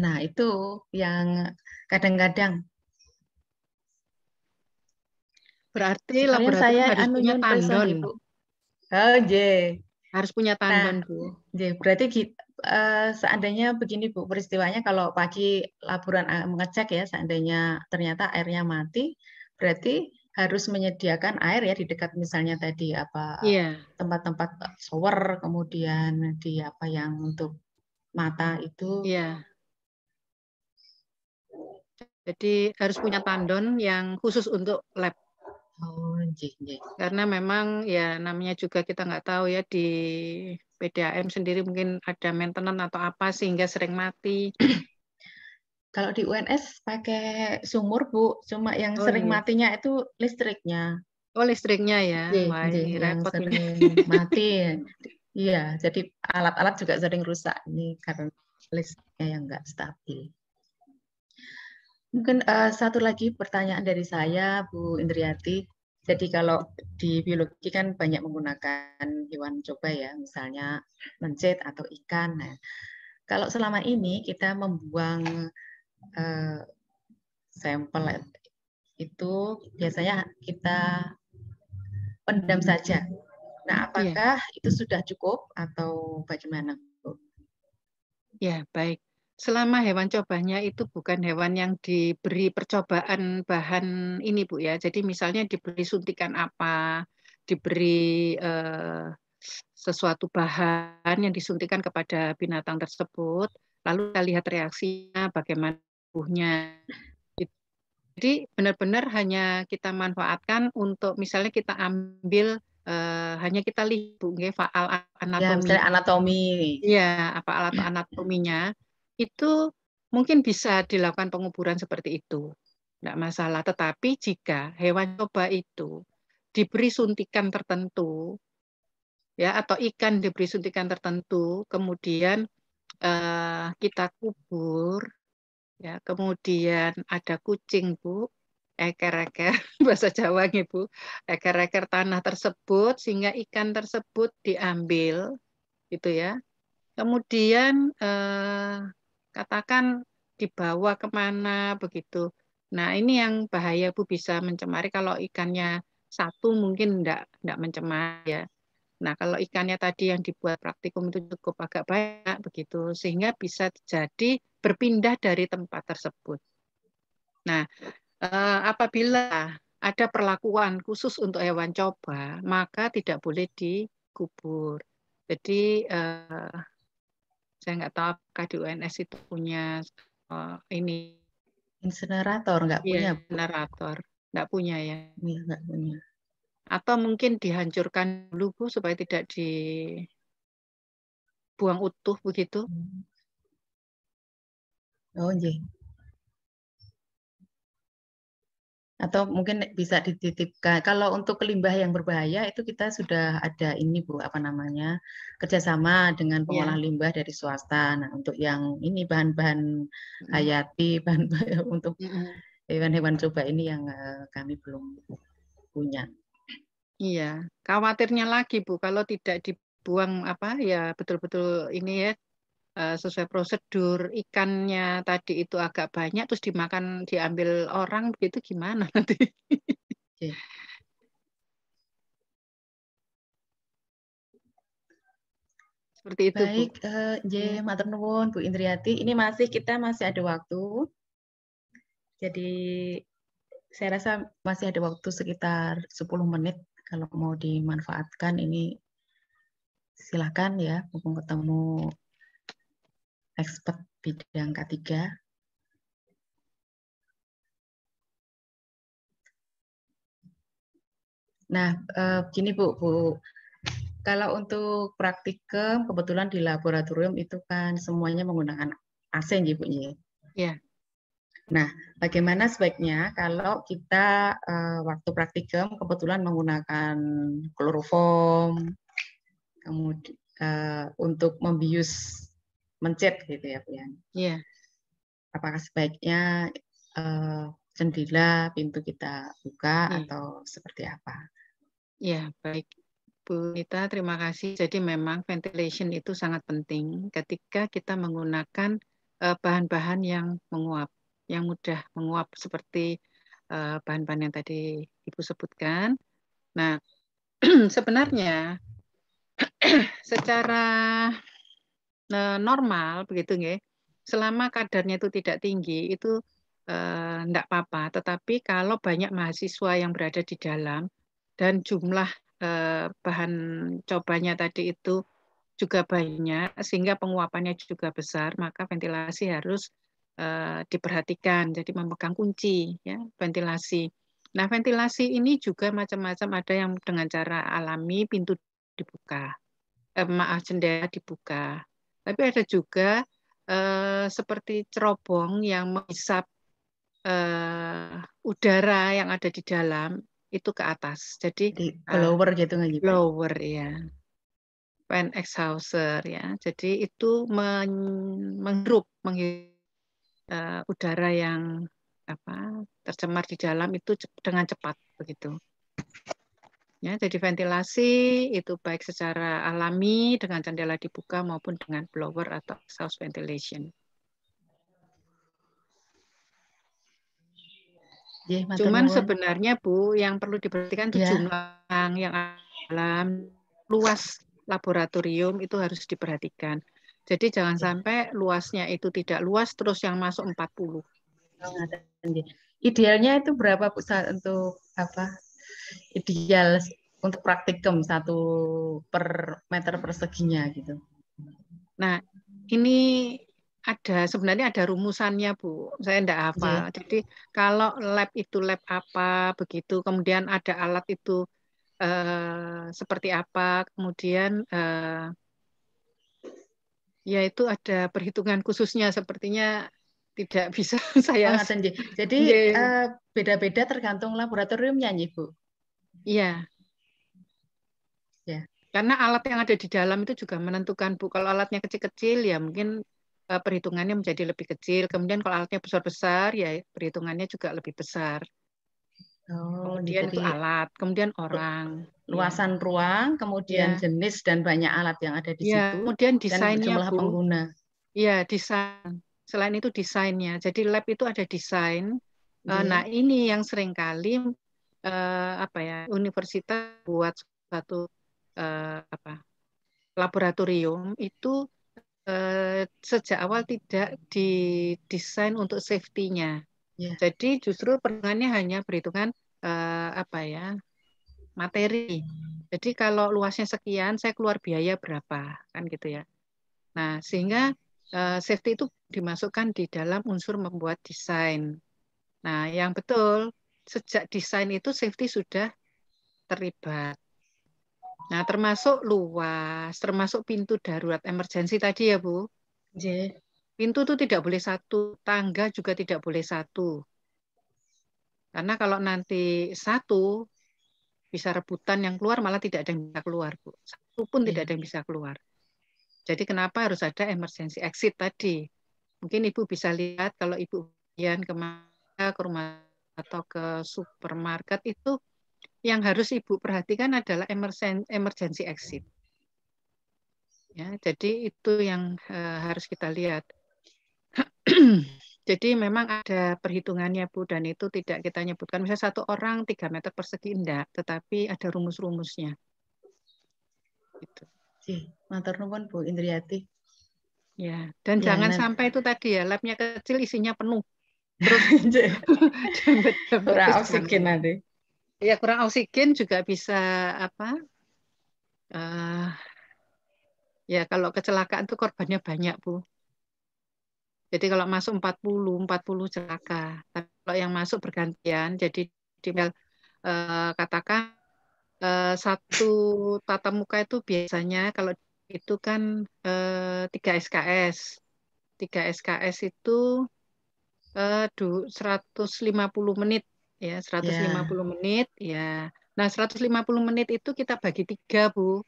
Nah, itu yang kadang-kadang Berarti Soalnya laboratorium saya harus anu punya tandon. Oh, J. Harus punya nah, tandon, nah, Bu. J. Berarti uh, seandainya begini, Bu, peristiwanya kalau pagi laboran eh, mengecek ya, seandainya ternyata airnya mati, berarti harus menyediakan air ya di dekat misalnya tadi apa tempat iya. tempat-tempat shower kemudian di apa yang untuk mata itu yeah. Jadi harus punya tandon yang khusus untuk lab. Oh, iya, iya. Karena memang ya namanya juga kita nggak tahu ya di PDAM sendiri mungkin ada maintenance atau apa sehingga sering mati. <clears throat> Kalau di UNS pakai sumur bu, cuma yang oh, sering iya. matinya itu listriknya. Oh listriknya ya, jih, iya, Wah, jih, yang sering mati. Iya, jadi alat-alat juga sering rusak nih karena listriknya yang nggak stabil. Mungkin uh, satu lagi pertanyaan dari saya, Bu Indriati. Jadi kalau di biologi kan banyak menggunakan hewan coba ya, misalnya mencit atau ikan. Nah, kalau selama ini kita membuang uh, sampel itu biasanya kita pendam saja. Nah, iya. apakah itu sudah cukup atau bagaimana, Ya, baik selama hewan cobanya itu bukan hewan yang diberi percobaan bahan ini Bu ya. Jadi misalnya diberi suntikan apa, diberi eh, sesuatu bahan yang disuntikan kepada binatang tersebut, lalu kita lihat reaksinya bagaimana tubuhnya. Jadi benar-benar hanya kita manfaatkan untuk misalnya kita ambil uh, hanya kita lihat bu, faal anatomi. Ya, anatomi. Iya, apa alat anatominya itu mungkin bisa dilakukan penguburan seperti itu. Tidak masalah. Tetapi jika hewan coba itu diberi suntikan tertentu, ya atau ikan diberi suntikan tertentu, kemudian eh, kita kubur, ya kemudian ada kucing bu, eker-eker <laughs> bahasa Jawa bu, eker-eker tanah tersebut sehingga ikan tersebut diambil, gitu ya. Kemudian eh, katakan dibawa kemana begitu. Nah ini yang bahaya Bu bisa mencemari kalau ikannya satu mungkin enggak, enggak mencemari ya. Nah kalau ikannya tadi yang dibuat praktikum itu cukup agak banyak begitu sehingga bisa jadi berpindah dari tempat tersebut. Nah eh, apabila ada perlakuan khusus untuk hewan coba maka tidak boleh dikubur. Jadi eh, saya nggak tahu apakah di UNS itu punya uh, ini insenerator nggak ya, punya nggak punya ya iya, nggak ya, punya atau mungkin dihancurkan dulu bu supaya tidak dibuang utuh begitu hmm. oh jih iya. atau mungkin bisa dititipkan. Kalau untuk limbah yang berbahaya itu kita sudah ada ini Bu, apa namanya kerjasama dengan iya. pengolah yeah. limbah dari swasta. Nah untuk yang ini bahan-bahan hayati, <laughs> bahan, -bahan untuk hewan-hewan mm. coba ini yang eh, kami belum punya. Iya, khawatirnya lagi Bu, kalau tidak dibuang apa ya betul-betul ini ya Eh, sesuai prosedur ikannya tadi itu agak banyak terus dimakan diambil orang begitu gimana <laughs> nanti? Seperti itu. Baik, Uh, eh, hmm. J. Matur Bu Indriati. Ini masih kita masih ada waktu. Jadi saya rasa masih ada waktu sekitar 10 menit kalau mau dimanfaatkan ini silahkan ya mumpung ketemu expert bidang K3. Nah, eh, gini Bu, Bu. Kalau untuk praktikum, kebetulan di laboratorium itu kan semuanya menggunakan AC, ya Bu? Ya. Yeah. Nah, bagaimana sebaiknya kalau kita uh, waktu praktikum kebetulan menggunakan kloroform, kemudian uh, untuk membius mencet gitu ya Bu ya iya. Apakah sebaiknya uh, jendela pintu kita buka yeah. atau seperti apa? Ya baik Bu Nita terima kasih. Jadi memang ventilation itu sangat penting ketika kita menggunakan eh, bahan-bahan uh, yang menguap, yang mudah menguap seperti bahan eh, bahan-bahan yang tadi Ibu sebutkan. Nah <clears throat> sebenarnya <clears throat> secara Eh, normal begitu nggih. Selama kadarnya itu tidak tinggi itu tidak eh, apa-apa, tetapi kalau banyak mahasiswa yang berada di dalam dan jumlah eh, bahan cobanya tadi itu juga banyak sehingga penguapannya juga besar, maka ventilasi harus eh, diperhatikan. Jadi memegang kunci ya ventilasi. Nah, ventilasi ini juga macam-macam ada yang dengan cara alami pintu dibuka. Eh, maaf jendela dibuka. Tapi ada juga eh, seperti cerobong yang menghisap eh, udara yang ada di dalam itu ke atas. Jadi di eh, blower uh, gitu nggak gitu? Blower ya. Fan exhauster ya. Jadi itu men menghirup menghirup uh, udara yang apa tercemar di dalam itu dengan cepat begitu. Ya, jadi ventilasi itu baik secara alami dengan jendela dibuka maupun dengan blower atau exhaust ventilation. Ya, Cuman sebenarnya Bu, yang perlu diperhatikan itu ya. jumlah yang dalam luas laboratorium itu harus diperhatikan. Jadi jangan ya. sampai luasnya itu tidak luas terus yang masuk 40. Idealnya itu berapa Bu untuk apa ideal untuk praktikum satu per meter perseginya gitu. Nah, ini ada sebenarnya ada rumusannya Bu. Saya tidak apa. Ya. Jadi kalau lab itu lab apa begitu, kemudian ada alat itu eh, seperti apa, kemudian eh, ya itu ada perhitungan khususnya sepertinya tidak bisa <laughs> saya. Oh, jadi iya. eh, beda-beda yeah. uh, tergantung laboratoriumnya nih Bu. Iya. Ya, karena alat yang ada di dalam itu juga menentukan Bu. Kalau alatnya kecil-kecil ya mungkin e, perhitungannya menjadi lebih kecil. Kemudian kalau alatnya besar-besar ya perhitungannya juga lebih besar. Oh, kemudian itu alat, kemudian orang, luasan ya. ruang, kemudian ya. jenis dan banyak alat yang ada di ya, situ. Kemudian desainnya dan jumlah Bu. pengguna. Iya, desain. Selain itu desainnya. Jadi lab itu ada desain. Ya. Nah, ini yang seringkali uh, apa ya universitas buat satu uh, eh, apa laboratorium itu uh, sejak awal tidak didesain untuk safety-nya. Yeah. Jadi justru perhitungannya hanya perhitungan uh, apa ya materi. Jadi kalau luasnya sekian, saya keluar biaya berapa kan gitu ya. Nah sehingga uh, safety itu dimasukkan di dalam unsur membuat desain. Nah yang betul sejak desain itu safety sudah terlibat. Nah, termasuk luas, termasuk pintu darurat emergensi tadi ya, Bu. Yeah. Pintu itu tidak boleh satu, tangga juga tidak boleh satu. Karena kalau nanti satu, bisa rebutan yang keluar, malah tidak ada yang bisa keluar, Bu. Satu pun tidak ada yang iya. bisa keluar. Jadi kenapa harus ada emergency exit tadi? Mungkin Ibu bisa lihat kalau Ibu ke rumah atau ke supermarket itu yang harus Ibu perhatikan adalah emergency exit. Ya, jadi itu yang uh, harus kita lihat. <clears throat> jadi memang ada perhitungannya Bu dan itu tidak kita nyebutkan misalnya satu orang tiga meter persegi enggak, tetapi ada rumus-rumusnya. Gitu. Matur nuwun Bu Indriati. Ya, dan ya, Jangan. jangan sampai itu tadi ya, labnya kecil isinya penuh. <laughs> Iya. kurang oksigen nanti. Ya kurang oksigen juga bisa apa? Uh, ya kalau kecelakaan tuh korbannya banyak bu. Jadi kalau masuk 40, 40 celaka. Tapi kalau yang masuk bergantian, jadi di uh, katakan uh, satu tatap muka itu biasanya kalau itu kan tiga 3 SKS. 3 SKS itu aduh 150 menit ya 150 yeah. menit ya nah 150 menit itu kita bagi tiga bu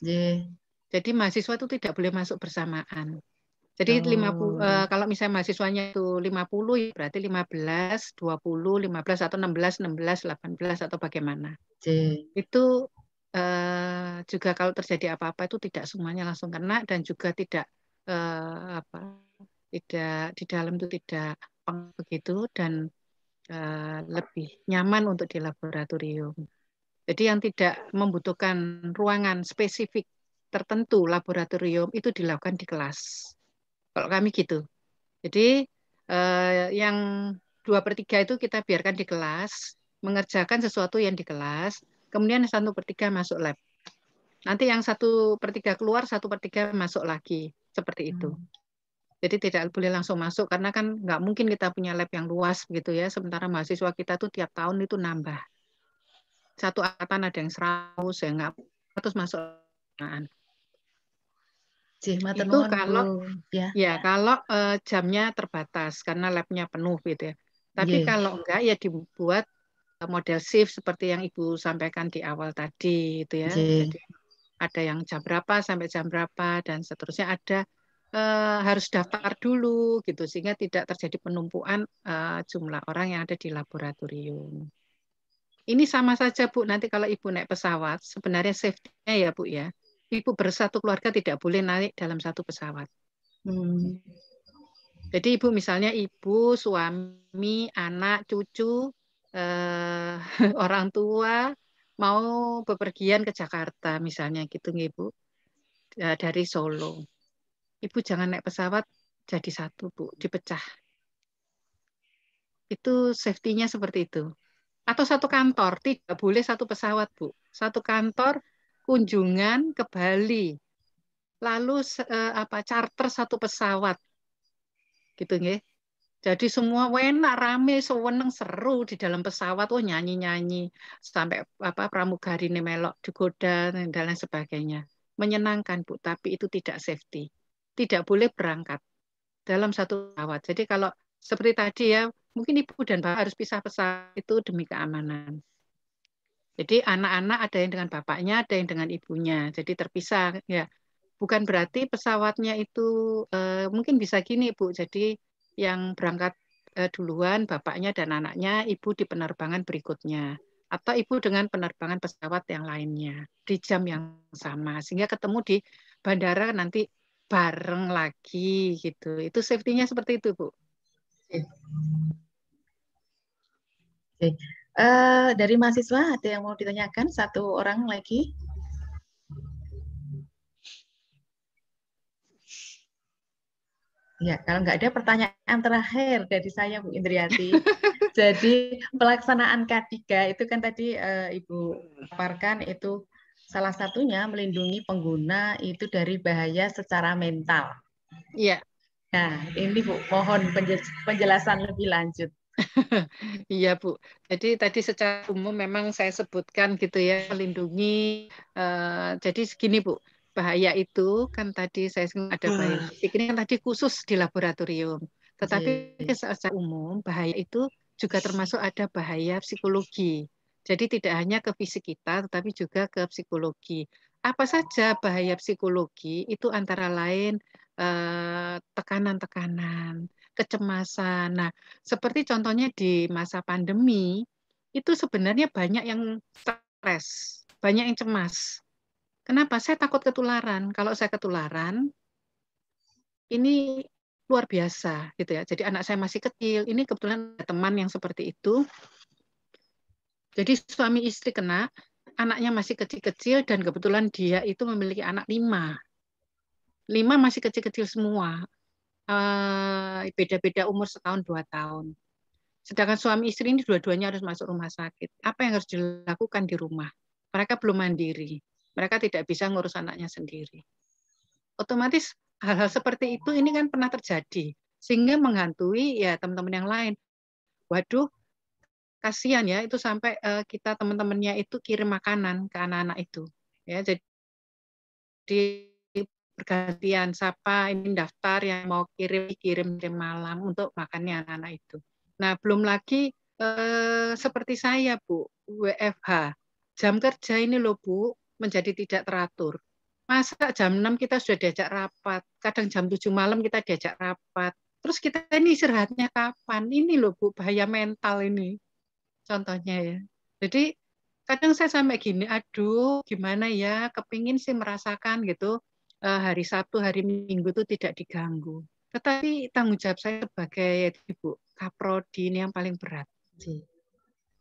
yeah. jadi mahasiswa itu tidak boleh masuk bersamaan jadi oh. 50 uh, eh, kalau misalnya mahasiswanya itu 50 ya berarti 15, 20, 15 atau 16, 16, 18 atau bagaimana. yeah. Itu uh, juga kalau terjadi apa-apa itu tidak semuanya langsung kena dan juga tidak uh, apa tidak di dalam itu tidak begitu dan uh, lebih nyaman untuk di laboratorium. Jadi yang tidak membutuhkan ruangan spesifik tertentu laboratorium itu dilakukan di kelas. Kalau kami gitu. Jadi eh, yang dua per tiga itu kita biarkan di kelas, mengerjakan sesuatu yang di kelas, kemudian satu per tiga masuk lab. Nanti yang satu per tiga keluar, satu per tiga masuk lagi. Seperti itu. Hmm. Jadi tidak boleh langsung masuk karena kan nggak mungkin kita punya lab yang luas gitu ya. Sementara mahasiswa kita tuh tiap tahun itu nambah. Satu angkatan ada yang seratus ya nggak terus masuk Cih, nah, itu kalau ya, ya kalau uh, jamnya terbatas karena labnya penuh gitu ya. Tapi yeah. kalau enggak ya dibuat eh, model shift seperti yang Ibu sampaikan di awal tadi itu ya. Yeah. Jadi ada yang jam berapa sampai jam berapa dan seterusnya ada Eh, harus daftar dulu gitu sehingga tidak terjadi penumpuan uh, jumlah orang yang ada di laboratorium. Ini sama saja Bu, nanti kalau Ibu naik pesawat, sebenarnya safety-nya ya Bu ya. Ibu bersatu keluarga tidak boleh naik dalam satu pesawat. Hmm. Jadi Ibu misalnya Ibu, suami, anak, cucu, eh, <laughs> orang tua mau bepergian ke Jakarta misalnya gitu Ibu. Eh, dari Solo ibu jangan naik pesawat jadi satu bu dipecah itu safety-nya seperti itu atau satu kantor tidak boleh satu pesawat bu satu kantor kunjungan ke Bali lalu eh, apa charter satu pesawat gitu nggih jadi semua enak, rame, seweneng, seru di dalam pesawat. Oh nyanyi-nyanyi sampai apa pramugari ini melok digoda dan lain sebagainya. Menyenangkan bu, tapi itu tidak safety tidak boleh berangkat dalam satu pesawat. Jadi kalau seperti tadi ya, mungkin ibu dan bapak harus pisah pesawat itu demi keamanan. Jadi anak-anak ada yang dengan bapaknya, ada yang dengan ibunya. Jadi terpisah ya. Bukan berarti pesawatnya itu eh, mungkin bisa gini Bu. Jadi yang berangkat eh, duluan bapaknya dan anaknya, ibu di penerbangan berikutnya atau ibu dengan penerbangan pesawat yang lainnya di jam yang sama sehingga ketemu di bandara nanti bareng lagi gitu. Itu safety-nya seperti itu, Bu. Oke. Okay. Uh, eh, dari mahasiswa ada yang mau ditanyakan? Satu orang lagi. Ya, kalau nggak ada pertanyaan terakhir dari saya Bu Indriati. <laughs> Jadi pelaksanaan K3 itu kan tadi uh, Ibu paparkan itu Salah satunya melindungi pengguna itu dari bahaya secara mental. Iya. Nah, ini Bu, mohon penjelasan lebih lanjut. <laughs> Iya Bu. Jadi tadi secara umum memang saya sebutkan gitu ya melindungi. Uh, jadi segini Bu, bahaya itu kan tadi saya ada bahaya ini kan tadi khusus di laboratorium. Tetapi iya. secara umum bahaya itu juga termasuk ada bahaya psikologi. Jadi tidak hanya ke fisik kita, tetapi juga ke psikologi. Apa saja bahaya psikologi itu antara lain eh, tekanan-tekanan, kecemasan. Nah, seperti contohnya di masa pandemi, itu sebenarnya banyak yang stres, banyak yang cemas. Kenapa? Saya takut ketularan. Kalau saya ketularan, ini luar biasa gitu ya. Jadi anak saya masih kecil, ini kebetulan ada teman yang seperti itu. Jadi suami istri kena, anaknya masih kecil-kecil dan kebetulan dia itu memiliki anak lima. Lima masih kecil-kecil semua. Eh, beda-beda umur setahun dua tahun. Sedangkan suami istri ini dua-duanya harus masuk rumah sakit. Apa yang harus dilakukan di rumah? Mereka belum mandiri. Mereka tidak bisa ngurus anaknya sendiri. Otomatis hal-hal seperti itu ini kan pernah terjadi. Sehingga menghantui ya teman-teman yang lain. Waduh, kasihan ya itu sampai uh, kita teman-temannya itu kirim makanan ke anak-anak itu ya jadi pergantian siapa ini daftar yang mau kirim kirim kirim malam untuk makannya anak-anak itu nah belum lagi uh, seperti saya bu WFH jam kerja ini loh bu menjadi tidak teratur masa jam 6 kita sudah diajak rapat kadang jam 7 malam kita diajak rapat terus kita ini istirahatnya kapan ini loh bu bahaya mental ini contohnya ya. Jadi kadang saya sampai gini, aduh gimana ya, kepingin sih merasakan gitu eh, hari Sabtu, hari Minggu itu tidak diganggu. Tetapi tanggung jawab saya sebagai ibu kaprodi ini yang paling berat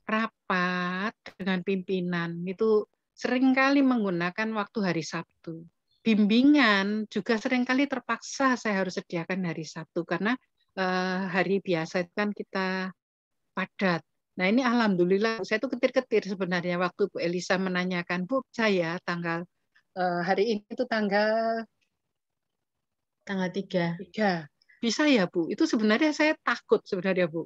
Rapat dengan pimpinan itu seringkali menggunakan waktu hari Sabtu. Bimbingan juga seringkali terpaksa saya harus sediakan hari Sabtu karena eh, hari biasa itu kan kita padat Nah ini alhamdulillah saya tuh ketir-ketir sebenarnya waktu Bu Elisa menanyakan Bu saya tanggal eh, hari ini itu tanggal tanggal tiga Tiga. Bisa ya Bu? Itu sebenarnya saya takut sebenarnya Bu.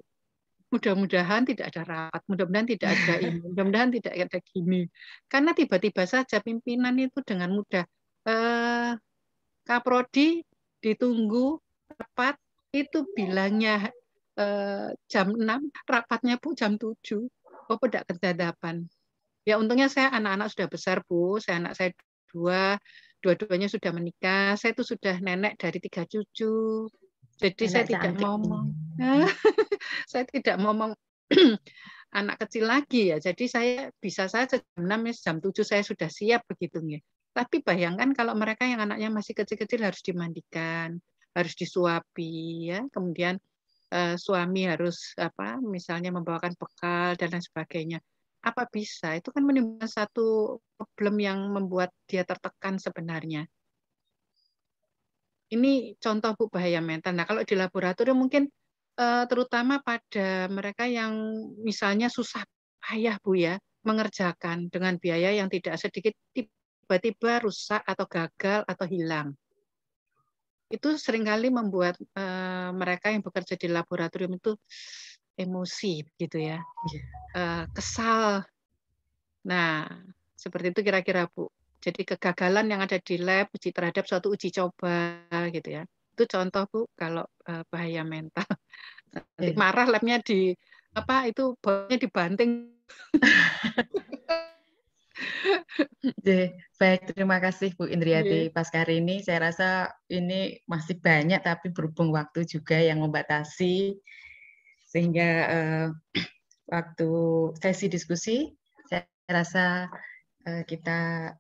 Mudah-mudahan tidak ada rapat, mudah-mudahan tidak ada <laughs> ini, mudah-mudahan tidak ada gini. Karena tiba-tiba saja pimpinan itu dengan mudah eh, Kaprodi ditunggu rapat itu bilangnya eh, jam 6, rapatnya Bu jam 7. Oh, tidak kerja 8. Ya untungnya saya anak-anak sudah besar Bu, saya anak saya dua, dua-duanya sudah menikah, saya itu sudah nenek dari tiga cucu. Jadi Enak hmm. <laughs> saya tidak ngomong, saya tidak ngomong anak kecil lagi ya. Jadi saya bisa saja jam 6, ya, jam 7 saya sudah siap begitu ya. Tapi bayangkan kalau mereka yang anaknya masih kecil-kecil harus dimandikan, harus disuapi ya, kemudian Eh, suami harus apa misalnya membawakan bekal dan lain sebagainya apa bisa itu kan menimbulkan satu problem yang membuat dia tertekan sebenarnya ini contoh bu bahaya mental nah kalau di laboratorium mungkin eh, terutama pada mereka yang misalnya susah payah bu ya mengerjakan dengan biaya yang tidak sedikit tiba-tiba rusak atau gagal atau hilang itu seringkali membuat uh, mereka yang bekerja di laboratorium itu emosi gitu ya uh, kesal nah seperti itu kira-kira bu jadi kegagalan yang ada di lab uji terhadap suatu uji coba gitu ya itu contoh bu kalau uh, bahaya mental nanti iya. marah labnya di apa itu bolanya dibanting <laughs> Baik, terima kasih Bu Indriati yeah. hari ini. Saya rasa ini masih banyak tapi berhubung waktu juga yang membatasi sehingga uh, waktu sesi diskusi saya rasa uh, kita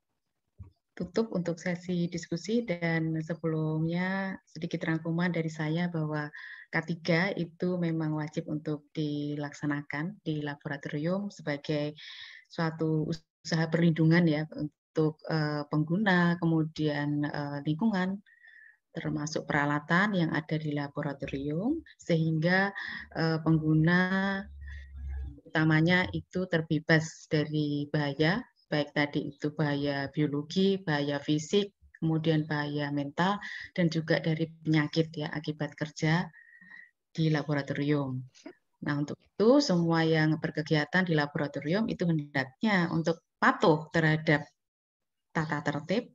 tutup untuk sesi diskusi dan sebelumnya sedikit rangkuman dari saya bahwa K3 itu memang wajib untuk dilaksanakan di laboratorium sebagai suatu usaha perlindungan ya untuk uh, pengguna, kemudian uh, lingkungan, termasuk peralatan yang ada di laboratorium, sehingga uh, pengguna utamanya itu terbebas dari bahaya, baik tadi itu bahaya biologi, bahaya fisik, kemudian bahaya mental, dan juga dari penyakit ya akibat kerja di laboratorium. Nah, untuk itu semua yang berkegiatan di laboratorium itu hendaknya untuk patuh terhadap tata tertib,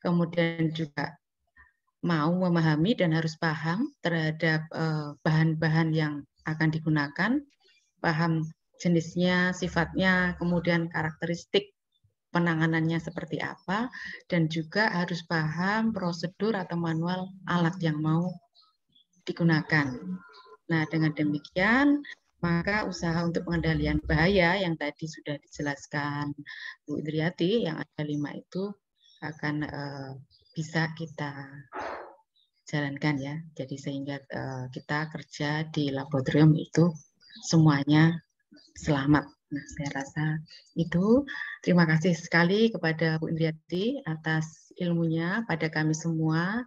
kemudian juga mau memahami dan harus paham terhadap eh, bahan-bahan yang akan digunakan, paham jenisnya, sifatnya, kemudian karakteristik penanganannya seperti apa, dan juga harus paham prosedur atau manual alat yang mau digunakan. Nah, dengan demikian maka usaha untuk pengendalian bahaya yang tadi sudah dijelaskan Bu Indriati yang ada lima itu akan uh, bisa kita jalankan ya. Jadi sehingga uh, kita kerja di laboratorium itu semuanya selamat. Nah, saya rasa itu. Terima kasih sekali kepada Bu Indriati atas ilmunya pada kami semua.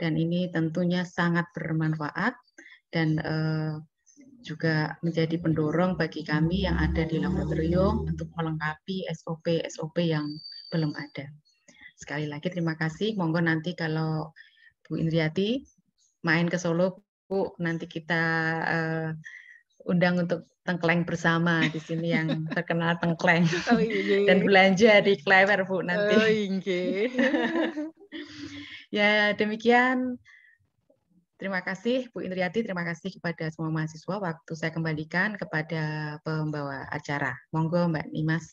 Dan ini tentunya sangat bermanfaat dan eh, juga menjadi pendorong bagi kami yang ada di laboratorium untuk melengkapi SOP-SOP yang belum ada. Sekali lagi terima kasih. Monggo nanti kalau Bu Indriati main ke Solo, Bu, nanti kita uh, undang untuk tengkleng bersama di sini yang terkenal tengkleng. <laughs> Oh, iya, iya, iya. Dan belanja di Clever, Bu, nanti. Oh, <laughs> ya, demikian Terima kasih Bu Indriati, terima kasih kepada semua mahasiswa. Waktu saya kembalikan kepada pembawa acara. Monggo Mbak Nimas.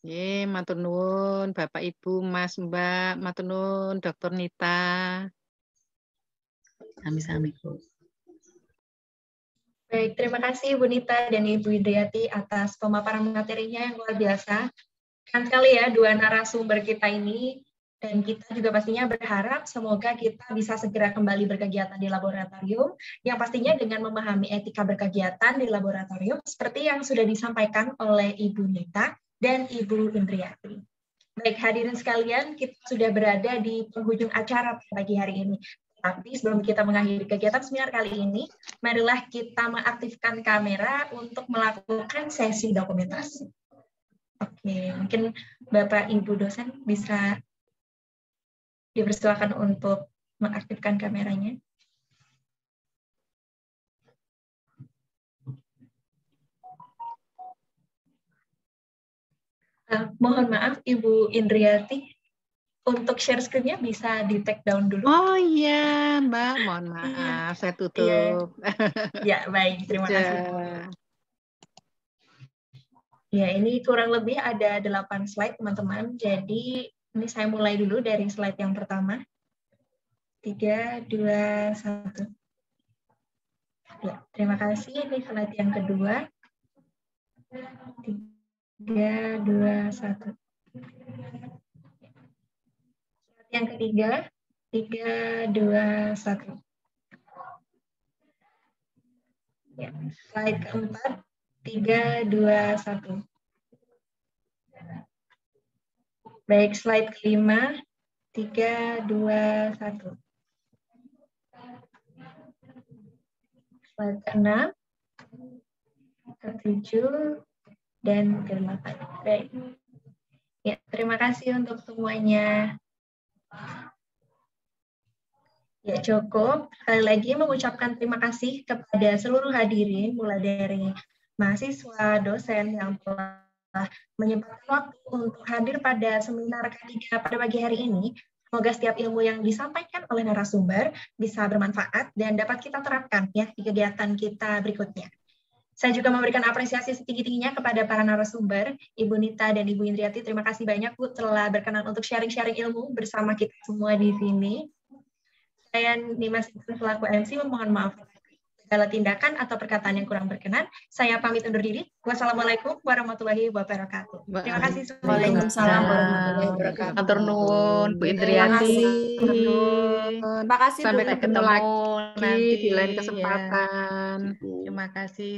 Ye, matunun, Bapak Ibu, Mas, Mbak, matunun, Dokter Dr. Nita. Sami-sami Bu. Baik, terima kasih Bu Nita dan Ibu Indriati atas pemaparan materinya yang luar biasa. Kan sekali ya dua narasumber kita ini dan kita juga pastinya berharap semoga kita bisa segera kembali berkegiatan di laboratorium, yang pastinya dengan memahami etika berkegiatan di laboratorium seperti yang sudah disampaikan oleh Ibu Nita dan Ibu Indriati. Baik, hadirin sekalian, kita sudah berada di penghujung acara pagi hari ini. Tapi sebelum kita mengakhiri kegiatan seminar kali ini, marilah kita mengaktifkan kamera untuk melakukan sesi dokumentasi. Oke, mungkin Bapak Ibu dosen bisa Dipersilakan untuk mengaktifkan kameranya. Uh, mohon maaf Ibu Indriati, untuk share screen-nya bisa di take down dulu. Oh iya, Mbak, mohon iya. maaf, saya iya. tutup. ya, baik, terima ja. Iya. kasih. Ya, ini kurang lebih ada delapan slide, teman-teman. Jadi ini saya mulai dulu dari slide yang pertama. Tiga, dua, satu. Ya, terima kasih. Ini slide yang kedua. Tiga, dua, satu. Slide yang ketiga. Tiga, dua, satu. Ya, slide keempat. Tiga, dua, satu. Baik, slide kelima. Tiga, dua, satu. Slide keenam, ketujuh, dan kedelapan. Baik. Ya, terima kasih untuk semuanya. Ya cukup. Sekali lagi mengucapkan terima kasih kepada seluruh hadirin, mulai dari mahasiswa, dosen yang telah Nah, menyempatkan waktu untuk hadir pada seminar ketiga pada pagi hari ini. Semoga setiap ilmu yang disampaikan oleh narasumber bisa bermanfaat dan dapat kita terapkan ya di kegiatan kita berikutnya. Saya juga memberikan apresiasi setinggi-tingginya kepada para narasumber, Ibu Nita dan Ibu Indriati. Terima kasih banyak Bu telah berkenan untuk sharing-sharing ilmu bersama kita semua di sini. Saya Dimas selaku MC memohon maaf segala tindakan atau perkataan yang kurang berkenan. Saya pamit undur diri. Wassalamualaikum warahmatullahi wabarakatuh. Terima kasih semua. Waalaikumsalam warahmatullahi wabarakatuh. Atur nuwun Bu Terima kasih. Sampai ketemu lagi nanti di lain iya. kesempatan. Terima kasih.